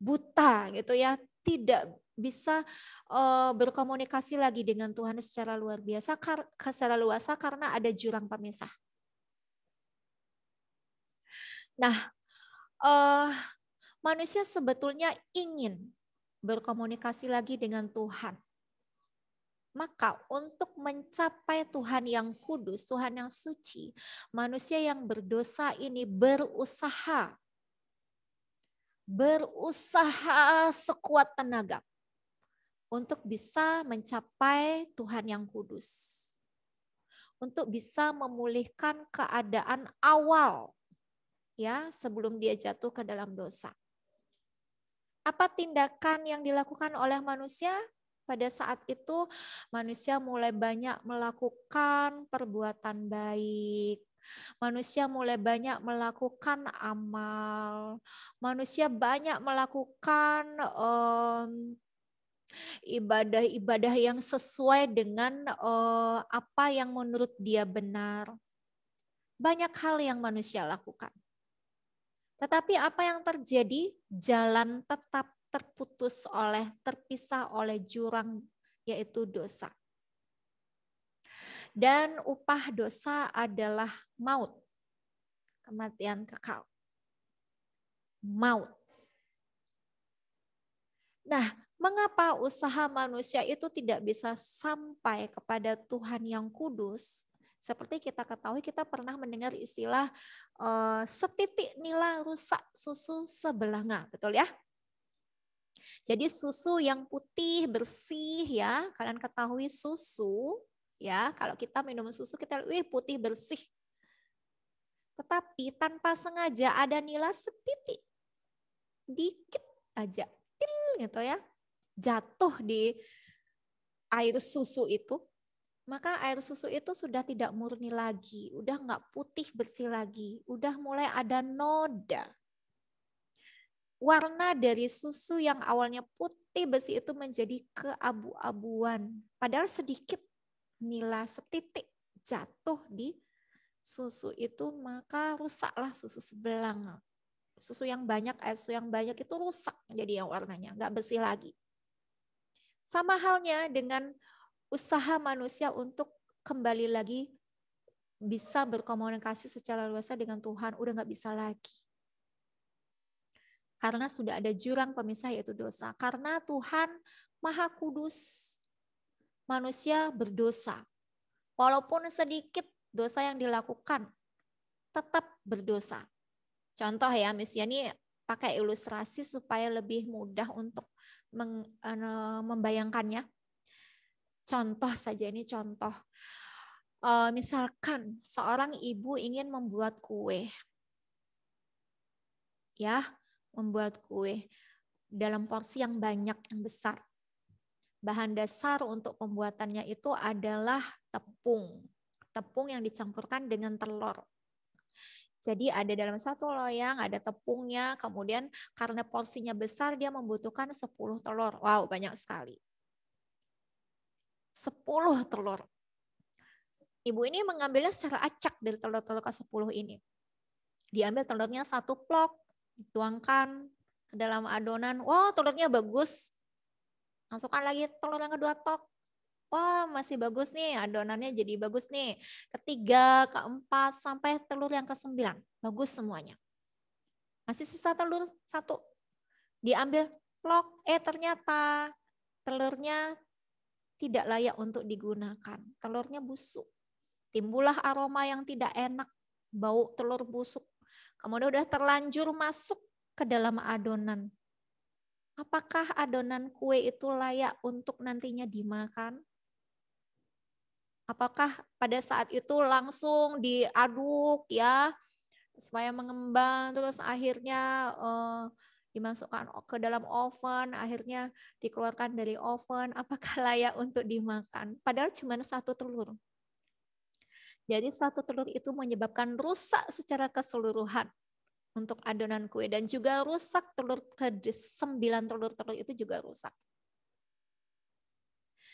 Speaker 6: buta gitu ya, tidak bisa uh, berkomunikasi lagi dengan Tuhan secara luar biasa kar secara luasa karena ada jurang pemisah. Nah, uh, manusia sebetulnya ingin berkomunikasi lagi dengan Tuhan. Maka untuk mencapai Tuhan yang kudus, Tuhan yang suci, manusia yang berdosa ini berusaha. Berusaha sekuat tenaga untuk bisa mencapai Tuhan yang kudus. Untuk bisa memulihkan keadaan awal ya sebelum dia jatuh ke dalam dosa apa tindakan yang dilakukan oleh manusia pada saat itu manusia mulai banyak melakukan perbuatan baik. Manusia mulai banyak melakukan amal. Manusia banyak melakukan um, ibadah-ibadah yang sesuai dengan uh, apa yang menurut dia benar. Banyak hal yang manusia lakukan. Tetapi apa yang terjadi? Jalan tetap terputus oleh, terpisah oleh jurang yaitu dosa. Dan upah dosa adalah maut, kematian kekal. Maut. Nah, mengapa usaha manusia itu tidak bisa sampai kepada Tuhan yang kudus? Seperti kita ketahui kita pernah mendengar istilah eh, setitik nila rusak susu sebelanga, betul ya? Jadi susu yang putih bersih ya, kalian ketahui susu ya, kalau kita minum susu kita wih putih bersih. Tetapi tanpa sengaja ada nila setitik dikit aja, til gitu ya, jatuh di air susu itu maka air susu itu sudah tidak murni lagi, udah nggak putih bersih lagi, udah mulai ada noda. Warna dari susu yang awalnya putih bersih itu menjadi keabu-abuan. Padahal sedikit nila setitik jatuh di susu itu maka rusaklah susu sebelang. Susu yang banyak, air susu yang banyak itu rusak jadi yang warnanya, nggak bersih lagi. Sama halnya dengan usaha manusia untuk kembali lagi bisa berkomunikasi secara luas dengan Tuhan udah nggak bisa lagi karena sudah ada jurang pemisah yaitu dosa karena Tuhan maha kudus manusia berdosa walaupun sedikit dosa yang dilakukan tetap berdosa contoh ya misalnya ini pakai ilustrasi supaya lebih mudah untuk eh, membayangkannya Contoh saja ini contoh. Uh, misalkan seorang ibu ingin membuat kue. Ya, membuat kue dalam porsi yang banyak, yang besar. Bahan dasar untuk pembuatannya itu adalah tepung. Tepung yang dicampurkan dengan telur. Jadi ada dalam satu loyang, ada tepungnya, kemudian karena porsinya besar dia membutuhkan 10 telur. Wow, banyak sekali. 10 telur. Ibu ini mengambilnya secara acak dari telur-telur ke sepuluh ini. Diambil telurnya satu plok, dituangkan ke dalam adonan. Wow, telurnya bagus. Masukkan lagi telur yang kedua tok. Wah, masih bagus nih adonannya jadi bagus nih. Ketiga, keempat, sampai telur yang ke kesembilan. Bagus semuanya. Masih sisa telur satu. Diambil plok, eh ternyata telurnya tidak layak untuk digunakan. Telurnya busuk. Timbullah aroma yang tidak enak, bau telur busuk. Kemudian udah terlanjur masuk ke dalam adonan. Apakah adonan kue itu layak untuk nantinya dimakan? Apakah pada saat itu langsung diaduk ya supaya mengembang terus akhirnya eh, dimasukkan ke dalam oven, akhirnya dikeluarkan dari oven, apakah layak untuk dimakan? Padahal cuma satu telur. Jadi satu telur itu menyebabkan rusak secara keseluruhan untuk adonan kue dan juga rusak telur ke sembilan telur-telur itu juga rusak.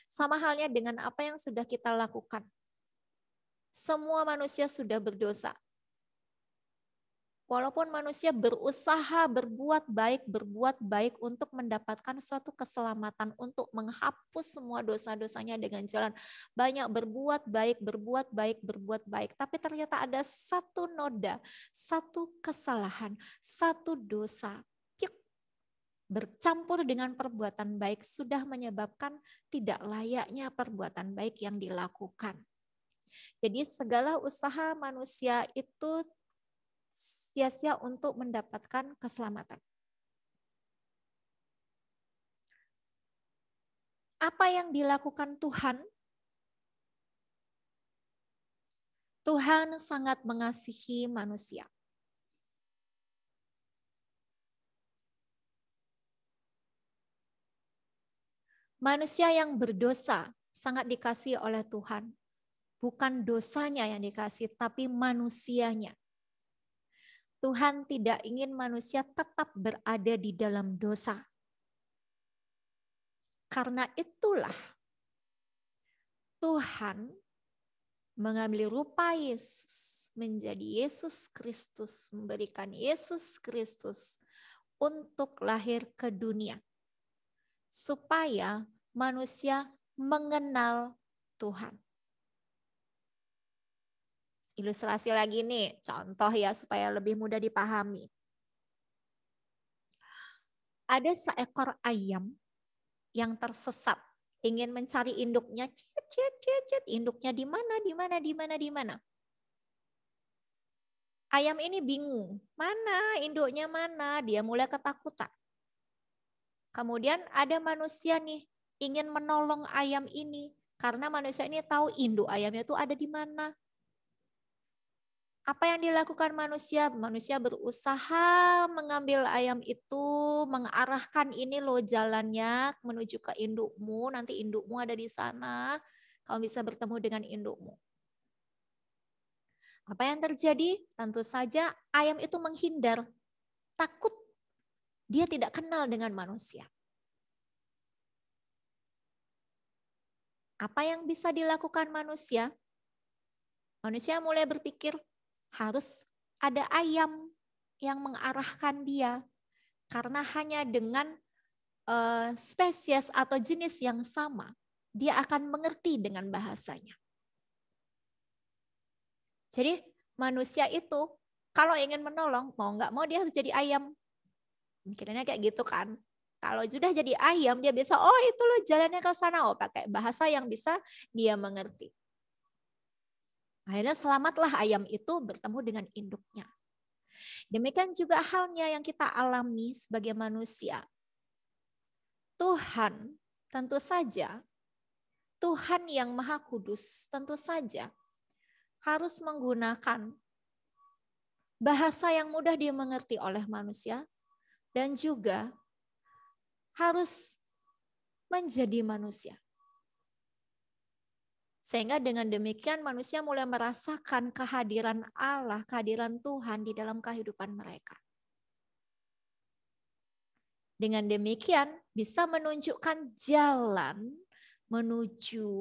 Speaker 6: Sama halnya dengan apa yang sudah kita lakukan. Semua manusia sudah berdosa. Walaupun manusia berusaha berbuat baik, berbuat baik untuk mendapatkan suatu keselamatan, untuk menghapus semua dosa-dosanya dengan jalan banyak berbuat baik, berbuat baik, berbuat baik. Tapi ternyata ada satu noda, satu kesalahan, satu dosa bercampur dengan perbuatan baik sudah menyebabkan tidak layaknya perbuatan baik yang dilakukan. Jadi segala usaha manusia itu sia-sia untuk mendapatkan keselamatan. Apa yang dilakukan Tuhan? Tuhan sangat mengasihi manusia. Manusia yang berdosa sangat dikasih oleh Tuhan. Bukan dosanya yang dikasih, tapi manusianya. Tuhan tidak ingin manusia tetap berada di dalam dosa. Karena itulah Tuhan mengambil rupa Yesus, menjadi Yesus Kristus, memberikan Yesus Kristus untuk lahir ke dunia. Supaya manusia mengenal Tuhan. Ilustrasi lagi nih, contoh ya supaya lebih mudah dipahami. Ada seekor ayam yang tersesat, ingin mencari induknya, cet cet cet cet, induknya di mana, di mana, di mana, di mana. Ayam ini bingung, mana induknya mana, dia mulai ketakutan. Kemudian ada manusia nih ingin menolong ayam ini karena manusia ini tahu induk ayamnya itu ada di mana apa yang dilakukan manusia? Manusia berusaha mengambil ayam itu, mengarahkan ini loh jalannya menuju ke indukmu, nanti indukmu ada di sana, kamu bisa bertemu dengan indukmu. Apa yang terjadi? Tentu saja ayam itu menghindar, takut dia tidak kenal dengan manusia. Apa yang bisa dilakukan manusia? Manusia mulai berpikir, harus ada ayam yang mengarahkan dia karena hanya dengan uh, spesies atau jenis yang sama dia akan mengerti dengan bahasanya. Jadi manusia itu kalau ingin menolong mau nggak mau dia harus jadi ayam. Mungkinnya kayak gitu kan. Kalau sudah jadi ayam dia bisa oh itu loh jalannya ke sana oh pakai bahasa yang bisa dia mengerti. Akhirnya selamatlah ayam itu bertemu dengan induknya. Demikian juga halnya yang kita alami sebagai manusia. Tuhan tentu saja, Tuhan yang Maha Kudus tentu saja harus menggunakan bahasa yang mudah dimengerti oleh manusia dan juga harus menjadi manusia. Sehingga dengan demikian manusia mulai merasakan kehadiran Allah, kehadiran Tuhan di dalam kehidupan mereka. Dengan demikian bisa menunjukkan jalan menuju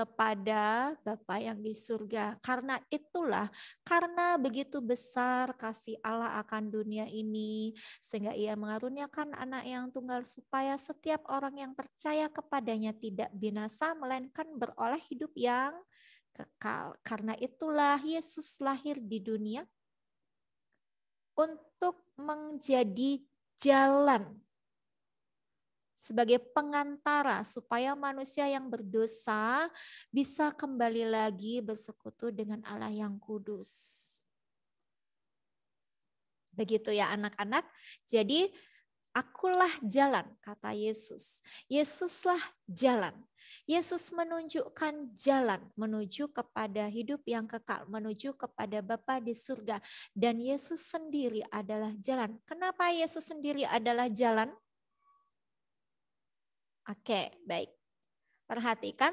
Speaker 6: kepada Bapa yang di surga. Karena itulah, karena begitu besar kasih Allah akan dunia ini, sehingga ia mengaruniakan anak yang tunggal supaya setiap orang yang percaya kepadanya tidak binasa, melainkan beroleh hidup yang kekal. Karena itulah Yesus lahir di dunia untuk menjadi jalan sebagai pengantara supaya manusia yang berdosa bisa kembali lagi bersekutu dengan Allah yang kudus. Begitu ya anak-anak. Jadi akulah jalan kata Yesus. Yesuslah jalan. Yesus menunjukkan jalan menuju kepada hidup yang kekal, menuju kepada Bapa di surga dan Yesus sendiri adalah jalan. Kenapa Yesus sendiri adalah jalan? Oke, baik. Perhatikan.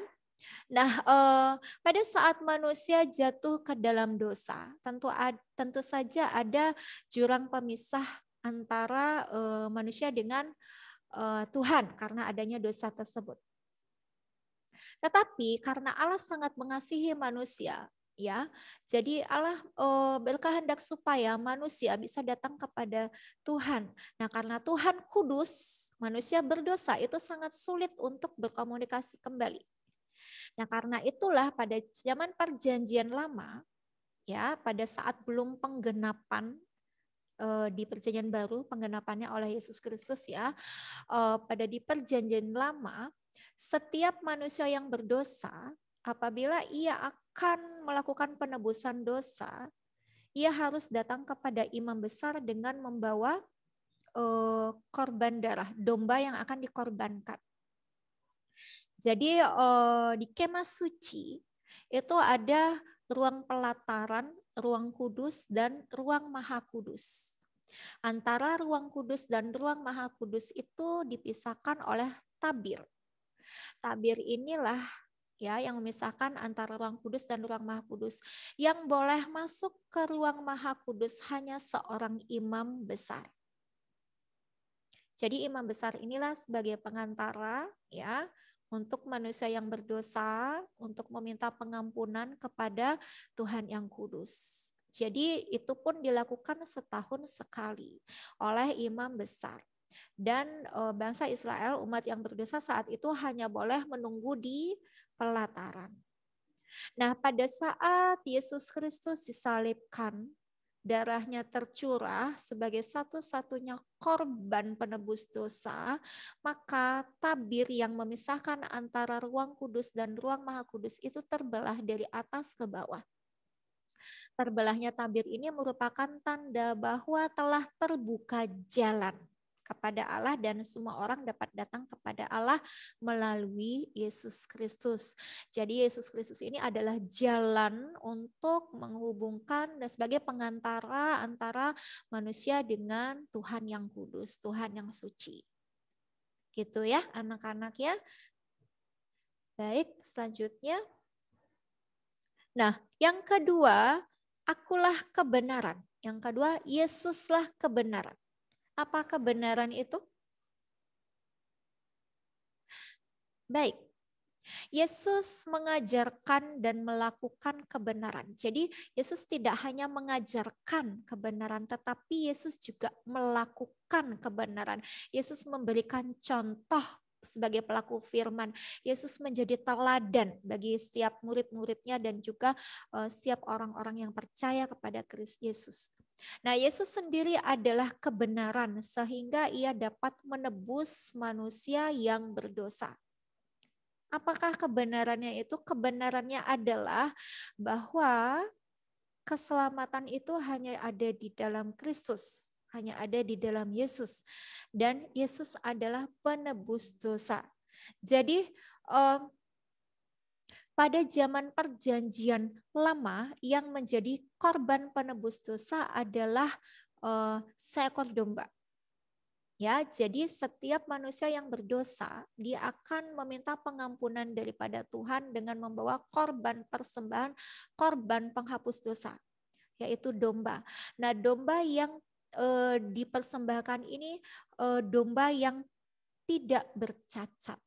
Speaker 6: Nah, eh, pada saat manusia jatuh ke dalam dosa, tentu tentu saja ada jurang pemisah antara eh, manusia dengan eh, Tuhan karena adanya dosa tersebut. Tetapi karena Allah sangat mengasihi manusia, ya. Jadi Allah oh, berkah hendak supaya manusia bisa datang kepada Tuhan. Nah, karena Tuhan kudus, manusia berdosa itu sangat sulit untuk berkomunikasi kembali. Nah, karena itulah pada zaman perjanjian lama ya, pada saat belum penggenapan eh, di perjanjian baru penggenapannya oleh Yesus Kristus ya eh, pada di perjanjian lama setiap manusia yang berdosa apabila ia akan melakukan penebusan dosa, ia harus datang kepada imam besar dengan membawa eh, korban darah, domba yang akan dikorbankan. Jadi eh, di kemah suci itu ada ruang pelataran, ruang kudus, dan ruang maha kudus. Antara ruang kudus dan ruang maha kudus itu dipisahkan oleh tabir. Tabir inilah ya yang memisahkan antara ruang kudus dan ruang maha kudus. Yang boleh masuk ke ruang maha kudus hanya seorang imam besar. Jadi imam besar inilah sebagai pengantara ya untuk manusia yang berdosa untuk meminta pengampunan kepada Tuhan yang kudus. Jadi itu pun dilakukan setahun sekali oleh imam besar dan eh, bangsa Israel umat yang berdosa saat itu hanya boleh menunggu di pelataran. Nah, pada saat Yesus Kristus disalibkan, darahnya tercurah sebagai satu-satunya korban penebus dosa, maka tabir yang memisahkan antara ruang kudus dan ruang maha kudus itu terbelah dari atas ke bawah. Terbelahnya tabir ini merupakan tanda bahwa telah terbuka jalan kepada Allah dan semua orang dapat datang kepada Allah melalui Yesus Kristus. Jadi Yesus Kristus ini adalah jalan untuk menghubungkan dan sebagai pengantara antara manusia dengan Tuhan yang kudus, Tuhan yang suci. Gitu ya anak-anak ya. Baik, selanjutnya. Nah, yang kedua, akulah kebenaran. Yang kedua, Yesuslah kebenaran. Apa kebenaran itu? Baik. Yesus mengajarkan dan melakukan kebenaran. Jadi Yesus tidak hanya mengajarkan kebenaran tetapi Yesus juga melakukan kebenaran. Yesus memberikan contoh sebagai pelaku firman. Yesus menjadi teladan bagi setiap murid-muridnya dan juga eh, setiap orang-orang yang percaya kepada Kristus Yesus. Nah, Yesus sendiri adalah kebenaran sehingga ia dapat menebus manusia yang berdosa. Apakah kebenarannya itu? Kebenarannya adalah bahwa keselamatan itu hanya ada di dalam Kristus, hanya ada di dalam Yesus. Dan Yesus adalah penebus dosa. Jadi, pada zaman perjanjian lama yang menjadi korban penebus dosa adalah uh, seekor domba. Ya, jadi setiap manusia yang berdosa, dia akan meminta pengampunan daripada Tuhan dengan membawa korban persembahan, korban penghapus dosa, yaitu domba. Nah, domba yang e, dipersembahkan ini e, domba yang tidak bercacat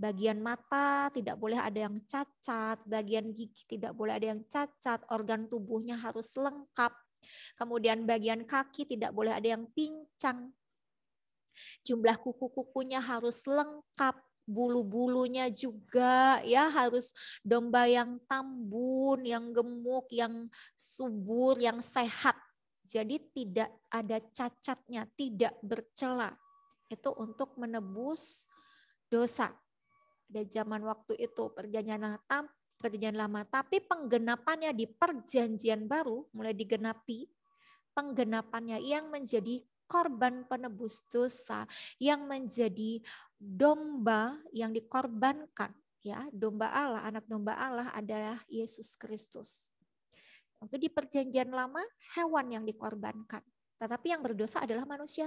Speaker 6: bagian mata tidak boleh ada yang cacat, bagian gigi tidak boleh ada yang cacat, organ tubuhnya harus lengkap. Kemudian bagian kaki tidak boleh ada yang pincang. Jumlah kuku-kukunya harus lengkap, bulu-bulunya juga ya harus domba yang tambun, yang gemuk, yang subur, yang sehat. Jadi tidak ada cacatnya, tidak bercela. Itu untuk menebus dosa pada zaman waktu itu perjanjian lama, perjanjian lama, tapi penggenapannya di perjanjian baru mulai digenapi, penggenapannya yang menjadi korban penebus dosa, yang menjadi domba yang dikorbankan, ya domba Allah, anak domba Allah adalah Yesus Kristus. Waktu di perjanjian lama hewan yang dikorbankan, tetapi yang berdosa adalah manusia.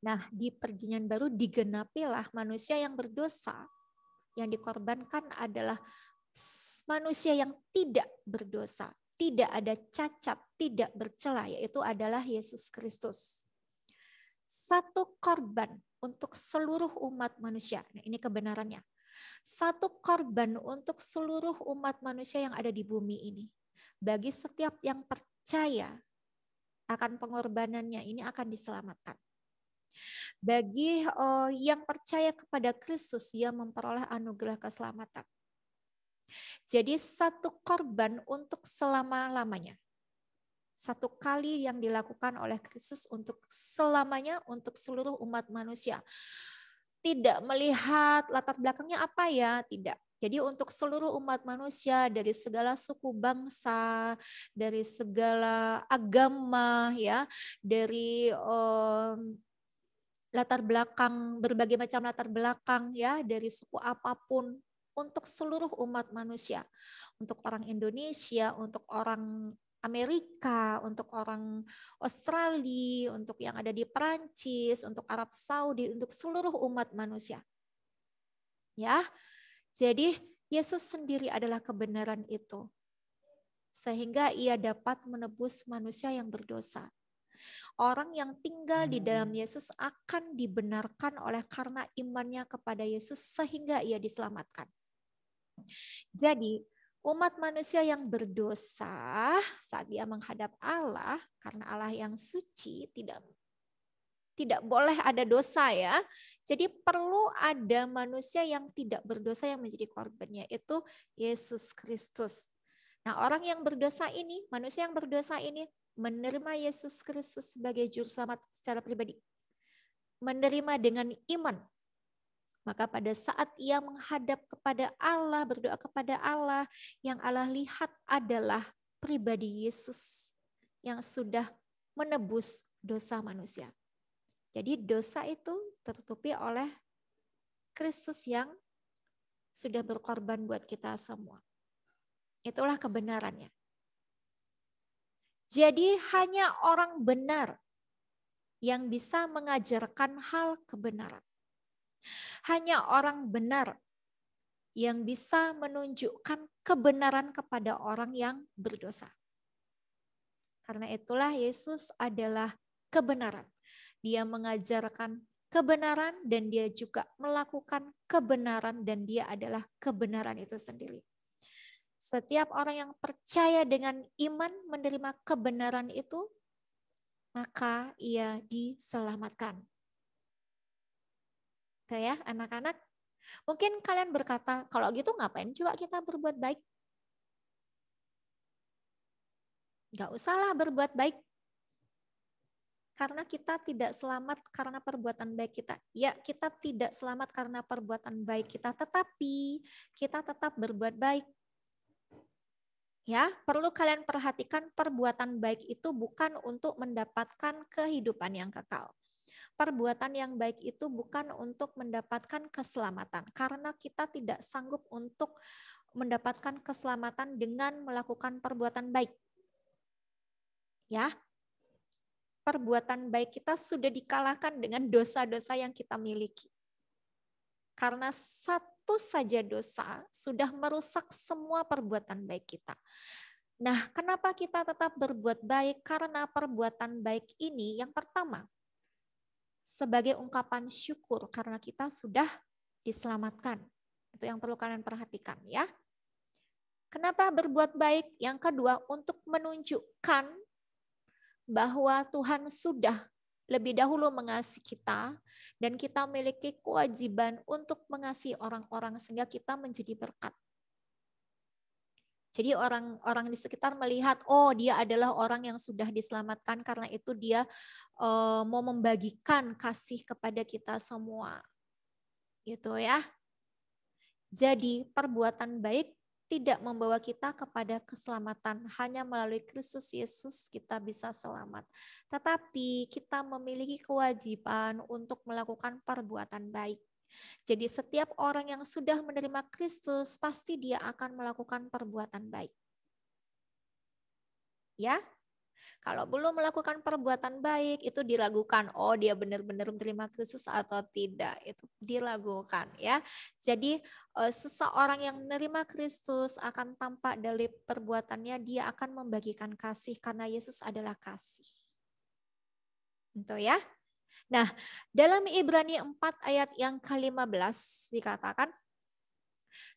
Speaker 6: Nah, di perjanjian baru digenapilah manusia yang berdosa. Yang dikorbankan adalah manusia yang tidak berdosa, tidak ada cacat, tidak bercela, yaitu adalah Yesus Kristus. Satu korban untuk seluruh umat manusia. Nah, ini kebenarannya. Satu korban untuk seluruh umat manusia yang ada di bumi ini. Bagi setiap yang percaya akan pengorbanannya ini akan diselamatkan. Bagi uh, yang percaya kepada Kristus, ia memperoleh anugerah keselamatan. Jadi satu korban untuk selama-lamanya. Satu kali yang dilakukan oleh Kristus untuk selamanya untuk seluruh umat manusia. Tidak melihat latar belakangnya apa ya, tidak. Jadi untuk seluruh umat manusia dari segala suku bangsa, dari segala agama ya, dari um, latar belakang berbagai macam latar belakang ya dari suku apapun untuk seluruh umat manusia. Untuk orang Indonesia, untuk orang Amerika, untuk orang Australia, untuk yang ada di Perancis, untuk Arab Saudi, untuk seluruh umat manusia. Ya. Jadi Yesus sendiri adalah kebenaran itu. Sehingga ia dapat menebus manusia yang berdosa. Orang yang tinggal di dalam hmm. Yesus akan dibenarkan oleh karena imannya kepada Yesus sehingga ia diselamatkan. Jadi, umat manusia yang berdosa saat dia menghadap Allah karena Allah yang suci tidak tidak boleh ada dosa ya. Jadi perlu ada manusia yang tidak berdosa yang menjadi korbannya itu Yesus Kristus. Nah, orang yang berdosa ini, manusia yang berdosa ini menerima Yesus Kristus sebagai juru selamat secara pribadi, menerima dengan iman, maka pada saat ia menghadap kepada Allah, berdoa kepada Allah, yang Allah lihat adalah pribadi Yesus yang sudah menebus dosa manusia. Jadi dosa itu tertutupi oleh Kristus yang sudah berkorban buat kita semua. Itulah kebenarannya. Jadi hanya orang benar yang bisa mengajarkan hal kebenaran. Hanya orang benar yang bisa menunjukkan kebenaran kepada orang yang berdosa. Karena itulah Yesus adalah kebenaran. Dia mengajarkan kebenaran dan dia juga melakukan kebenaran dan dia adalah kebenaran itu sendiri. Setiap orang yang percaya dengan iman menerima kebenaran itu, maka ia diselamatkan. Oke ya, anak-anak. Mungkin kalian berkata, kalau gitu ngapain coba kita berbuat baik? Gak usahlah berbuat baik. Karena kita tidak selamat karena perbuatan baik kita. Ya, kita tidak selamat karena perbuatan baik kita. Tetapi kita tetap berbuat baik Ya, perlu kalian perhatikan perbuatan baik itu bukan untuk mendapatkan kehidupan yang kekal. Perbuatan yang baik itu bukan untuk mendapatkan keselamatan karena kita tidak sanggup untuk mendapatkan keselamatan dengan melakukan perbuatan baik. Ya. Perbuatan baik kita sudah dikalahkan dengan dosa-dosa yang kita miliki. Karena saat satu saja dosa sudah merusak semua perbuatan baik kita. Nah, kenapa kita tetap berbuat baik? Karena perbuatan baik ini yang pertama sebagai ungkapan syukur karena kita sudah diselamatkan. Itu yang perlu kalian perhatikan ya. Kenapa berbuat baik? Yang kedua, untuk menunjukkan bahwa Tuhan sudah lebih dahulu mengasihi kita dan kita memiliki kewajiban untuk mengasihi orang-orang sehingga kita menjadi berkat. Jadi orang-orang di sekitar melihat, oh dia adalah orang yang sudah diselamatkan karena itu dia e, mau membagikan kasih kepada kita semua. Gitu ya. Jadi perbuatan baik tidak membawa kita kepada keselamatan. Hanya melalui Kristus Yesus kita bisa selamat. Tetapi kita memiliki kewajiban untuk melakukan perbuatan baik. Jadi setiap orang yang sudah menerima Kristus pasti dia akan melakukan perbuatan baik. Ya, kalau belum melakukan perbuatan baik, itu diragukan. Oh, dia benar-benar menerima Kristus atau tidak. Itu diragukan ya. Jadi eh, seseorang yang menerima Kristus akan tampak dari perbuatannya dia akan membagikan kasih karena Yesus adalah kasih. Itu ya. Nah, dalam Ibrani 4 ayat yang ke-15 dikatakan,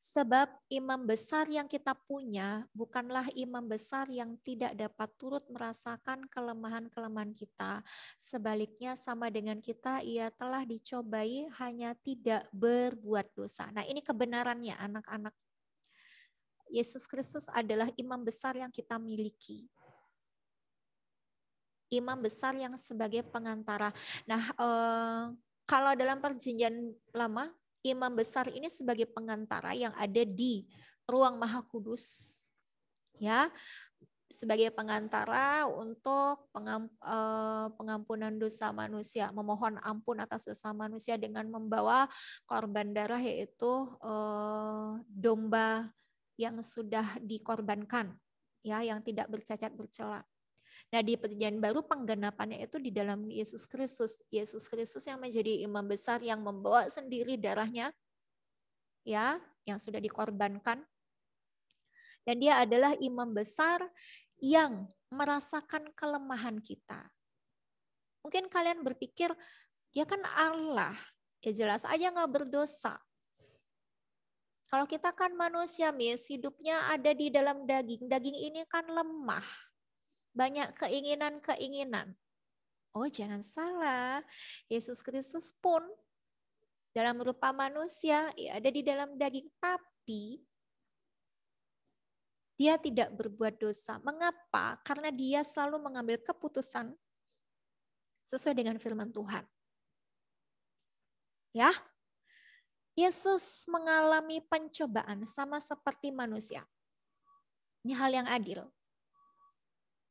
Speaker 6: Sebab imam besar yang kita punya bukanlah imam besar yang tidak dapat turut merasakan kelemahan-kelemahan kita. Sebaliknya sama dengan kita ia telah dicobai hanya tidak berbuat dosa. Nah, ini kebenarannya anak-anak. Yesus Kristus adalah imam besar yang kita miliki imam besar yang sebagai pengantara. Nah, eh, kalau dalam perjanjian lama imam besar ini sebagai pengantara yang ada di ruang maha kudus ya sebagai pengantara untuk eh, pengampunan dosa manusia, memohon ampun atas dosa manusia dengan membawa korban darah yaitu eh, domba yang sudah dikorbankan, ya, yang tidak bercacat bercelak. Nah, di perjanjian baru penggenapannya itu di dalam Yesus Kristus. Yesus Kristus yang menjadi imam besar yang membawa sendiri darahnya ya, yang sudah dikorbankan. Dan dia adalah imam besar yang merasakan kelemahan kita. Mungkin kalian berpikir, ya kan Allah, ya jelas aja nggak berdosa. Kalau kita kan manusia, mis, hidupnya ada di dalam daging. Daging ini kan lemah banyak keinginan-keinginan. Oh, jangan salah. Yesus Kristus pun dalam rupa manusia ya ada di dalam daging, tapi dia tidak berbuat dosa. Mengapa? Karena dia selalu mengambil keputusan sesuai dengan firman Tuhan. Ya. Yesus mengalami pencobaan sama seperti manusia. Ini hal yang adil.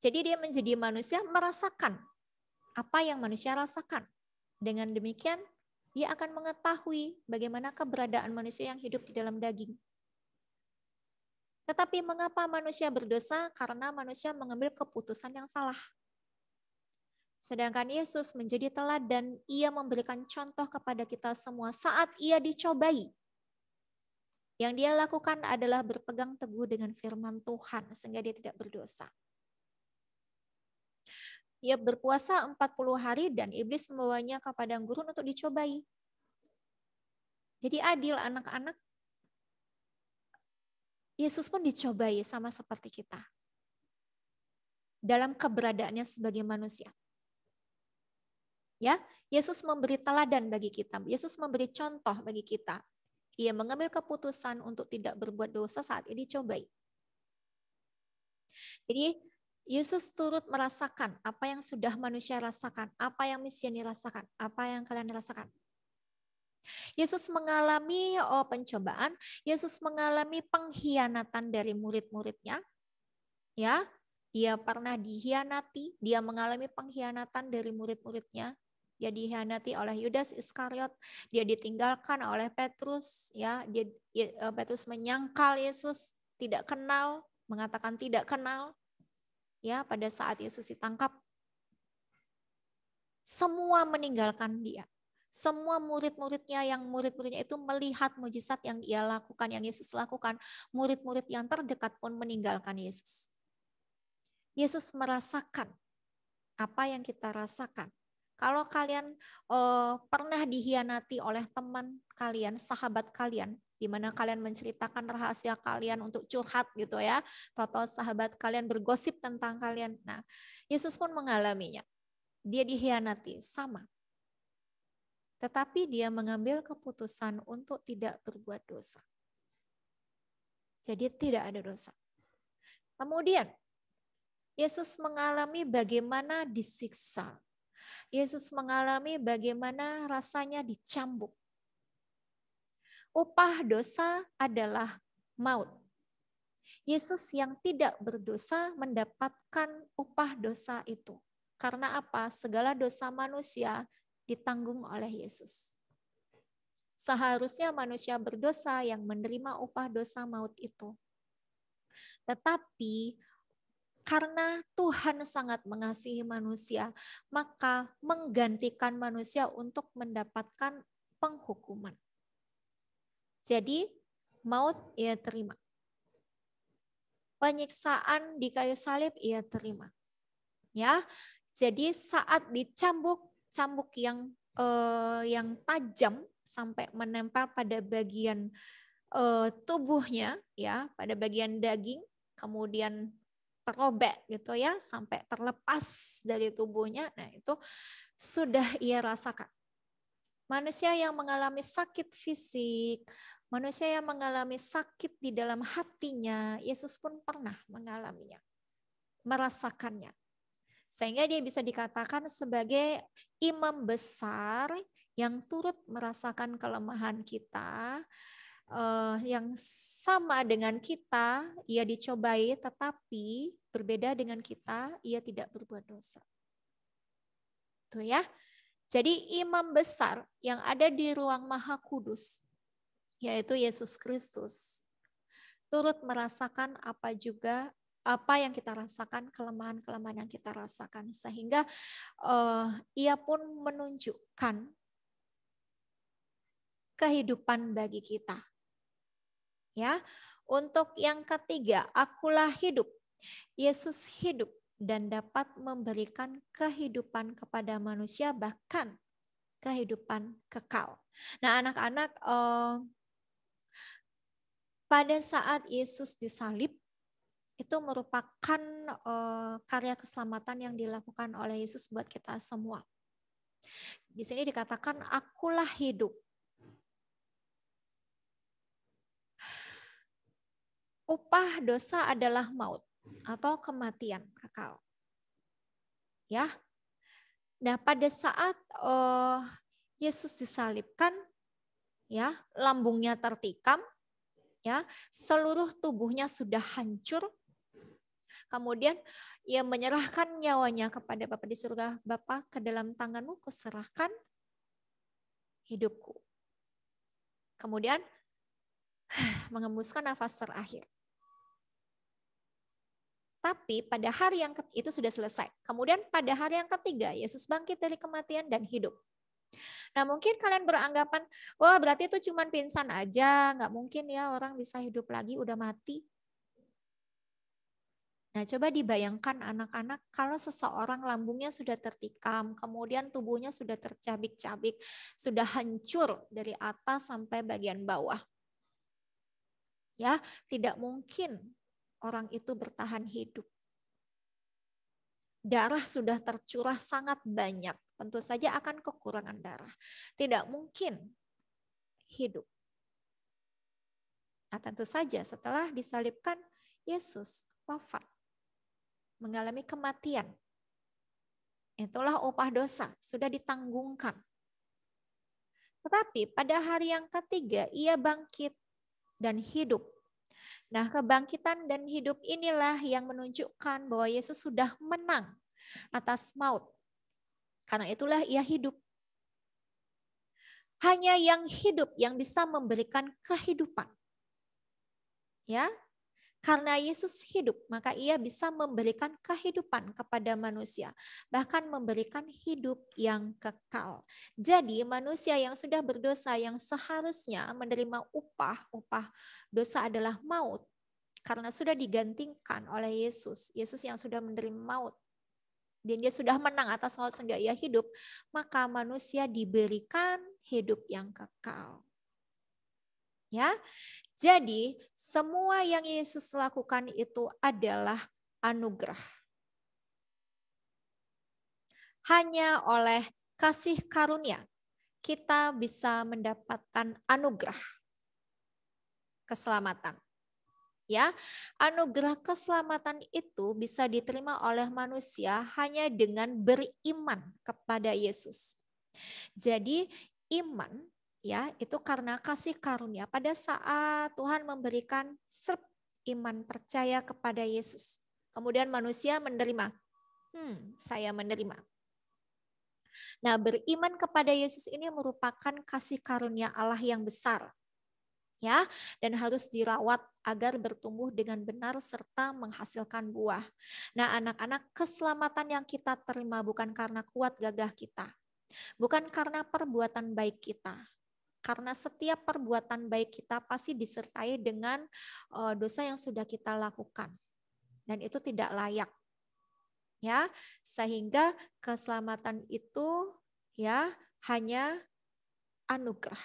Speaker 6: Jadi dia menjadi manusia merasakan apa yang manusia rasakan. Dengan demikian, dia akan mengetahui bagaimana keberadaan manusia yang hidup di dalam daging. Tetapi mengapa manusia berdosa? Karena manusia mengambil keputusan yang salah. Sedangkan Yesus menjadi teladan, ia memberikan contoh kepada kita semua saat ia dicobai. Yang dia lakukan adalah berpegang teguh dengan firman Tuhan sehingga dia tidak berdosa. Ia berpuasa 40 hari dan iblis membawanya kepada padang gurun untuk dicobai. Jadi adil anak-anak. Yesus pun dicobai sama seperti kita. Dalam keberadaannya sebagai manusia. Ya, Yesus memberi teladan bagi kita. Yesus memberi contoh bagi kita. Ia mengambil keputusan untuk tidak berbuat dosa saat ini dicobai. Jadi Yesus turut merasakan apa yang sudah manusia rasakan, apa yang misiani rasakan, apa yang kalian rasakan. Yesus mengalami oh, pencobaan, Yesus mengalami pengkhianatan dari murid-muridnya. Ya, dia pernah dihianati, dia mengalami pengkhianatan dari murid-muridnya. Dia dihianati oleh Yudas Iskariot, dia ditinggalkan oleh Petrus, ya, dia ya, eh, Petrus menyangkal Yesus, tidak kenal, mengatakan tidak kenal, ya pada saat Yesus ditangkap semua meninggalkan dia semua murid-muridnya yang murid-muridnya itu melihat mujizat yang ia lakukan, yang Yesus lakukan, murid-murid yang terdekat pun meninggalkan Yesus. Yesus merasakan apa yang kita rasakan. Kalau kalian eh, pernah dihianati oleh teman kalian, sahabat kalian, di mana kalian menceritakan rahasia kalian untuk curhat gitu ya. Toto sahabat kalian bergosip tentang kalian. Nah, Yesus pun mengalaminya. Dia dihianati, sama. Tetapi dia mengambil keputusan untuk tidak berbuat dosa. Jadi tidak ada dosa. Kemudian Yesus mengalami bagaimana disiksa. Yesus mengalami bagaimana rasanya dicambuk upah dosa adalah maut. Yesus yang tidak berdosa mendapatkan upah dosa itu. Karena apa? Segala dosa manusia ditanggung oleh Yesus. Seharusnya manusia berdosa yang menerima upah dosa maut itu. Tetapi karena Tuhan sangat mengasihi manusia, maka menggantikan manusia untuk mendapatkan penghukuman. Jadi maut ia terima. Penyiksaan di kayu salib ia terima. Ya. Jadi saat dicambuk, cambuk yang eh, yang tajam sampai menempel pada bagian eh, tubuhnya ya, pada bagian daging, kemudian terobek gitu ya sampai terlepas dari tubuhnya. Nah, itu sudah ia rasakan. Manusia yang mengalami sakit fisik, manusia yang mengalami sakit di dalam hatinya, Yesus pun pernah mengalaminya, merasakannya. Sehingga dia bisa dikatakan sebagai imam besar yang turut merasakan kelemahan kita, uh, yang sama dengan kita, ia dicobai, tetapi berbeda dengan kita, ia tidak berbuat dosa. Tuh ya, jadi imam besar yang ada di ruang maha kudus, yaitu Yesus Kristus, turut merasakan apa juga apa yang kita rasakan, kelemahan-kelemahan yang kita rasakan. Sehingga uh, ia pun menunjukkan kehidupan bagi kita. Ya, untuk yang ketiga, akulah hidup. Yesus hidup dan dapat memberikan kehidupan kepada manusia bahkan kehidupan kekal. Nah, anak-anak eh, pada saat Yesus disalib itu merupakan eh, karya keselamatan yang dilakukan oleh Yesus buat kita semua. Di sini dikatakan akulah hidup. Upah dosa adalah maut atau kematian kekal. Ya. Nah, pada saat uh, Yesus disalibkan, ya, lambungnya tertikam, ya, seluruh tubuhnya sudah hancur. Kemudian ia menyerahkan nyawanya kepada Bapa di surga, Bapa ke dalam tanganmu kuserahkan hidupku. Kemudian mengembuskan nafas terakhir. Tapi pada hari yang itu sudah selesai. Kemudian pada hari yang ketiga, Yesus bangkit dari kematian dan hidup. Nah mungkin kalian beranggapan, wah berarti itu cuma pingsan aja, nggak mungkin ya orang bisa hidup lagi udah mati. Nah, coba dibayangkan anak-anak kalau seseorang lambungnya sudah tertikam, kemudian tubuhnya sudah tercabik-cabik, sudah hancur dari atas sampai bagian bawah. Ya, tidak mungkin orang itu bertahan hidup. Darah sudah tercurah sangat banyak, tentu saja akan kekurangan darah. Tidak mungkin hidup. Nah, tentu saja setelah disalibkan Yesus wafat mengalami kematian. Itulah upah dosa, sudah ditanggungkan. Tetapi pada hari yang ketiga ia bangkit dan hidup Nah, kebangkitan dan hidup inilah yang menunjukkan bahwa Yesus sudah menang atas maut. Karena itulah ia hidup. Hanya yang hidup yang bisa memberikan kehidupan. Ya, karena Yesus hidup, maka ia bisa memberikan kehidupan kepada manusia, bahkan memberikan hidup yang kekal. Jadi manusia yang sudah berdosa yang seharusnya menerima upah, upah dosa adalah maut. Karena sudah digantikan oleh Yesus, Yesus yang sudah menerima maut dan dia sudah menang atas maut sehingga ia hidup, maka manusia diberikan hidup yang kekal ya. Jadi, semua yang Yesus lakukan itu adalah anugerah. Hanya oleh kasih karunia kita bisa mendapatkan anugerah keselamatan. Ya, anugerah keselamatan itu bisa diterima oleh manusia hanya dengan beriman kepada Yesus. Jadi, iman ya itu karena kasih karunia pada saat Tuhan memberikan serp iman percaya kepada Yesus kemudian manusia menerima hmm saya menerima nah beriman kepada Yesus ini merupakan kasih karunia Allah yang besar ya dan harus dirawat agar bertumbuh dengan benar serta menghasilkan buah. Nah, anak-anak, keselamatan yang kita terima bukan karena kuat gagah kita, bukan karena perbuatan baik kita, karena setiap perbuatan baik kita pasti disertai dengan eh, dosa yang sudah kita lakukan. Dan itu tidak layak. Ya, sehingga keselamatan itu ya hanya anugerah.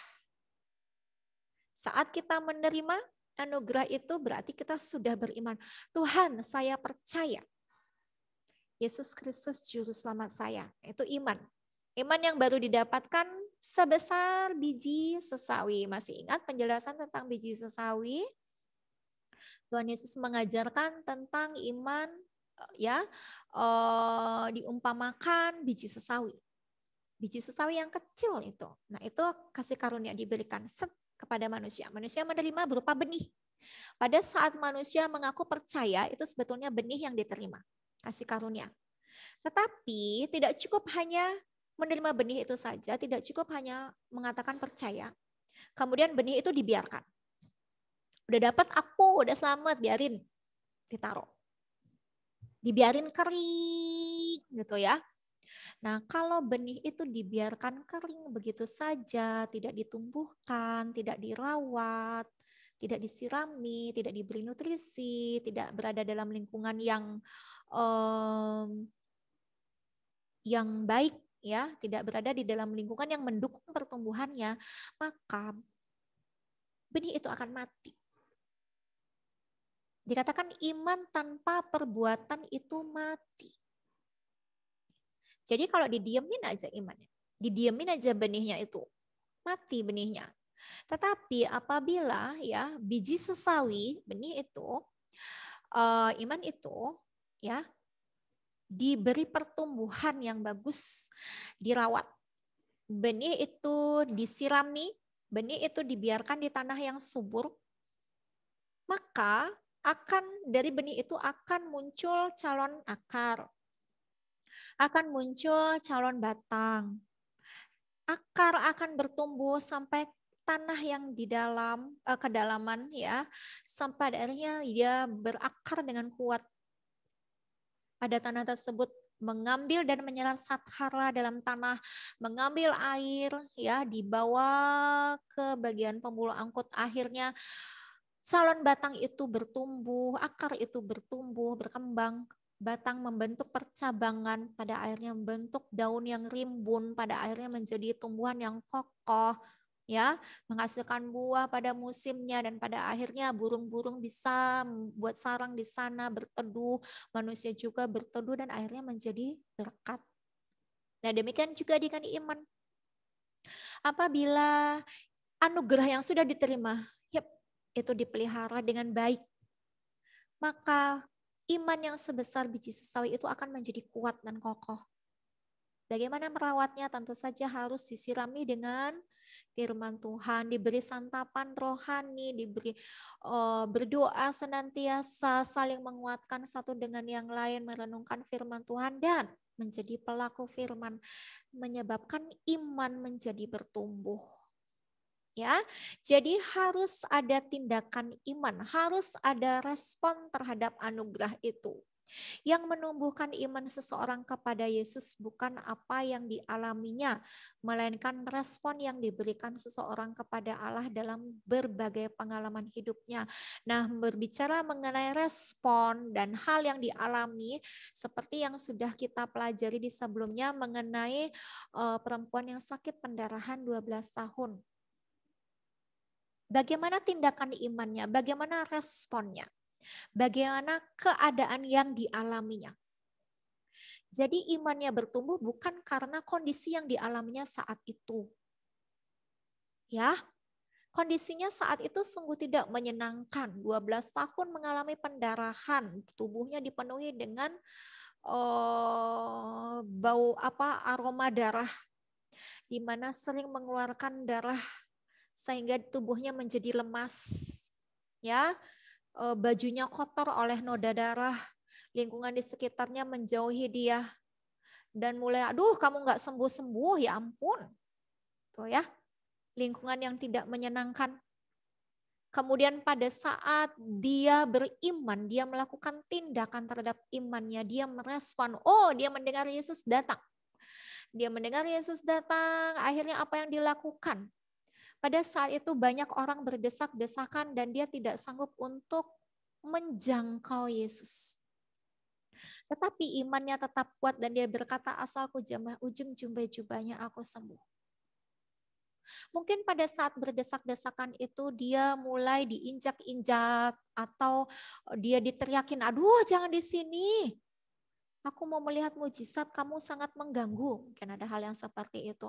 Speaker 6: Saat kita menerima anugerah itu berarti kita sudah beriman. Tuhan, saya percaya Yesus Kristus juru selamat saya. Itu iman. Iman yang baru didapatkan sebesar biji sesawi. Masih ingat penjelasan tentang biji sesawi? Tuhan Yesus mengajarkan tentang iman eh, ya uh, diumpamakan biji sesawi. Biji sesawi yang kecil itu. Nah, itu kasih karunia diberikan set kepada manusia. Manusia menerima berupa benih. Pada saat manusia mengaku percaya, itu sebetulnya benih yang diterima, kasih karunia. Tetapi tidak cukup hanya menerima benih itu saja tidak cukup hanya mengatakan percaya. Kemudian benih itu dibiarkan. Udah dapat aku, udah selamat, biarin. Ditaruh. Dibiarin kering gitu ya. Nah, kalau benih itu dibiarkan kering begitu saja, tidak ditumbuhkan, tidak dirawat, tidak disirami, tidak diberi nutrisi, tidak berada dalam lingkungan yang um, yang baik ya, tidak berada di dalam lingkungan yang mendukung pertumbuhannya, maka benih itu akan mati. Dikatakan iman tanpa perbuatan itu mati. Jadi kalau didiemin aja imannya, didiemin aja benihnya itu, mati benihnya. Tetapi apabila ya biji sesawi benih itu uh, iman itu ya diberi pertumbuhan yang bagus, dirawat. Benih itu disirami, benih itu dibiarkan di tanah yang subur, maka akan dari benih itu akan muncul calon akar, akan muncul calon batang, akar akan bertumbuh sampai tanah yang di dalam eh, kedalaman ya sampai akhirnya dia berakar dengan kuat pada tanah tersebut mengambil dan menyelam sathara dalam tanah, mengambil air, ya dibawa ke bagian pembuluh angkut. Akhirnya salon batang itu bertumbuh, akar itu bertumbuh, berkembang. Batang membentuk percabangan, pada akhirnya membentuk daun yang rimbun, pada akhirnya menjadi tumbuhan yang kokoh, ya menghasilkan buah pada musimnya dan pada akhirnya burung-burung bisa buat sarang di sana berteduh manusia juga berteduh dan akhirnya menjadi berkat nah demikian juga dengan iman apabila anugerah yang sudah diterima yep, itu dipelihara dengan baik maka iman yang sebesar biji sesawi itu akan menjadi kuat dan kokoh Bagaimana merawatnya? Tentu saja harus disirami dengan firman Tuhan, diberi santapan rohani, diberi uh, berdoa senantiasa, saling menguatkan satu dengan yang lain, merenungkan firman Tuhan dan menjadi pelaku firman, menyebabkan iman menjadi bertumbuh. Ya, jadi harus ada tindakan iman, harus ada respon terhadap anugerah itu. Yang menumbuhkan iman seseorang kepada Yesus bukan apa yang dialaminya, melainkan respon yang diberikan seseorang kepada Allah dalam berbagai pengalaman hidupnya. Nah, berbicara mengenai respon dan hal yang dialami, seperti yang sudah kita pelajari di sebelumnya mengenai uh, perempuan yang sakit pendarahan 12 tahun. Bagaimana tindakan imannya, bagaimana responnya? Bagaimana keadaan yang dialaminya. Jadi imannya bertumbuh bukan karena kondisi yang dialaminya saat itu. Ya, kondisinya saat itu sungguh tidak menyenangkan. 12 tahun mengalami pendarahan, tubuhnya dipenuhi dengan oh, bau apa aroma darah di mana sering mengeluarkan darah sehingga tubuhnya menjadi lemas. Ya, Eh, bajunya kotor oleh noda darah, lingkungan di sekitarnya menjauhi dia, dan mulai, aduh kamu nggak sembuh-sembuh, ya ampun. Tuh ya, lingkungan yang tidak menyenangkan. Kemudian pada saat dia beriman, dia melakukan tindakan terhadap imannya, dia merespon, oh dia mendengar Yesus datang. Dia mendengar Yesus datang, akhirnya apa yang dilakukan? Pada saat itu banyak orang berdesak-desakan dan dia tidak sanggup untuk menjangkau Yesus. Tetapi imannya tetap kuat dan dia berkata asalku jambah ujung jumbai jubahnya aku sembuh. Mungkin pada saat berdesak-desakan itu dia mulai diinjak-injak atau dia diteriakin, aduh jangan di sini. Aku mau melihat mujizat, kamu sangat mengganggu. Mungkin ada hal yang seperti itu.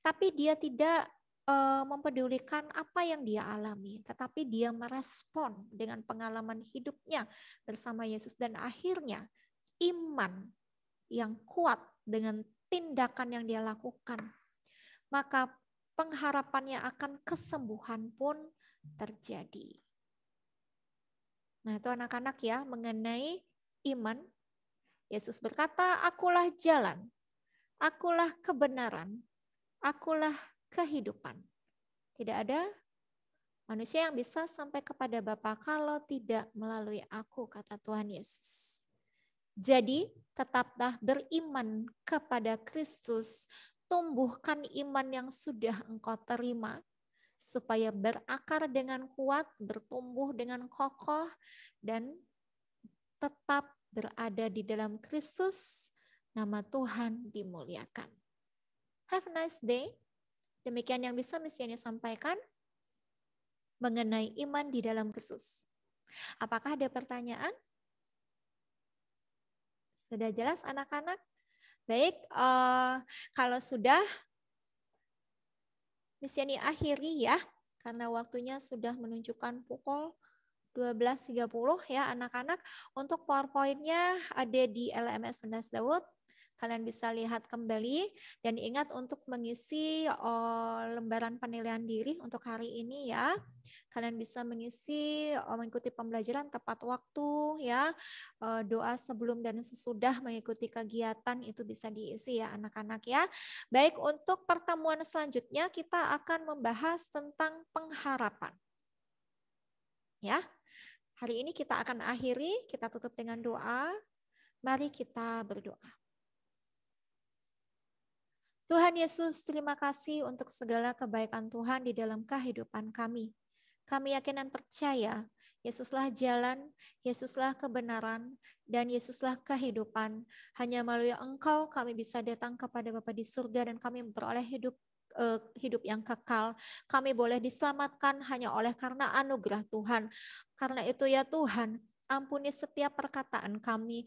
Speaker 6: Tapi dia tidak Eh, mempedulikan apa yang dia alami, tetapi dia merespon dengan pengalaman hidupnya bersama Yesus dan akhirnya iman yang kuat dengan tindakan yang dia lakukan. Maka pengharapannya akan kesembuhan pun terjadi. Nah, itu anak-anak ya mengenai iman. Yesus berkata, "Akulah jalan, akulah kebenaran, akulah kehidupan. Tidak ada manusia yang bisa sampai kepada Bapa kalau tidak melalui aku, kata Tuhan Yesus. Jadi, tetaplah beriman kepada Kristus, tumbuhkan iman yang sudah engkau terima, supaya berakar dengan kuat, bertumbuh dengan kokoh, dan tetap berada di dalam Kristus, nama Tuhan dimuliakan. Have a nice day. Demikian yang bisa misiannya sampaikan mengenai iman di dalam Kristus. Apakah ada pertanyaan? Sudah jelas anak-anak? Baik, uh, kalau sudah misiani akhiri ya, karena waktunya sudah menunjukkan pukul 12.30 ya anak-anak. Untuk PowerPoint-nya ada di LMS Sundas Daud, Kalian bisa lihat kembali dan ingat untuk mengisi oh, lembaran penilaian diri untuk hari ini ya. Kalian bisa mengisi oh, mengikuti pembelajaran tepat waktu ya. Oh, doa sebelum dan sesudah mengikuti kegiatan itu bisa diisi ya anak-anak ya. Baik untuk pertemuan selanjutnya kita akan membahas tentang pengharapan. Ya. Hari ini kita akan akhiri, kita tutup dengan doa. Mari kita berdoa. Tuhan Yesus, terima kasih untuk segala kebaikan Tuhan di dalam kehidupan kami. Kami yakin dan percaya, Yesuslah jalan, Yesuslah kebenaran, dan Yesuslah kehidupan. Hanya melalui Engkau kami bisa datang kepada Bapa di surga dan kami memperoleh hidup eh, hidup yang kekal. Kami boleh diselamatkan hanya oleh karena anugerah Tuhan. Karena itu ya Tuhan, Ampuni setiap perkataan kami,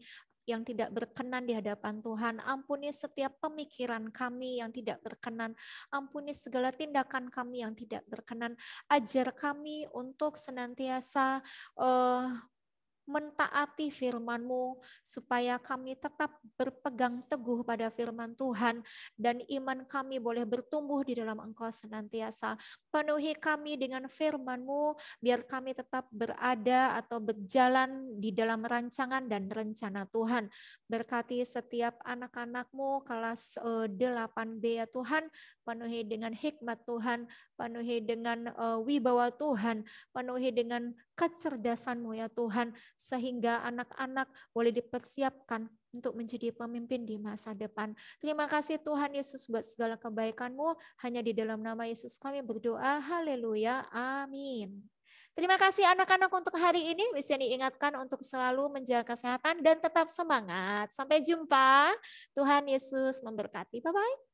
Speaker 6: yang tidak berkenan di hadapan Tuhan. Ampuni setiap pemikiran kami yang tidak berkenan. Ampuni segala tindakan kami yang tidak berkenan. Ajar kami untuk senantiasa uh, mentaati firman-Mu, supaya kami tetap berpegang teguh pada firman Tuhan, dan iman kami boleh bertumbuh di dalam Engkau senantiasa. Penuhi kami dengan firman-Mu, biar kami tetap berada atau berjalan di dalam rancangan dan rencana Tuhan. Berkati setiap anak anak mu kelas 8B eh, ya Tuhan, penuhi dengan hikmat Tuhan, penuhi dengan eh, wibawa Tuhan, penuhi dengan kecerdasan-Mu ya Tuhan, sehingga anak-anak boleh dipersiapkan untuk menjadi pemimpin di masa depan. Terima kasih Tuhan Yesus buat segala kebaikan-Mu. Hanya di dalam nama Yesus kami berdoa. Haleluya. Amin. Terima kasih anak-anak untuk hari ini. Bisa diingatkan untuk selalu menjaga kesehatan dan tetap semangat. Sampai jumpa. Tuhan Yesus memberkati. Bye-bye.